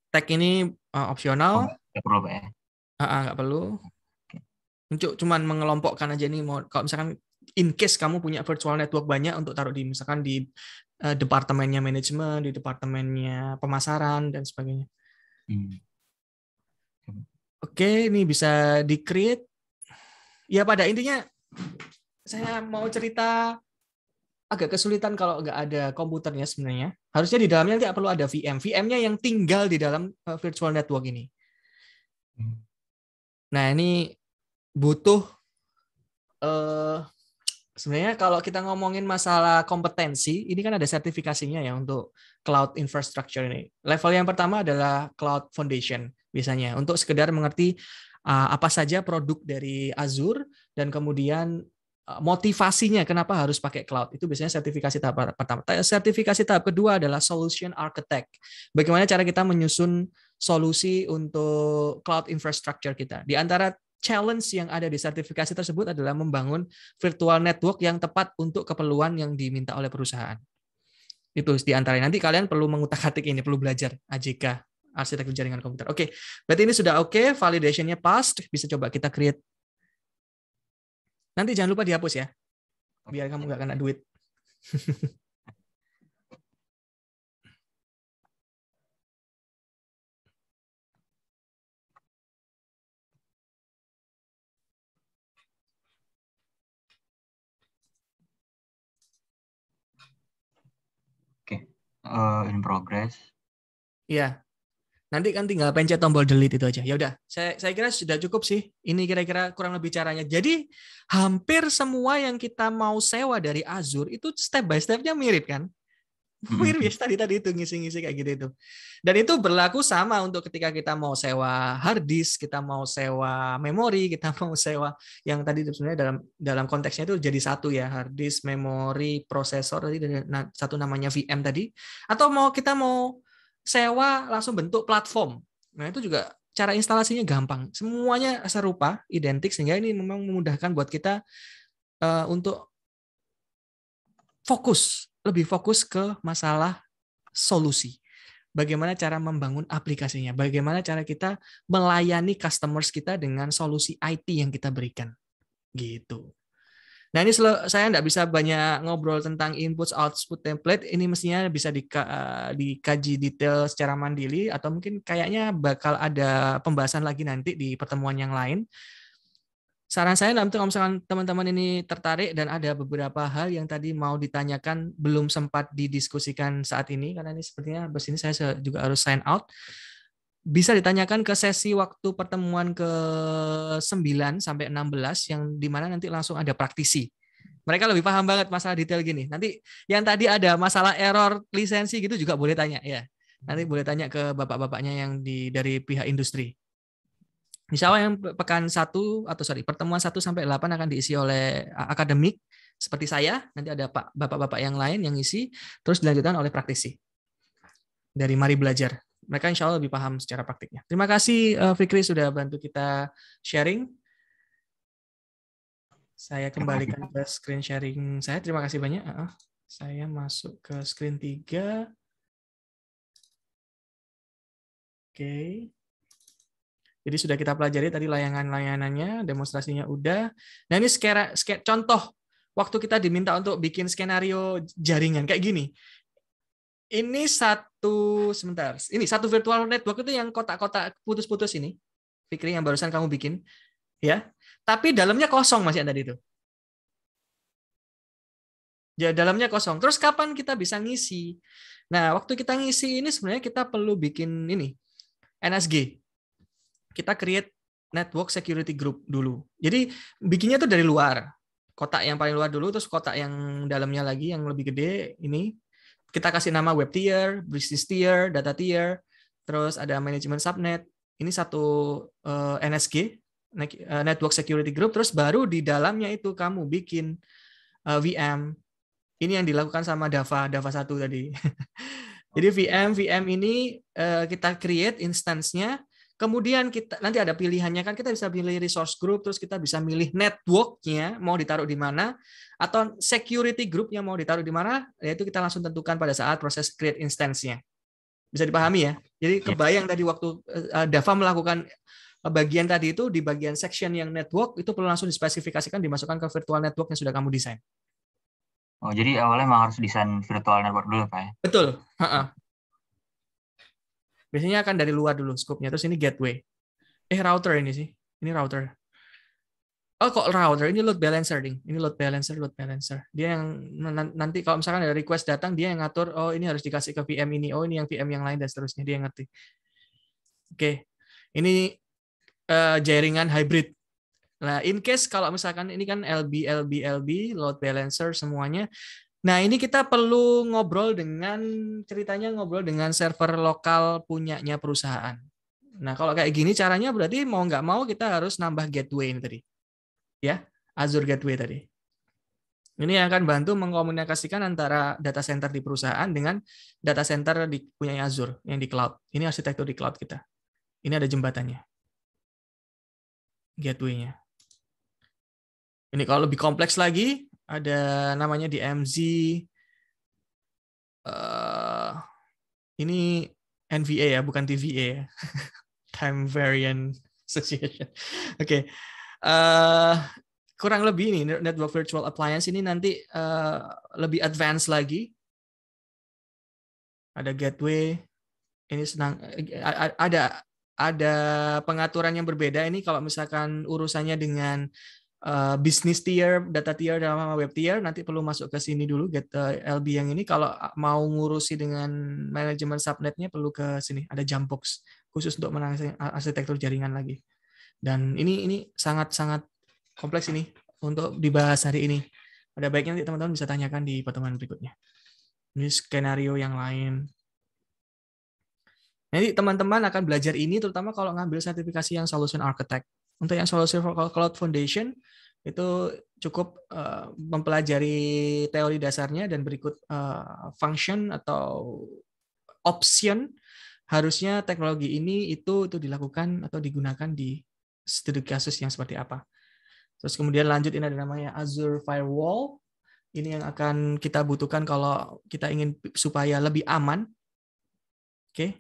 Tag ini uh, opsional. Oh, nggak perlu, Pak. Uh, nggak perlu. Untuk cuman mengelompokkan aja nih kalau misalkan in case kamu punya virtual network banyak untuk taruh di misalkan di uh, departemennya manajemen, di departemennya pemasaran dan sebagainya. Hmm. Oke, ini bisa di create. Ya pada intinya saya mau cerita agak kesulitan kalau nggak ada komputernya sebenarnya. Harusnya di dalamnya tidak perlu ada VM. VM-nya yang tinggal di dalam eh, virtual network ini. Hmm. Nah ini butuh uh, Sebenarnya kalau kita ngomongin masalah kompetensi, ini kan ada sertifikasinya ya untuk cloud infrastructure ini. Level yang pertama adalah cloud foundation biasanya untuk sekedar mengerti uh, apa saja produk dari Azure dan kemudian ah, motivasinya kenapa harus pakai cloud itu biasanya sertifikasi tahap pertama. Sertifikasi tahap kedua adalah solution architect. Bagaimana cara kita menyusun solusi untuk cloud infrastructure kita. Di antara challenge yang ada di sertifikasi tersebut adalah membangun virtual network yang tepat untuk keperluan yang diminta oleh perusahaan. Itu di antara nanti kalian perlu mengutak-atik ini, perlu belajar AJK arsitektur jaringan komputer. Oke, okay. berarti ini sudah oke, okay, validationnya pas, bisa coba kita create. Nanti jangan lupa dihapus ya, biar kamu nggak kena duit. uh, in progress. Iya. Nanti kan tinggal pencet tombol delete itu aja. Ya udah, saya saya kira sudah cukup sih. Ini kira-kira kurang lebih caranya. Jadi hampir semua yang kita mau sewa dari Azure itu step by stepnya mirip kan? Mm-hmm. biasa tadi tadi itu ngisi-ngisi kayak gitu itu. Dan itu berlaku sama untuk ketika kita mau sewa hard disk, kita mau sewa memori, kita mau sewa yang tadi sebenarnya dalam dalam konteksnya itu jadi satu ya hard disk, memori, prosesor tadi satu namanya VM tadi. Atau mau kita mau sewa langsung bentuk platform. Nah itu juga cara instalasinya gampang. Semuanya serupa, identik sehingga ini memang memudahkan buat kita uh, untuk fokus, lebih fokus ke masalah solusi. Bagaimana cara membangun aplikasinya? Bagaimana cara kita melayani customers kita dengan solusi IT yang kita berikan? Gitu. Nah ini saya nggak bisa banyak ngobrol tentang input output template. Ini mestinya bisa eh, dikaji detail secara mandiri atau mungkin kayaknya bakal ada pembahasan lagi nanti di pertemuan yang lain saran saya nanti kalau misalkan teman-teman ini tertarik dan ada beberapa hal yang tadi mau ditanyakan belum sempat didiskusikan saat ini karena ini sepertinya habis ini saya juga harus sign out bisa ditanyakan ke sesi waktu pertemuan ke 9 sampai 16 yang mana nanti langsung ada praktisi. Mereka lebih paham banget masalah detail gini. Nanti yang tadi ada masalah error lisensi gitu juga boleh tanya ya. Nanti boleh tanya ke bapak-bapaknya yang di dari pihak industri. Misalnya yang pekan 1 atau sorry pertemuan 1 sampai 8 akan diisi oleh akademik seperti saya, nanti ada Pak Bapak-bapak yang lain yang isi, terus dilanjutkan oleh praktisi. Dari mari belajar. Mereka insya Allah lebih paham secara praktiknya. Terima kasih eh, Fikri sudah bantu kita sharing. Saya kembalikan ke screen sharing saya. Terima kasih banyak. Saya masuk ke screen 3. Oke. Okay. Jadi sudah kita pelajari tadi layangan layanannya demonstrasinya udah. Nah ini skera, ske, contoh waktu kita diminta untuk bikin skenario jaringan kayak gini. Ini satu sebentar, ini satu virtual network itu yang kotak-kotak putus-putus ini, Fikri yang barusan kamu bikin, ya. Tapi dalamnya kosong masih ada itu. Ya dalamnya kosong. Terus kapan kita bisa ngisi? Nah waktu kita ngisi ini sebenarnya kita perlu bikin ini NSG kita create network security group dulu. Jadi bikinnya tuh dari luar. Kotak yang paling luar dulu terus kotak yang dalamnya lagi yang lebih gede ini kita kasih nama web tier, business tier, data tier, terus ada management subnet. Ini satu uh, eh, NSG eh, network security group terus baru di dalamnya itu kamu bikin uh, eh, VM. Ini yang dilakukan sama Dava, Dava 1 tadi. Jadi VM VM ini uh, kita create instance-nya Kemudian kita nanti ada pilihannya kan kita bisa pilih resource group terus kita bisa milih networknya mau ditaruh di mana atau security groupnya mau ditaruh di mana yaitu kita langsung tentukan pada saat proses create instance-nya. Bisa dipahami ya. Jadi iya. kebayang tadi waktu eh, Dava melakukan eh, bagian tadi itu di bagian section yang network itu perlu langsung dispesifikasikan dimasukkan ke virtual network yang sudah kamu desain. Oh, jadi awalnya memang harus desain virtual network dulu, Pak ya? Betul. Ha -ha. Biasanya akan dari luar dulu scope-nya. Terus ini gateway. Eh, router ini sih. Ini router. Oh, kok router? Ini load balancer, ding. Ini load balancer, load balancer. Dia yang nanti kalau misalkan ada request datang, dia yang ngatur, oh ini harus dikasih ke VM ini, oh ini yang VM yang lain, dan seterusnya. Dia yang ngerti. Oke. Okay. Ini uh, jaringan hybrid. Nah, in case kalau misalkan ini kan LB, LB, LB, load balancer semuanya, Nah, ini kita perlu ngobrol dengan ceritanya ngobrol dengan server lokal punyanya perusahaan. Nah, kalau kayak gini caranya berarti mau nggak mau kita harus nambah gateway ini tadi. Ya, Azure Gateway tadi. Ini yang akan bantu mengkomunikasikan antara data center di perusahaan dengan data center di punya Azure yang di cloud. Ini arsitektur di cloud kita. Ini ada jembatannya. Gateway-nya. Ini kalau lebih kompleks lagi, ada namanya MZ Uh, eh, ini NVA ya, bukan TVA ya. Time Variant Association. Oke. okay. Uh, eh, kurang lebih ini network virtual appliance ini nanti uh, lebih advance lagi. Ada gateway. Ini senang ada ada pengaturan yang berbeda ini kalau misalkan urusannya dengan uh, eh, bisnis tier, data tier, dan web tier. Nanti perlu masuk ke sini dulu, get uh, eh, LB yang ini. Kalau ah, mau ngurusi dengan manajemen subnetnya perlu ke sini. Ada jump box khusus untuk menangani arsitektur jaringan lagi. Dan ini ini sangat-sangat kompleks ini untuk dibahas hari ini. Ada baiknya nanti teman-teman bisa tanyakan di pertemuan berikutnya. Ini skenario yang lain. Jadi teman-teman akan belajar ini terutama kalau ngambil sertifikasi yang solution architect untuk yang solo server cloud foundation itu cukup uh, mempelajari teori dasarnya dan berikut uh, function atau option harusnya teknologi ini itu itu dilakukan atau digunakan di studi kasus yang seperti apa. Terus kemudian lanjut ini ada namanya Azure Firewall. Ini yang akan kita butuhkan kalau kita ingin supaya lebih aman. Oke. Okay.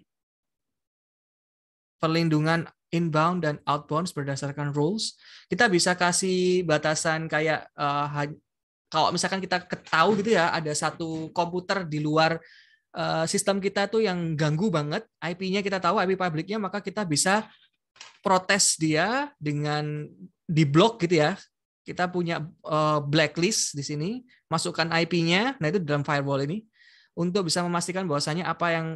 Perlindungan inbound dan outbound berdasarkan rules. Kita bisa kasih batasan kayak uh, kalau misalkan kita ketahui gitu ya ada satu komputer di luar uh, sistem kita tuh yang ganggu banget, IP-nya kita tahu IP publiknya maka kita bisa protes dia dengan di blok gitu ya kita punya uh, blacklist di sini, masukkan IP-nya, nah itu dalam firewall ini, untuk bisa memastikan bahwasanya apa yang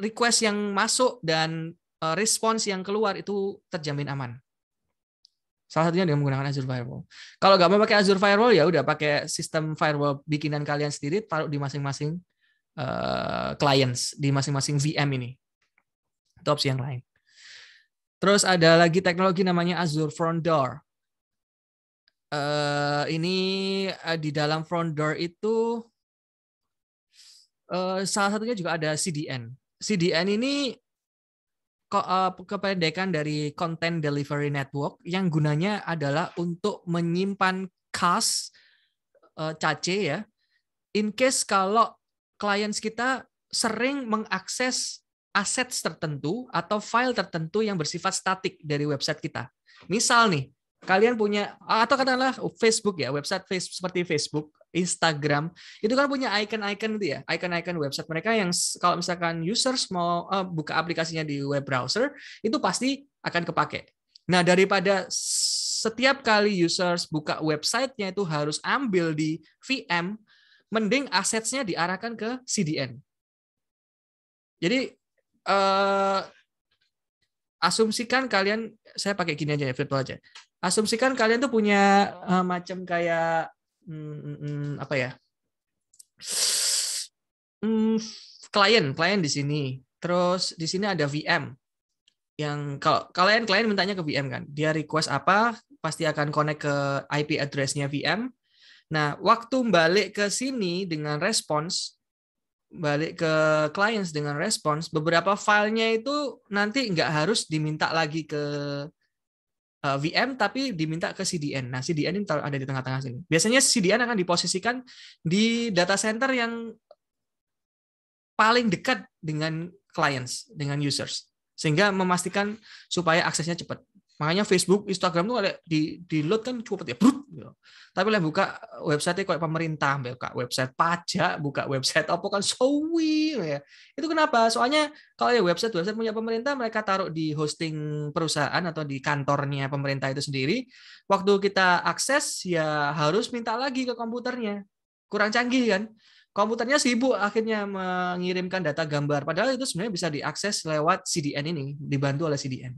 request yang masuk dan Eh, respons yang keluar itu terjamin aman. Salah satunya dengan menggunakan Azure Firewall. Kalau nggak mau pakai Azure Firewall ya udah pakai sistem firewall bikinan kalian sendiri taruh di masing-masing uh, clients di masing-masing VM ini. Itu opsi yang lain. Terus ada lagi teknologi namanya Azure Front Door. Uh, ini uh, di dalam Front Door itu uh, salah satunya juga ada CDN. CDN ini Eh, kependekan dari Content Delivery Network yang gunanya adalah untuk menyimpan CAS uh, eh, cache ya. In case kalau klien kita sering mengakses aset tertentu atau file tertentu yang bersifat statik dari website kita. Misal nih, kalian punya atau katakanlah Facebook ya, website Facebook seperti Facebook Instagram itu kan punya icon-icon gitu ya, icon-icon website mereka yang kalau misalkan users mau uh, buka aplikasinya di web browser itu pasti akan kepake. Nah daripada setiap kali users buka websitenya itu harus ambil di VM, mending asetnya diarahkan ke CDN. Jadi uh, asumsikan kalian saya pakai gini aja ya virtual aja asumsikan kalian tuh punya uh, macam kayak Hmm, hmm, hmm, apa ya? Hmm, klien, klien di sini. Terus di sini ada VM yang kalau kalian klien mintanya ke VM kan, dia request apa, pasti akan connect ke IP addressnya VM. Nah, waktu balik ke sini dengan respons, balik ke clients dengan respons, beberapa filenya itu nanti nggak harus diminta lagi ke Eh, VM tapi diminta ke CDN. Nah, CDN ini ada di tengah-tengah sini. Biasanya CDN akan diposisikan di data center yang paling dekat dengan clients, dengan users, sehingga memastikan supaya aksesnya cepat. Makanya Facebook, Instagram tuh kayak di di load kan cepet ya, brut. Gitu. Tapi lah buka website kayak pemerintah, buka website pajak, buka website apa kan so ya. Itu kenapa? Soalnya kalau ya website website punya pemerintah mereka taruh di hosting perusahaan atau di kantornya pemerintah itu sendiri. Waktu kita akses ya harus minta lagi ke komputernya. Kurang canggih kan? komputernya sibuk akhirnya mengirimkan data gambar. Padahal itu sebenarnya bisa diakses lewat CDN ini, dibantu oleh CDN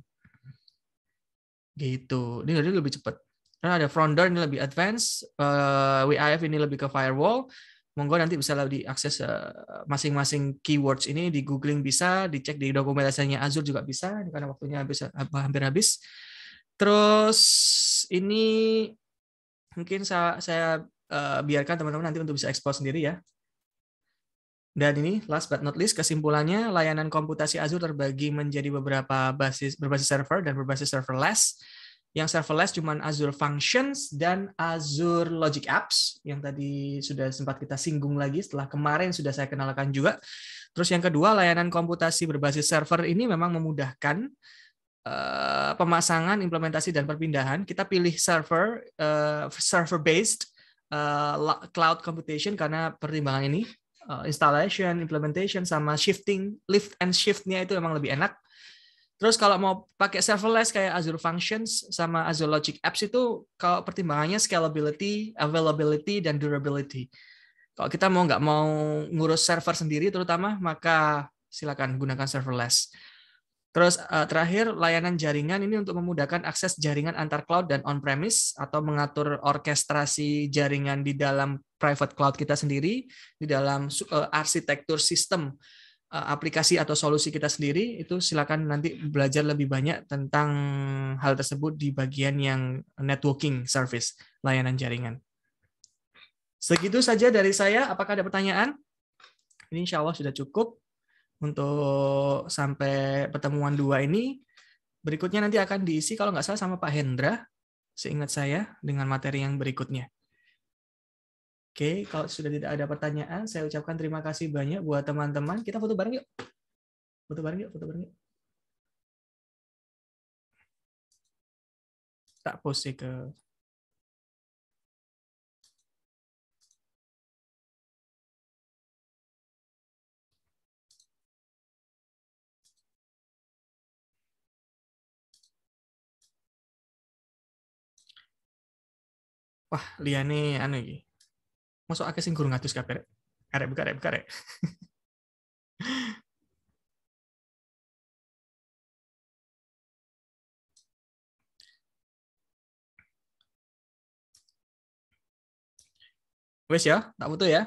gitu ini jadi lebih cepat karena ada front door ini lebih advance uh, eh, WIF ini lebih ke firewall monggo nanti bisa lebih diakses uh, masing-masing keywords ini di googling bisa dicek di dokumentasinya Azure juga bisa karena waktunya habis hampir habis terus ini mungkin saya, saya uh, eh, biarkan teman-teman nanti untuk bisa ekspor sendiri ya dan ini last but not least kesimpulannya layanan komputasi Azure terbagi menjadi beberapa basis berbasis server dan berbasis serverless. Yang serverless cuma Azure Functions dan Azure Logic Apps yang tadi sudah sempat kita singgung lagi setelah kemarin sudah saya kenalkan juga. Terus yang kedua layanan komputasi berbasis server ini memang memudahkan uh, pemasangan, implementasi dan perpindahan. Kita pilih server uh, eh, server based uh, eh, cloud computation karena pertimbangan ini uh, installation, implementation sama shifting, lift and shift-nya itu emang lebih enak. Terus kalau mau pakai serverless kayak Azure Functions sama Azure Logic Apps itu kalau pertimbangannya scalability, availability, dan durability. Kalau kita mau nggak mau ngurus server sendiri terutama, maka silakan gunakan serverless. Terus uh, terakhir, layanan jaringan ini untuk memudahkan akses jaringan antar cloud dan on-premise atau mengatur orkestrasi jaringan di dalam private cloud kita sendiri di dalam eh, arsitektur sistem eh, aplikasi atau solusi kita sendiri itu silakan nanti belajar lebih banyak tentang hal tersebut di bagian yang networking service layanan jaringan. Segitu saja dari saya. Apakah ada pertanyaan? Ini insya Allah sudah cukup untuk sampai pertemuan dua ini. Berikutnya nanti akan diisi kalau nggak salah sama Pak Hendra, seingat saya, dengan materi yang berikutnya. Oke, kalau sudah tidak ada pertanyaan, saya ucapkan terima kasih banyak buat teman-teman. Kita foto bareng yuk. Foto bareng yuk, foto bareng yuk. Tak pose ke Wah, Liane anu iki. Masuk akeh sing gurung ngadus kabeh. Karek buka bukarek. Wes ya, tak butuh ya.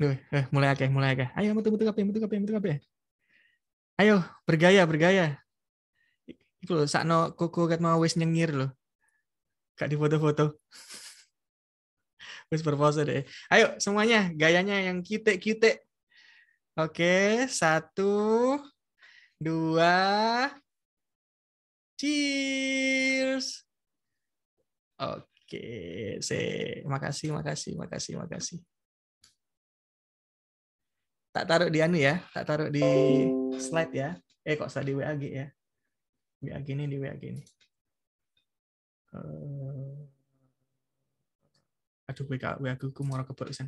Duh, eh, mulai akeh, mulai akeh. Ayo metu metu kabeh, metu kabeh, metu kabeh. Ayo bergaya, bergaya. Iku loh, sakno koko kat mau wes nyengir loh. Kak di foto-foto. terus berpose deh. Ayo semuanya, gayanya yang kite-kite. Oke, satu, dua, cheers. Oke, se, makasih, makasih, makasih, makasih. Tak taruh di anu ya, tak taruh di slide ya. Eh kok slide di WAG ya? WAG ini di WAG ini. Eh, aduh WA WA mau ke pisan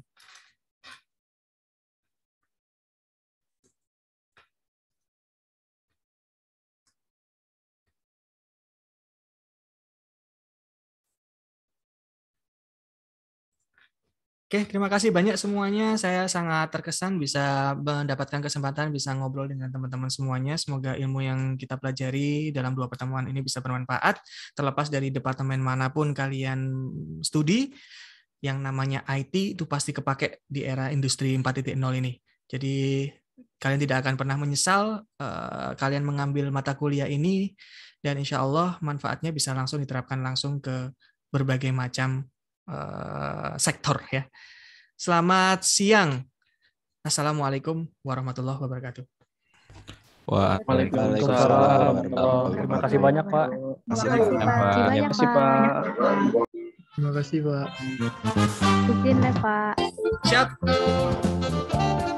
Oke, terima kasih banyak semuanya. Saya sangat terkesan bisa mendapatkan kesempatan bisa ngobrol dengan teman-teman semuanya. Semoga ilmu yang kita pelajari dalam dua pertemuan ini bisa bermanfaat, terlepas dari departemen manapun kalian studi. Yang namanya IT itu pasti kepake di era industri 4.0 ini. Jadi kalian tidak akan pernah menyesal uh, kalian mengambil mata kuliah ini dan insya Allah manfaatnya bisa langsung diterapkan langsung ke berbagai macam Eh, sektor ya. Selamat siang. Assalamualaikum warahmatullahi wabarakatuh. Waalaikumsalam. Terima kasih banyak Pak. Terima kasih Pak. Terima kasih Pak. Izin Pak. Siap.